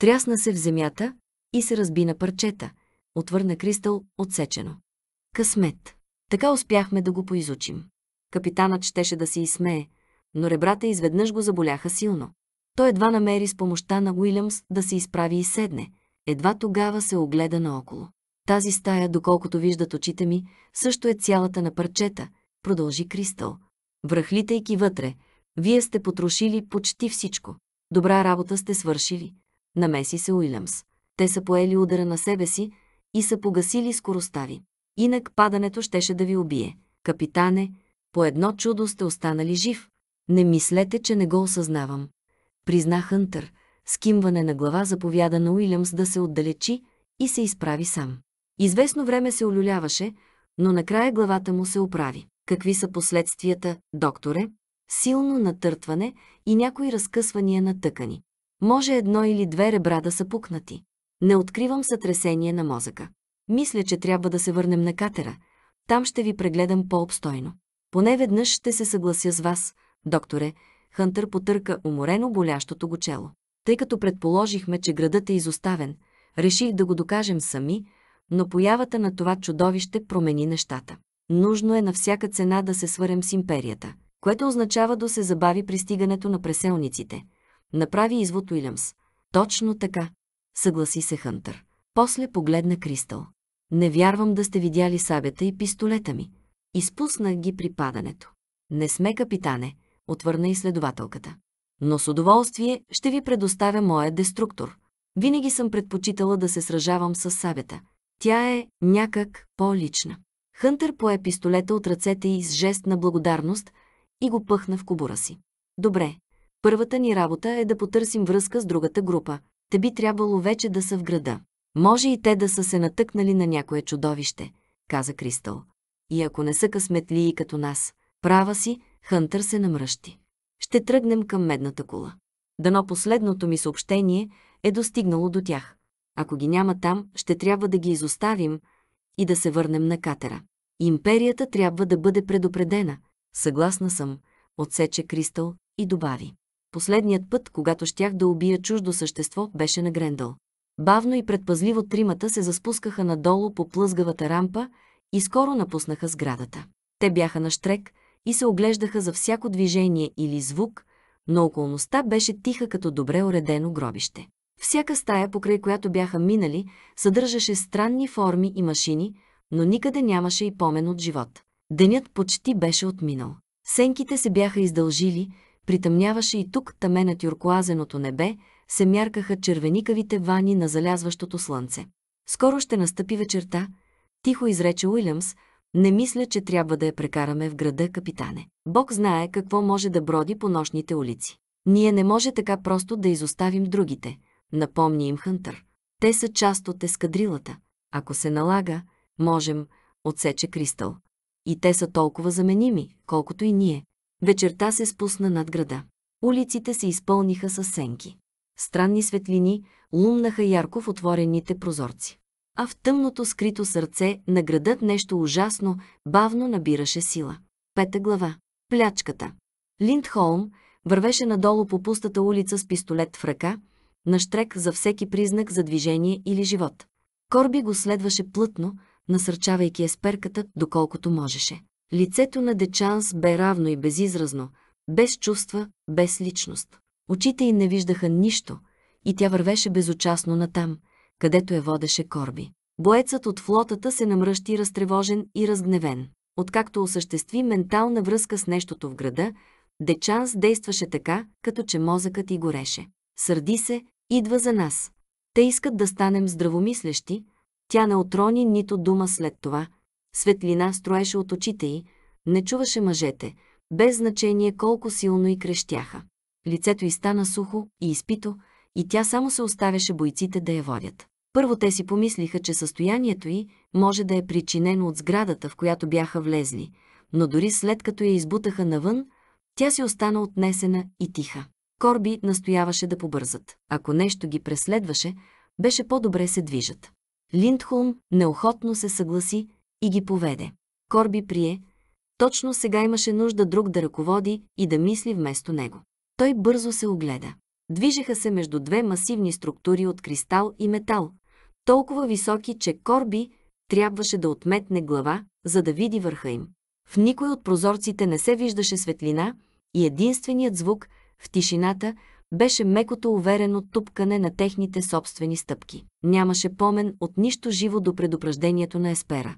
[SPEAKER 1] Трясна се в земята и се разби на парчета, отвърна Кристал отсечено. Късмет. Така успяхме да го поизучим. Капитанът щеше да се изсмее, но ребрата изведнъж го заболяха силно. Той едва намери с помощта на Уилямс да се изправи и седне. Едва тогава се огледа наоколо. Тази стая, доколкото виждат очите ми, също е цялата на парчета, продължи Кристал. Връхлитайки вътре, вие сте потрошили почти всичко. Добра работа сте свършили. Намеси се Уилямс. Те са поели удара на себе си и са погасили скоростта ви. Инак падането щеше да ви убие. Капитане, по едно чудо сте останали жив. Не мислете, че не го осъзнавам. Призна Хънтър. Скимване на глава заповяда на Уилямс да се отдалечи и се изправи сам. Известно време се олюляваше, но накрая главата му се оправи. Какви са последствията, докторе? силно натъртване и някои разкъсвания на тъкани. Може едно или две ребра да са пукнати. Не откривам сътресение на мозъка. Мисля, че трябва да се върнем на катера. Там ще ви прегледам по-обстойно. Поне веднъж ще се съглася с вас, докторе. Хантър потърка уморено болящото го чело. Тъй като предположихме, че градът е изоставен, реших да го докажем сами, но появата на това чудовище промени нещата. Нужно е на всяка цена да се свърем с империята което означава да се забави пристигането на преселниците. Направи извод Уилямс. Точно така, съгласи се Хънтър. После погледна Кристал. Не вярвам да сте видяли сабята и пистолета ми. Изпуснах ги при падането. Не сме капитане, отвърна изследователката. Но с удоволствие ще ви предоставя моя деструктор. Винаги съм предпочитала да се сражавам с сабята. Тя е някак по-лична. Хънтър пое пистолета от ръцете и с жест на благодарност и го пъхна в кобура си. Добре, първата ни работа е да потърсим връзка с другата група. Те би трябвало вече да са в града. Може и те да са се натъкнали на някое чудовище, каза Кристал. И ако не са късметлии като нас, права си, Хънтър се намръщи. Ще тръгнем към медната кула. Дано последното ми съобщение е достигнало до тях. Ако ги няма там, ще трябва да ги изоставим и да се върнем на катера. Империята трябва да бъде предупредена – Съгласна съм, отсече Кристал и добави. Последният път, когато щях да убия чуждо същество, беше на Грендъл. Бавно и предпазливо тримата се заспускаха надолу по плъзгавата рампа и скоро напуснаха сградата. Те бяха на штрек и се оглеждаха за всяко движение или звук, но околността беше тиха като добре уредено гробище. Всяка стая, покрай която бяха минали, съдържаше странни форми и машини, но никъде нямаше и помен от живот. Денят почти беше отминал. Сенките се бяха издължили, притъмняваше и тук таме на тюркуазеното небе, се мяркаха червеникавите вани на залязващото слънце. Скоро ще настъпи вечерта, тихо изрече Уилямс, не мисля, че трябва да я прекараме в града, капитане. Бог знае какво може да броди по нощните улици. Ние не може така просто да изоставим другите, напомни им Хънтър. Те са част от ескадрилата. Ако се налага, можем, отсече Кристал и те са толкова заменими, колкото и ние. Вечерта се спусна над града. Улиците се изпълниха със сенки. Странни светлини лумнаха ярко в отворените прозорци. А в тъмното скрито сърце на градът нещо ужасно, бавно набираше сила. Пета глава. Плячката. Линдхолм вървеше надолу по пустата улица с пистолет в ръка, на штрек за всеки признак за движение или живот. Корби го следваше плътно, насърчавайки есперката, доколкото можеше. Лицето на Дечанс бе равно и безизразно, без чувства, без личност. Очите й не виждаха нищо и тя вървеше безучастно натам, където я водеше Корби. Боецът от флотата се намръщи разтревожен и разгневен. Откакто осъществи ментална връзка с нещото в града, Дечанс действаше така, като че мозъкът й гореше. Сърди се, идва за нас. Те искат да станем здравомислещи, тя не отрони нито дума след това. Светлина строеше от очите й, не чуваше мъжете, без значение колко силно и крещяха. Лицето й стана сухо и изпито, и тя само се оставяше бойците да я водят. Първо те си помислиха, че състоянието й може да е причинено от сградата, в която бяха влезли, но дори след като я избутаха навън, тя си остана отнесена и тиха. Корби настояваше да побързат. Ако нещо ги преследваше, беше по-добре се движат. Линдхолм неохотно се съгласи и ги поведе. Корби прие, точно сега имаше нужда друг да ръководи и да мисли вместо него. Той бързо се огледа. Движеха се между две масивни структури от кристал и метал, толкова високи, че Корби трябваше да отметне глава, за да види върха им. В никой от прозорците не се виждаше светлина и единственият звук в тишината беше мекото уверено тупкане на техните собствени стъпки. Нямаше помен от нищо живо до предупреждението на Еспера.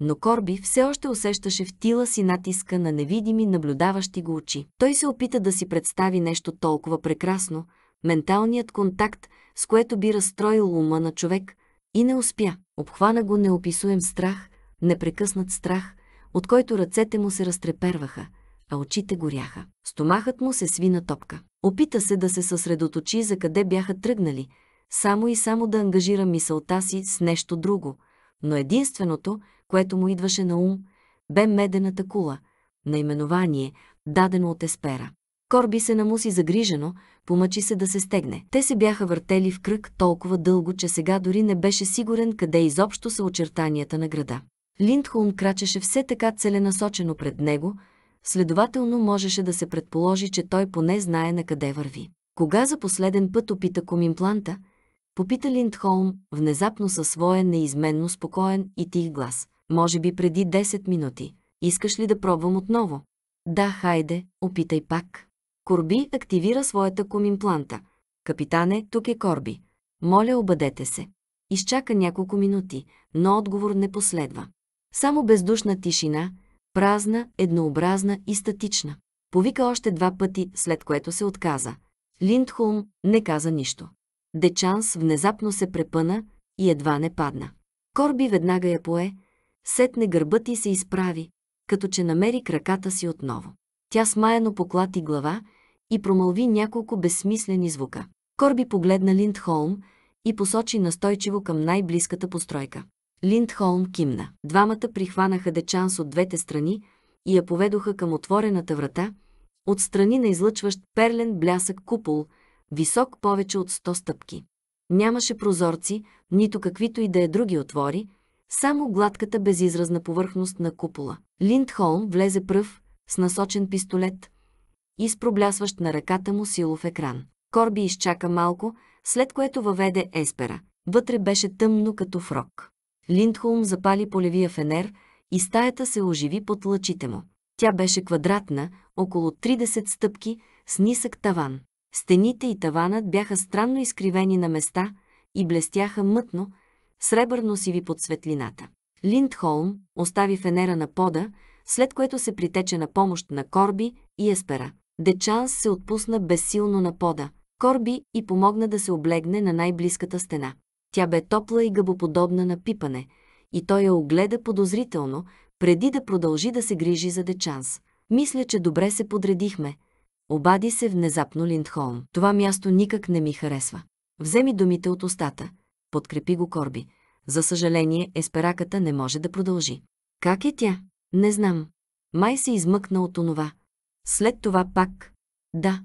[SPEAKER 1] Но Корби все още усещаше в тила си натиска на невидими наблюдаващи го очи. Той се опита да си представи нещо толкова прекрасно, менталният контакт, с което би разстроил ума на човек, и не успя. Обхвана го неописуем страх, непрекъснат страх, от който ръцете му се разтреперваха, а очите горяха. Стомахът му се сви на топка. Опита се да се съсредоточи за къде бяха тръгнали, само и само да ангажира мисълта си с нещо друго, но единственото, което му идваше на ум, бе медената кула, наименование, дадено от Еспера. Корби се намуси загрижено, помъчи се да се стегне. Те се бяха въртели в кръг толкова дълго, че сега дори не беше сигурен къде изобщо са очертанията на града. Линдхолм крачеше все така целенасочено пред него, следователно можеше да се предположи, че той поне знае на къде върви. Кога за последен път опита комимпланта, попита Линдхолм внезапно със своя неизменно спокоен и тих глас. Може би преди 10 минути. Искаш ли да пробвам отново? Да, хайде, опитай пак. Корби активира своята комимпланта. Капитане, тук е Корби. Моля, обадете се. Изчака няколко минути, но отговор не последва. Само бездушна тишина – Празна, еднообразна и статична. Повика още два пъти, след което се отказа. Линдхолм не каза нищо. Дечанс внезапно се препъна и едва не падна. Корби веднага я пое, сетне гърбът и се изправи, като че намери краката си отново. Тя смаяно поклати глава и промълви няколко безсмислени звука. Корби погледна Линдхолм и посочи настойчиво към най-близката постройка. Линдхолм кимна. Двамата прихванаха дечанс от двете страни и я поведоха към отворената врата, от страни на излъчващ перлен блясък купол, висок повече от 100 стъпки. Нямаше прозорци, нито каквито и да е други отвори, само гладката безизразна повърхност на купола. Линдхолм влезе пръв с насочен пистолет и с проблясващ на ръката му силов екран. Корби изчака малко, след което въведе Еспера. Вътре беше тъмно като в рок. Линдхолм запали полевия фенер и стаята се оживи под лъчите му. Тя беше квадратна, около 30 стъпки, с нисък таван. Стените и таванът бяха странно изкривени на места и блестяха мътно, сребърно сиви под светлината. Линдхолм остави фенера на пода, след което се притече на помощ на Корби и Еспера. Дечанс се отпусна безсилно на пода. Корби и помогна да се облегне на най-близката стена. Тя бе топла и гъбоподобна на пипане, и той я огледа подозрително, преди да продължи да се грижи за Дечанс. Мисля, че добре се подредихме. Обади се внезапно Линдхолм. Това място никак не ми харесва. Вземи думите от устата. Подкрепи го Корби. За съжаление, еспераката не може да продължи. Как е тя? Не знам. Май се измъкна от онова. След това пак. Да.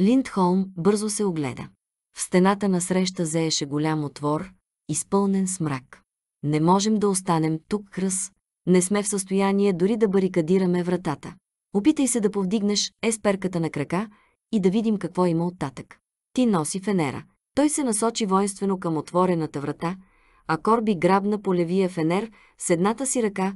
[SPEAKER 1] Линдхолм бързо се огледа. В стената насреща зееше голям отвор, изпълнен с мрак. Не можем да останем тук, кръс. Не сме в състояние дори да барикадираме вратата. Опитай се да повдигнеш есперката на крака и да видим какво има оттатък. Ти носи фенера. Той се насочи воинствено към отворената врата, а Корби грабна по левия фенер с едната си ръка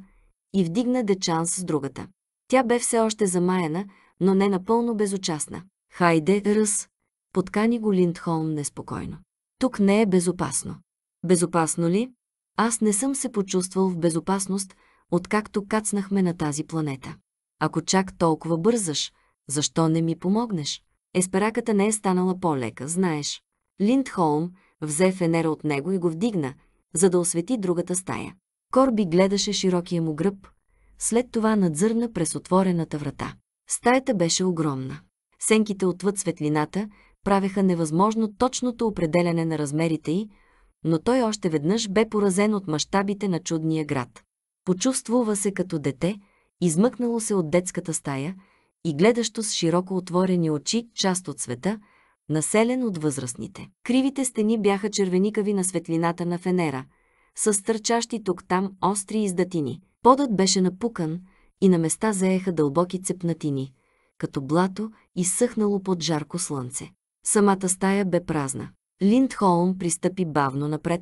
[SPEAKER 1] и вдигна дечан с другата. Тя бе все още замаяна, но не напълно безучастна. Хайде, ръс, Подкани го Линдхолм неспокойно. Тук не е безопасно. Безопасно ли? Аз не съм се почувствал в безопасност, откакто кацнахме на тази планета. Ако чак толкова бързаш, защо не ми помогнеш? Еспераката не е станала по-лека, знаеш. Линдхолм взе фенера от него и го вдигна, за да освети другата стая. Корби гледаше широкия му гръб, след това надзърна през отворената врата. Стаята беше огромна. Сенките отвъд светлината правеха невъзможно точното определене на размерите й, но той още веднъж бе поразен от мащабите на чудния град. Почувствува се като дете, измъкнало се от детската стая и гледащо с широко отворени очи част от света, населен от възрастните. Кривите стени бяха червеникави на светлината на фенера, с стърчащи тук-там остри издатини. Подът беше напукан и на места заеха дълбоки цепнатини, като блато, изсъхнало под жарко слънце. Самата стая бе празна. Линдхолм пристъпи бавно напред,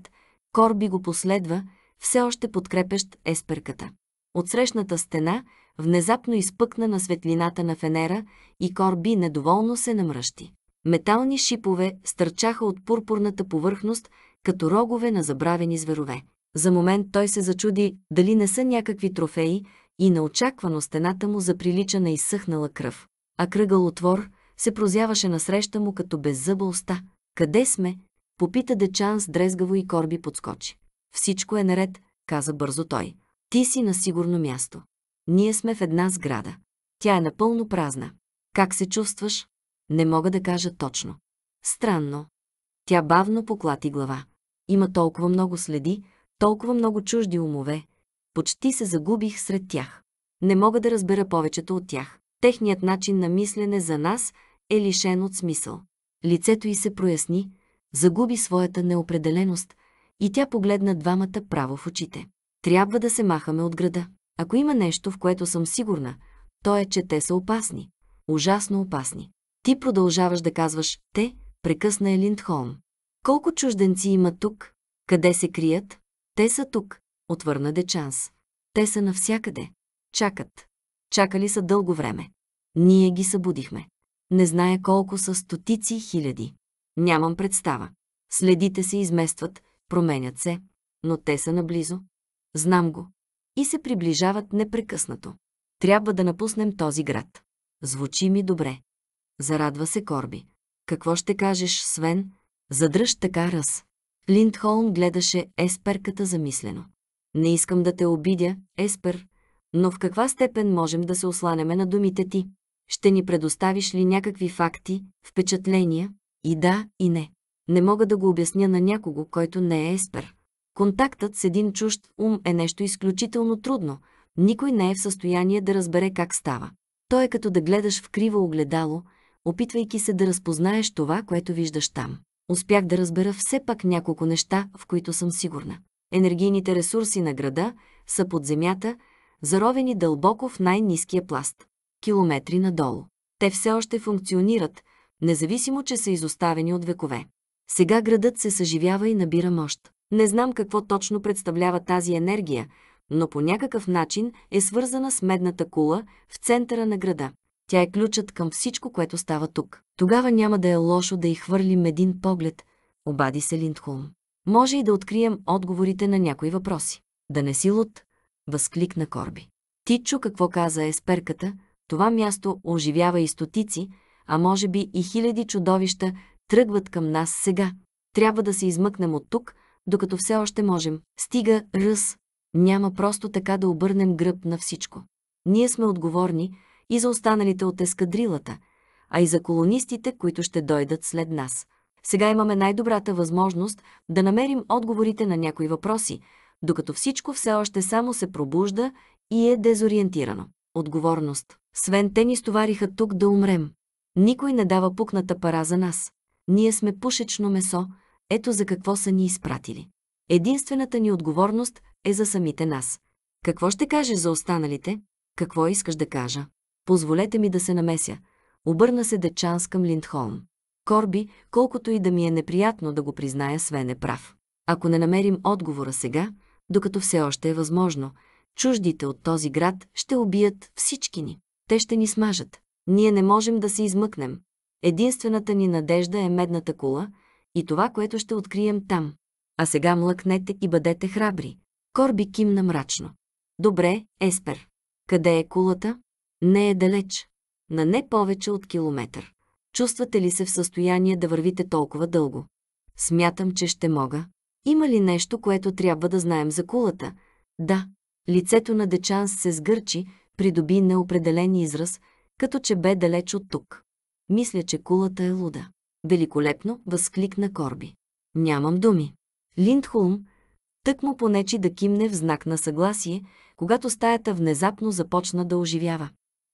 [SPEAKER 1] Корби го последва, все още подкрепещ есперката. От срещната стена внезапно изпъкна на светлината на фенера и Корби недоволно се намръщи. Метални шипове стърчаха от пурпурната повърхност, като рогове на забравени зверове. За момент той се зачуди дали не са някакви трофеи и неочаквано стената му заприлича на изсъхнала кръв. А кръгъл отвор, се прозяваше насреща му като беззъба уста. Къде сме? Попита Дечан с дрезгаво и Корби подскочи. Всичко е наред, каза бързо той. Ти си на сигурно място. Ние сме в една сграда. Тя е напълно празна. Как се чувстваш? Не мога да кажа точно. Странно. Тя бавно поклати глава. Има толкова много следи, толкова много чужди умове. Почти се загубих сред тях. Не мога да разбера повечето от тях. Техният начин на мислене за нас е лишен от смисъл. Лицето й се проясни, загуби своята неопределеност и тя погледна двамата право в очите. Трябва да се махаме от града. Ако има нещо, в което съм сигурна, то е, че те са опасни. Ужасно опасни. Ти продължаваш да казваш «те», прекъсна е Линдхолм. Колко чужденци има тук? Къде се крият? Те са тук, отвърна Дечанс. Те са навсякъде. Чакат. Чакали са дълго време. Ние ги събудихме. Не зная колко са стотици хиляди. Нямам представа. Следите се изместват, променят се, но те са наблизо. Знам го. И се приближават непрекъснато. Трябва да напуснем този град. Звучи ми добре. Зарадва се Корби. Какво ще кажеш, Свен? Задръж така раз. Линдхолм гледаше Есперката замислено. Не искам да те обидя, Еспер, но в каква степен можем да се осланеме на думите ти? ще ни предоставиш ли някакви факти, впечатления, и да, и не. Не мога да го обясня на някого, който не е еспер. Контактът с един чужд ум е нещо изключително трудно. Никой не е в състояние да разбере как става. Той е като да гледаш в криво огледало, опитвайки се да разпознаеш това, което виждаш там. Успях да разбера все пак няколко неща, в които съм сигурна. Енергийните ресурси на града са под земята, заровени дълбоко в най-низкия пласт километри надолу. Те все още функционират, независимо, че са изоставени от векове. Сега градът се съживява и набира мощ. Не знам какво точно представлява тази енергия, но по някакъв начин е свързана с медната кула в центъра на града. Тя е ключът към всичко, което става тук. Тогава няма да е лошо да й хвърлим един поглед, обади се Линдхолм. Може и да открием отговорите на някои въпроси. Да не си лут, възкликна Корби. Ти чу какво каза есперката, това място оживява и стотици, а може би и хиляди чудовища тръгват към нас сега. Трябва да се измъкнем от тук, докато все още можем. Стига ръс. Няма просто така да обърнем гръб на всичко. Ние сме отговорни и за останалите от ескадрилата, а и за колонистите, които ще дойдат след нас. Сега имаме най-добрата възможност да намерим отговорите на някои въпроси, докато всичко все още само се пробужда и е дезориентирано. Отговорност Свен те ни стовариха тук да умрем. Никой не дава пукната пара за нас. Ние сме пушечно месо, ето за какво са ни изпратили. Единствената ни отговорност е за самите нас. Какво ще кажеш за останалите? Какво искаш да кажа? Позволете ми да се намеся. Обърна се Дечанс към Линдхолм. Корби, колкото и да ми е неприятно да го призная, Свен е прав. Ако не намерим отговора сега, докато все още е възможно, чуждите от този град ще убият всички ни. Те ще ни смажат. Ние не можем да се измъкнем. Единствената ни надежда е медната кула и това, което ще открием там. А сега млъкнете и бъдете храбри. Корби кимна мрачно. Добре, Еспер. Къде е кулата? Не е далеч. На не повече от километър. Чувствате ли се в състояние да вървите толкова дълго? Смятам, че ще мога. Има ли нещо, което трябва да знаем за кулата? Да. Лицето на Дечанс се сгърчи, придоби неопределен израз, като че бе далеч от тук. Мисля, че кулата е луда. Великолепно, възкликна Корби. Нямам думи. Линдхулм тък му понечи да кимне в знак на съгласие, когато стаята внезапно започна да оживява.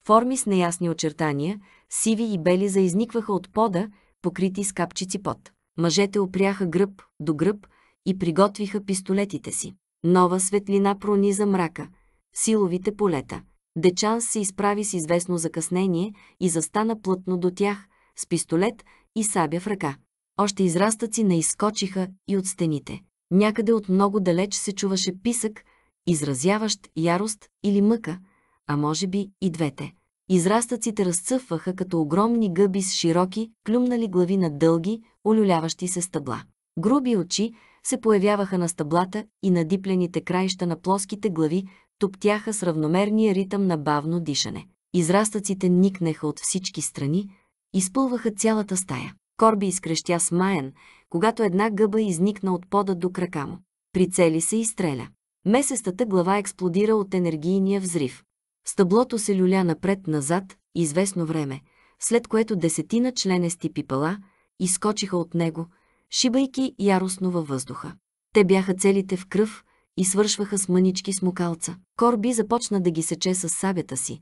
[SPEAKER 1] Форми с неясни очертания, сиви и бели заизникваха от пода, покрити с капчици пот. Мъжете опряха гръб до гръб и приготвиха пистолетите си. Нова светлина прониза мрака, силовите полета – Дечан се изправи с известно закъснение и застана плътно до тях, с пистолет и сабя в ръка. Още израстъци не изскочиха и от стените. Някъде от много далеч се чуваше писък, изразяващ ярост или мъка, а може би и двете. Израстъците разцъфваха като огромни гъби с широки, клюмнали глави на дълги, олюляващи се стъбла. Груби очи се появяваха на стъблата и на диплените краища на плоските глави топтяха с равномерния ритъм на бавно дишане. Израстъците никнеха от всички страни, изпълваха цялата стая. Корби изкрещя смаян, когато една гъба изникна от пода до крака му. Прицели се и стреля. Месестата глава експлодира от енергийния взрив. Стъблото се люля напред-назад известно време, след което десетина членести пипала изскочиха от него, шибайки яростно във въздуха. Те бяха целите в кръв, и свършваха с мънички смукалца. Корби започна да ги сече с сабята си,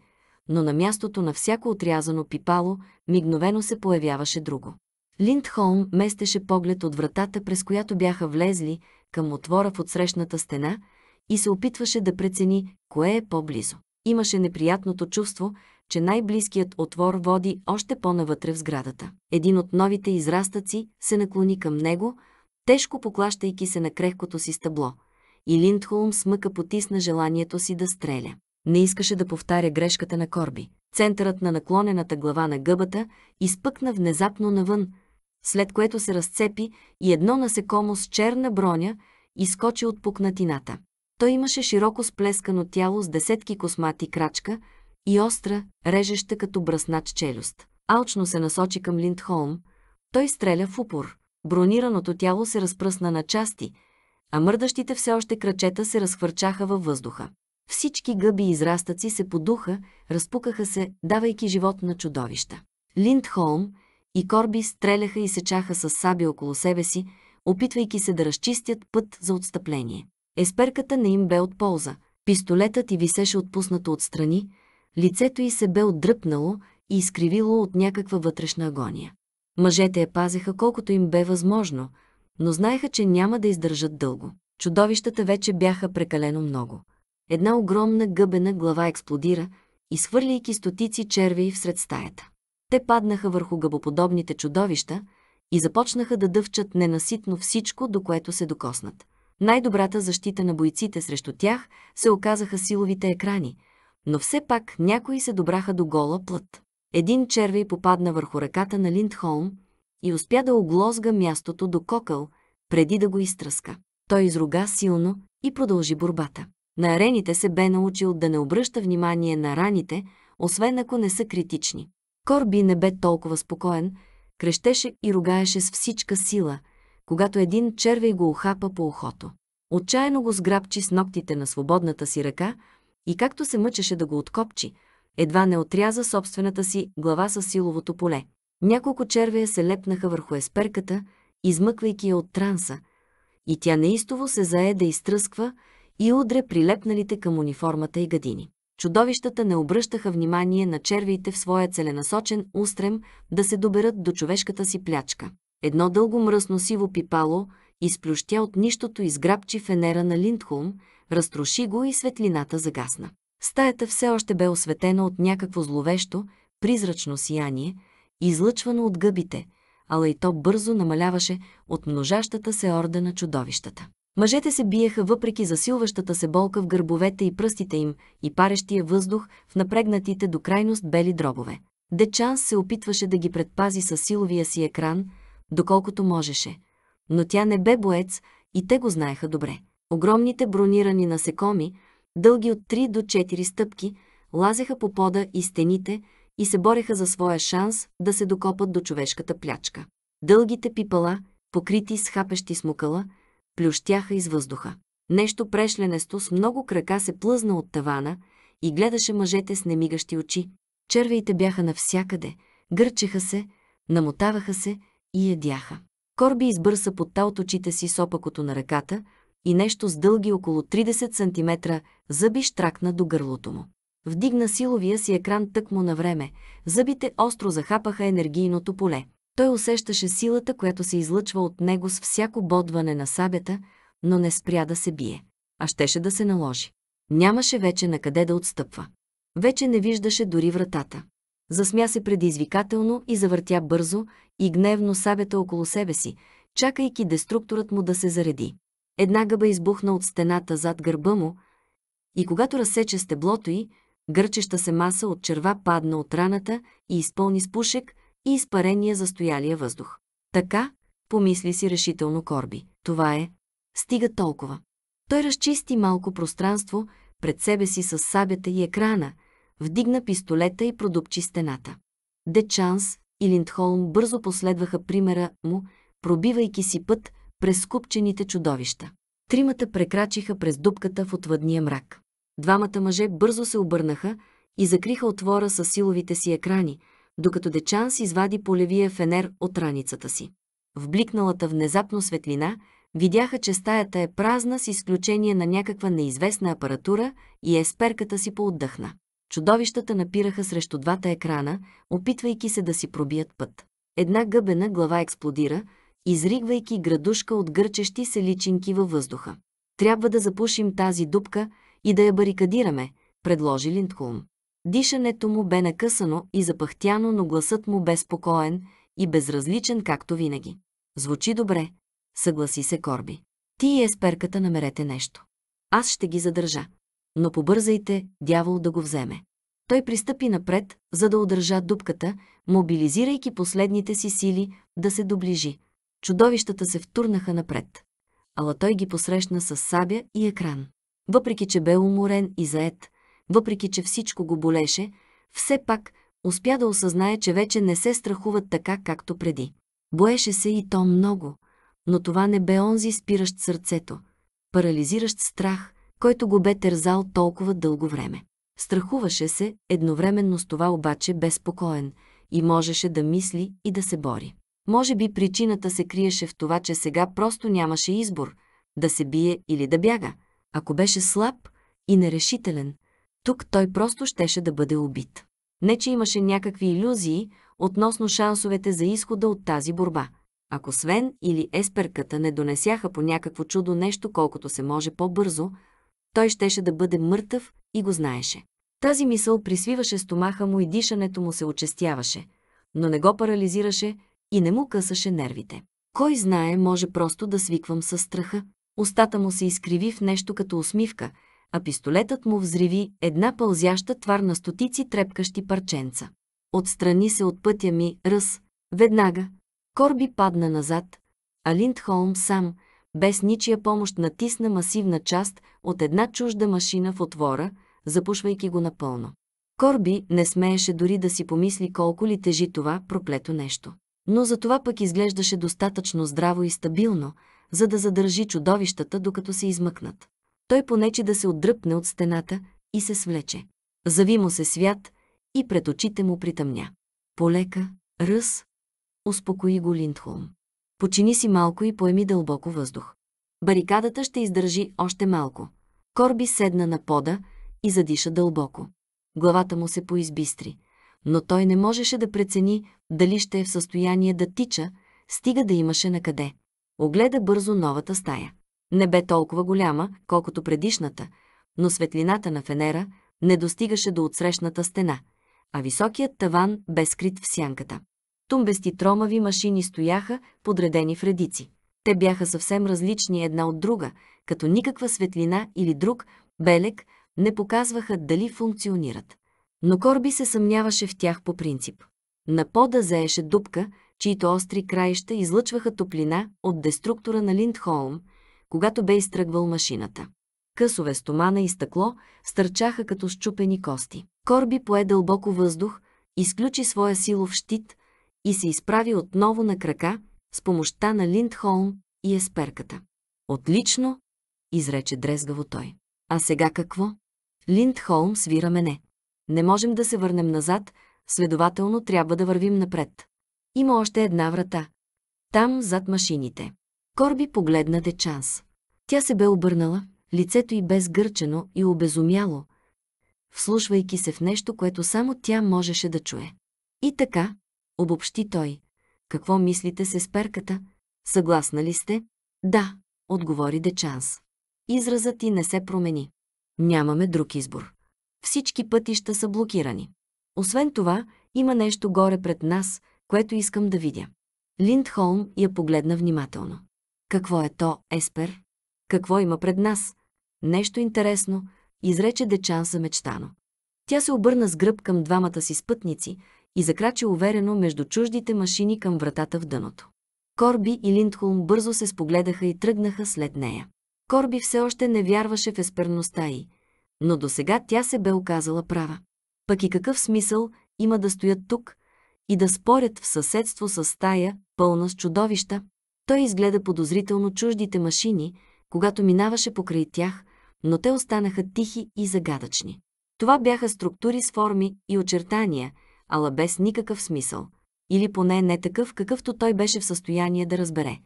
[SPEAKER 1] но на мястото на всяко отрязано пипало мигновено се появяваше друго. Линдхолм местеше поглед от вратата, през която бяха влезли към отвора в отсрещната стена и се опитваше да прецени кое е по-близо. Имаше неприятното чувство, че най-близкият отвор води още по-навътре в сградата. Един от новите израстъци се наклони към него, тежко поклащайки се на крехкото си стъбло – и Линдхолм с мъка потисна желанието си да стреля. Не искаше да повтаря грешката на Корби. Центърът на наклонената глава на гъбата изпъкна внезапно навън, след което се разцепи и едно насекомо с черна броня изкочи от пукнатината. Той имаше широко сплескано тяло с десетки космати крачка и остра, режеща като бръснач челюст. Алчно се насочи към Линдхолм. Той стреля в упор. Бронираното тяло се разпръсна на части – а мърдащите все още крачета се разхвърчаха във въздуха. Всички гъби и израстъци се подуха, разпукаха се, давайки живот на чудовища. Линдхолм и Корби стреляха и сечаха с саби около себе си, опитвайки се да разчистят път за отстъпление. Есперката не им бе от полза. Пистолетът и висеше отпуснато отстрани, лицето й се бе отдръпнало и изкривило от някаква вътрешна агония. Мъжете я пазеха колкото им бе възможно – но знаеха, че няма да издържат дълго. Чудовищата вече бяха прекалено много. Една огромна гъбена глава експлодира, изхвърляйки стотици червеи всред стаята. Те паднаха върху гъбоподобните чудовища и започнаха да дъвчат ненаситно всичко, до което се докоснат. Най-добрата защита на бойците срещу тях се оказаха силовите екрани, но все пак някои се добраха до гола плът. Един червей попадна върху ръката на Линдхолм, и успя да оглозга мястото до кокъл, преди да го изтръска. Той изруга силно и продължи борбата. На арените се бе научил да не обръща внимание на раните, освен ако не са критични. Корби не бе толкова спокоен, крещеше и ругаеше с всичка сила, когато един червей го ухапа по ухото. Отчаяно го сграбчи с ногтите на свободната си ръка и както се мъчеше да го откопчи, едва не отряза собствената си глава със силовото поле. Няколко червея се лепнаха върху есперката, измъквайки я от транса, и тя неистово се зае да изтръсква и удре прилепналите към униформата и гадини. Чудовищата не обръщаха внимание на червиите в своя целенасочен устрем да се доберат до човешката си плячка. Едно дълго мръсно сиво пипало изплющя от нищото изграбчи фенера на Линдхолм, разтроши го и светлината загасна. Стаята все още бе осветена от някакво зловещо, призрачно сияние – излъчвано от гъбите, ала и то бързо намаляваше от множащата се орда на чудовищата. Мъжете се биеха въпреки засилващата се болка в гърбовете и пръстите им и парещия въздух в напрегнатите до крайност бели дробове. Дечанс се опитваше да ги предпази със силовия си екран, доколкото можеше. Но тя не бе боец и те го знаеха добре. Огромните бронирани насекоми, дълги от 3 до 4 стъпки, лазеха по пода и стените, и се бореха за своя шанс да се докопат до човешката плячка. Дългите пипала, покрити с хапещи смукала, плющяха из въздуха. Нещо прешленесто с много крака се плъзна от тавана и гледаше мъжете с немигащи очи. Червеите бяха навсякъде, гърчеха се, намотаваха се и ядяха. Корби избърса та от очите си с опакото на ръката и нещо с дълги около 30 см зъби штракна до гърлото му. Вдигна силовия си екран тъкмо на време. Зъбите остро захапаха енергийното поле. Той усещаше силата, която се излъчва от него с всяко бодване на сабята, но не спря да се бие. А щеше да се наложи. Нямаше вече на къде да отстъпва. Вече не виждаше дори вратата. Засмя се предизвикателно и завъртя бързо и гневно сабята около себе си, чакайки деструкторът му да се зареди. Една гъба избухна от стената зад гърба му и когато разсече стеблото й, Гърчеща се маса от черва падна от раната и изпълни с пушек и изпарения застоялия въздух. Така, помисли си решително Корби. Това е. Стига толкова. Той разчисти малко пространство пред себе си с сабята и екрана, вдигна пистолета и продупчи стената. Де Чанс и Линдхолм бързо последваха примера му, пробивайки си път през скупчените чудовища. Тримата прекрачиха през дупката в отвъдния мрак. Двамата мъже бързо се обърнаха и закриха отвора с силовите си екрани, докато Дечанс извади полевия фенер от раницата си. В бликналата внезапно светлина видяха, че стаята е празна с изключение на някаква неизвестна апаратура и есперката си поотдъхна. Чудовищата напираха срещу двата екрана, опитвайки се да си пробият път. Една гъбена глава експлодира, изригвайки градушка от гърчещи се личинки във въздуха. Трябва да запушим тази дупка, и да я барикадираме, предложи Линдхулм. Дишането му бе накъсано и запахтяно, но гласът му бе спокоен и безразличен, както винаги. Звучи добре, съгласи се Корби. Ти и есперката намерете нещо. Аз ще ги задържа. Но побързайте, дявол да го вземе. Той пристъпи напред, за да удържа дупката, мобилизирайки последните си сили да се доближи. Чудовищата се втурнаха напред. Ала той ги посрещна с сабя и екран. Въпреки, че бе уморен и заед, въпреки, че всичко го болеше, все пак успя да осъзнае, че вече не се страхуват така, както преди. Боеше се и то много, но това не бе онзи спиращ сърцето, парализиращ страх, който го бе тързал толкова дълго време. Страхуваше се, едновременно с това обаче безпокоен и можеше да мисли и да се бори. Може би причината се криеше в това, че сега просто нямаше избор – да се бие или да бяга – ако беше слаб и нерешителен, тук той просто щеше да бъде убит. Не, че имаше някакви иллюзии относно шансовете за изхода от тази борба. Ако Свен или Есперката не донесяха по някакво чудо нещо колкото се може по-бързо, той щеше да бъде мъртъв и го знаеше. Тази мисъл присвиваше стомаха му и дишането му се очестяваше, но не го парализираше и не му късаше нервите. Кой знае, може просто да свиквам със страха, Устата му се изкриви в нещо като усмивка, а пистолетът му взриви една пълзяща твар на стотици трепкащи парченца. Отстрани се от пътя ми, ръс. Веднага. Корби падна назад, а Линдхолм сам, без ничия помощ натисна масивна част от една чужда машина в отвора, запушвайки го напълно. Корби не смееше дори да си помисли колко ли тежи това проклето нещо. Но за това пък изглеждаше достатъчно здраво и стабилно, за да задържи чудовищата, докато се измъкнат. Той понече да се отдръпне от стената и се свлече. Зави му се свят и пред очите му притъмня. Полека, ръс, успокои го Линдхолм. Почини си малко и поеми дълбоко въздух. Барикадата ще издържи още малко. Корби седна на пода и задиша дълбоко. Главата му се поизбистри, но той не можеше да прецени дали ще е в състояние да тича, стига да имаше накъде. Огледа бързо новата стая. Не бе толкова голяма, колкото предишната, но светлината на фенера не достигаше до отсрещната стена, а високият таван бе скрит в сянката. Тумбести тромави машини стояха, подредени в редици. Те бяха съвсем различни една от друга, като никаква светлина или друг, белек, не показваха дали функционират. Но Корби се съмняваше в тях по принцип. На пода заеше дупка, чието остри краища излъчваха топлина от деструктора на Линдхолм, когато бе изтръгвал машината. Късове стомана и стъкло стърчаха като щупени кости. Корби пое дълбоко въздух, изключи своя силов щит и се изправи отново на крака с помощта на Линдхолм и есперката. Отлично, изрече дрезгаво той. А сега какво? Линдхолм свира мене. Не можем да се върнем назад, следователно трябва да вървим напред. Има още една врата. Там, зад машините. Корби погледна Дечанс. Тя се бе обърнала, лицето й бе сгърчено и обезумяло, вслушвайки се в нещо, което само тя можеше да чуе. И така, обобщи той. Какво мислите се с перката? Съгласна ли сте? Да, отговори Дечанс. Изразът ти не се промени. Нямаме друг избор. Всички пътища са блокирани. Освен това, има нещо горе пред нас, което искам да видя. Линдхолм я погледна внимателно. Какво е то, Еспер? Какво има пред нас? Нещо интересно, изрече Дечан мечтано. Тя се обърна с гръб към двамата си спътници и закрачи уверено между чуждите машини към вратата в дъното. Корби и Линдхолм бързо се спогледаха и тръгнаха след нея. Корби все още не вярваше в есперността й, но досега тя се бе оказала права. Пък и какъв смисъл има да стоят тук, и да спорят в съседство с стая, пълна с чудовища. Той изгледа подозрително чуждите машини, когато минаваше покрай тях, но те останаха тихи и загадъчни. Това бяха структури с форми и очертания, ала без никакъв смисъл. Или поне не такъв, какъвто той беше в състояние да разбере.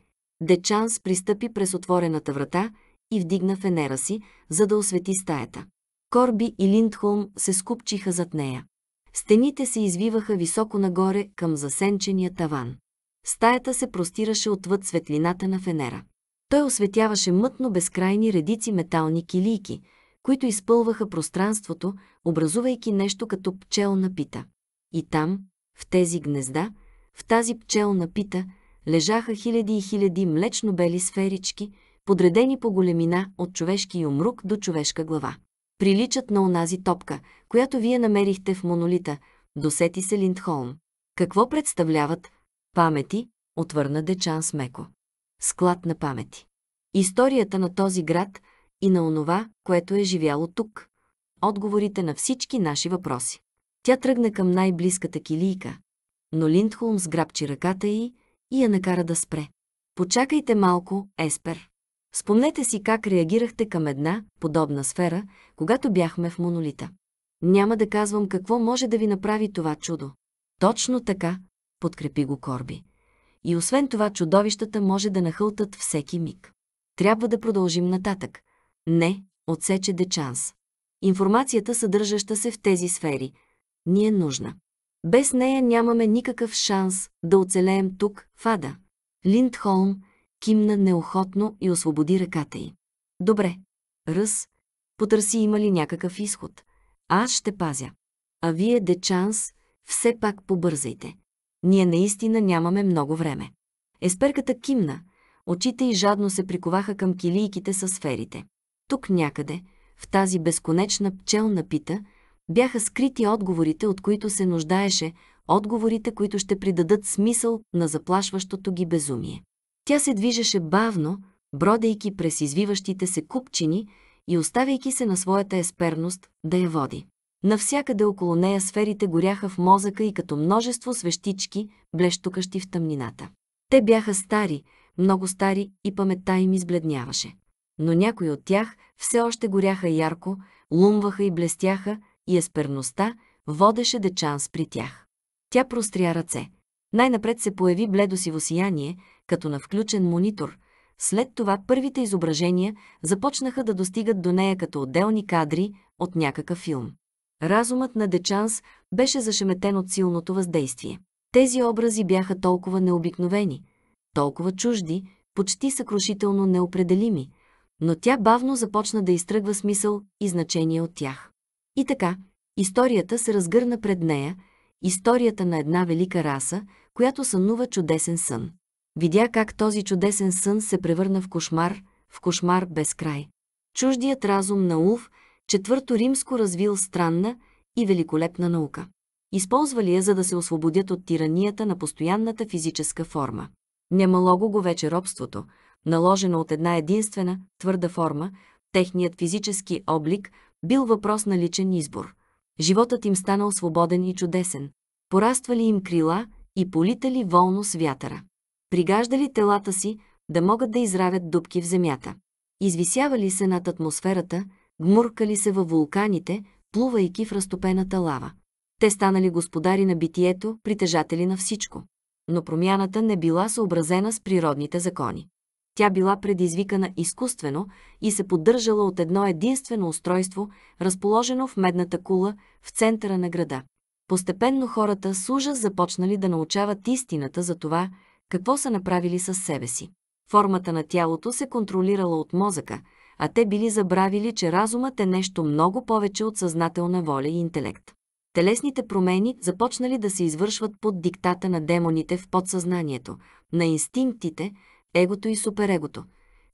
[SPEAKER 1] Дечанс пристъпи през отворената врата и вдигна фенера си, за да освети стаята. Корби и Линдхолм се скупчиха зад нея. Стените се извиваха високо нагоре към засенчения таван. Стаята се простираше отвъд светлината на фенера. Той осветяваше мътно безкрайни редици метални килийки, които изпълваха пространството, образувайки нещо като пчелна пита. И там, в тези гнезда, в тази пчелна пита, лежаха хиляди и хиляди млечно-бели сферички, подредени по големина от човешки юмрук до човешка глава приличат на онази топка, която вие намерихте в монолита, досети се Линдхолм. Какво представляват? Памети, отвърна Дечан смеко. Склад на памети. Историята на този град и на онова, което е живяло тук. Отговорите на всички наши въпроси. Тя тръгна към най-близката килийка, но Линдхолм сграбчи ръката й и я накара да спре. Почакайте малко, Еспер. Спомнете си как реагирахте към една подобна сфера, когато бяхме в монолита. Няма да казвам какво може да ви направи това чудо. Точно така, подкрепи го Корби. И освен това чудовищата може да нахълтат всеки миг. Трябва да продължим нататък. Не, отсече Дечанс. Информацията, съдържаща се в тези сфери, ни е нужна. Без нея нямаме никакъв шанс да оцелеем тук, в Ада. Линдхолм, кимна неохотно и освободи ръката й. Добре. Ръс, потърси има ли някакъв изход. Аз ще пазя. А вие, Дечанс, все пак побързайте. Ние наистина нямаме много време. Есперката кимна, очите й жадно се приковаха към килийките със сферите. Тук някъде, в тази безконечна пчелна пита, бяха скрити отговорите, от които се нуждаеше, отговорите, които ще придадат смисъл на заплашващото ги безумие. Тя се движеше бавно, бродейки през извиващите се купчини и оставяйки се на своята есперност да я води. Навсякъде около нея сферите горяха в мозъка и като множество свещички, блещукащи в тъмнината. Те бяха стари, много стари и паметта им избледняваше. Но някои от тях все още горяха ярко, лумваха и блестяха и есперността водеше дечанс при тях. Тя простря ръце. Най-напред се появи бледо сиво сияние, като на включен монитор. След това първите изображения започнаха да достигат до нея като отделни кадри от някакъв филм. Разумът на Дечанс беше зашеметен от силното въздействие. Тези образи бяха толкова необикновени, толкова чужди, почти съкрушително неопределими, но тя бавно започна да изтръгва смисъл и значение от тях. И така, историята се разгърна пред нея, историята на една велика раса, която сънува чудесен сън. Видя как този чудесен сън се превърна в кошмар, в кошмар без край. Чуждият разум на Улф, четвърто римско развил странна и великолепна наука. Използвали я, за да се освободят от тиранията на постоянната физическа форма. Немалого го вече робството, наложено от една единствена, твърда форма, техният физически облик бил въпрос на личен избор. Животът им станал свободен и чудесен. Пораствали им крила и политали волно с вятъра пригаждали телата си, да могат да изравят дубки в земята. Извисявали се над атмосферата, гмуркали се във вулканите, плувайки в разтопената лава. Те станали господари на битието, притежатели на всичко. Но промяната не била съобразена с природните закони. Тя била предизвикана изкуствено и се поддържала от едно единствено устройство, разположено в медната кула в центъра на града. Постепенно хората с ужас започнали да научават истината за това, какво са направили с себе си. Формата на тялото се контролирала от мозъка, а те били забравили, че разумът е нещо много повече от съзнателна воля и интелект. Телесните промени започнали да се извършват под диктата на демоните в подсъзнанието, на инстинктите, егото и суперегото,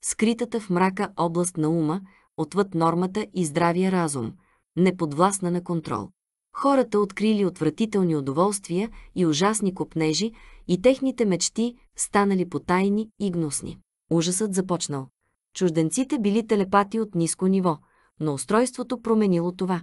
[SPEAKER 1] скритата в мрака област на ума, отвъд нормата и здравия разум, неподвластна на контрол. Хората открили отвратителни удоволствия и ужасни копнежи и техните мечти станали потайни и гнусни. Ужасът започнал. Чужденците били телепати от ниско ниво, но устройството променило това.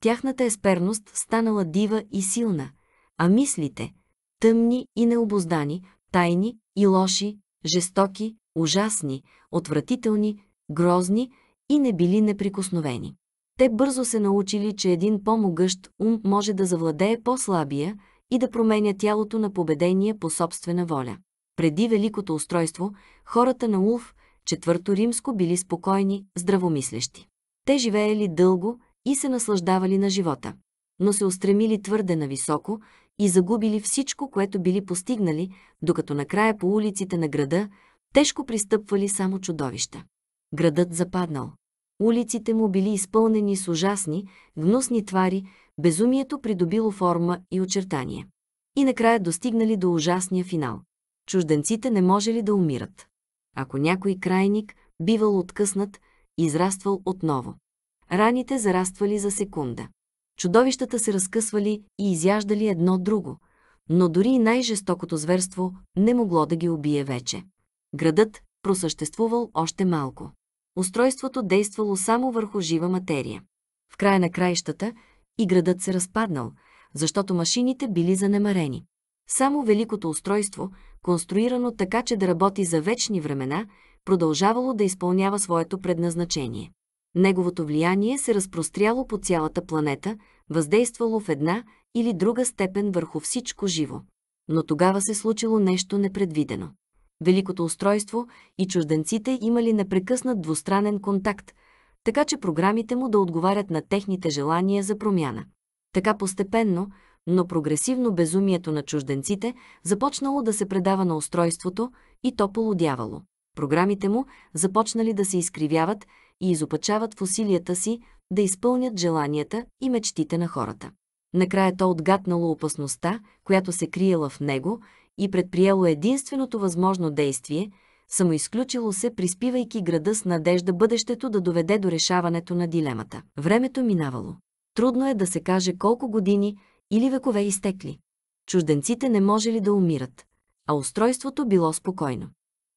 [SPEAKER 1] Тяхната есперност станала дива и силна, а мислите – тъмни и необоздани, тайни и лоши, жестоки, ужасни, отвратителни, грозни и не били неприкосновени те бързо се научили, че един по-могъщ ум може да завладее по-слабия и да променя тялото на победение по собствена воля. Преди Великото устройство, хората на Улф, четвърто римско, били спокойни, здравомислещи. Те живеели дълго и се наслаждавали на живота, но се устремили твърде нависоко и загубили всичко, което били постигнали, докато накрая по улиците на града тежко пристъпвали само чудовища. Градът западнал. Улиците му били изпълнени с ужасни, гнусни твари, безумието придобило форма и очертание. И накрая достигнали до ужасния финал. Чужденците не можели да умират. Ако някой крайник бивал откъснат, израствал отново. Раните зараствали за секунда. Чудовищата се разкъсвали и изяждали едно друго, но дори и най-жестокото зверство не могло да ги убие вече. Градът просъществувал още малко устройството действало само върху жива материя. В края на краищата и градът се разпаднал, защото машините били занемарени. Само великото устройство, конструирано така, че да работи за вечни времена, продължавало да изпълнява своето предназначение. Неговото влияние се разпростряло по цялата планета, въздействало в една или друга степен върху всичко живо. Но тогава се случило нещо непредвидено. Великото устройство и чужденците имали непрекъснат двустранен контакт, така че програмите му да отговарят на техните желания за промяна. Така постепенно, но прогресивно безумието на чужденците започнало да се предава на устройството и то полудявало. Програмите му започнали да се изкривяват и изопачават в усилията си да изпълнят желанията и мечтите на хората. Накрая то отгатнало опасността, която се криела в него и предприело единственото възможно действие, самоизключило се, приспивайки града с надежда бъдещето да доведе до решаването на дилемата. Времето минавало. Трудно е да се каже колко години или векове изтекли. Чужденците не можели да умират, а устройството било спокойно.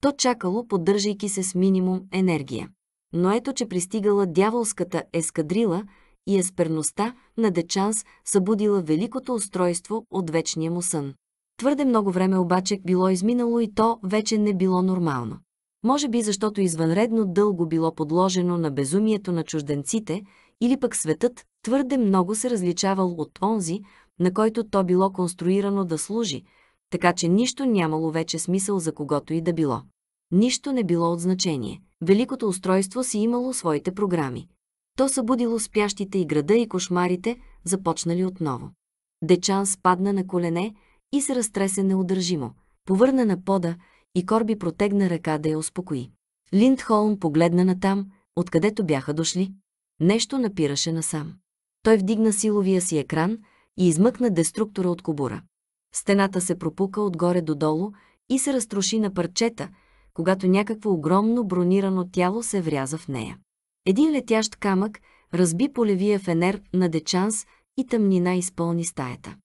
[SPEAKER 1] То чакало, поддържайки се с минимум енергия. Но ето, че пристигала дяволската ескадрила и есперността на Дечанс събудила великото устройство от вечния му сън. Твърде много време обаче било изминало и то вече не било нормално. Може би защото извънредно дълго било подложено на безумието на чужденците, или пък светът твърде много се различавал от онзи, на който то било конструирано да служи, така че нищо нямало вече смисъл за когото и да било. Нищо не било от значение. Великото устройство си имало своите програми. То събудило спящите и града и кошмарите, започнали отново. Дечан спадна на колене, и се разтресе неудържимо. Повърна на пода и Корби протегна ръка да я успокои. Линдхолм погледна натам, откъдето бяха дошли. Нещо напираше насам. Той вдигна силовия си екран и измъкна деструктора от кобура. Стената се пропука отгоре додолу и се разтроши на парчета, когато някакво огромно бронирано тяло се вряза в нея. Един летящ камък разби полевия фенер на Дечанс и тъмнина изпълни стаята.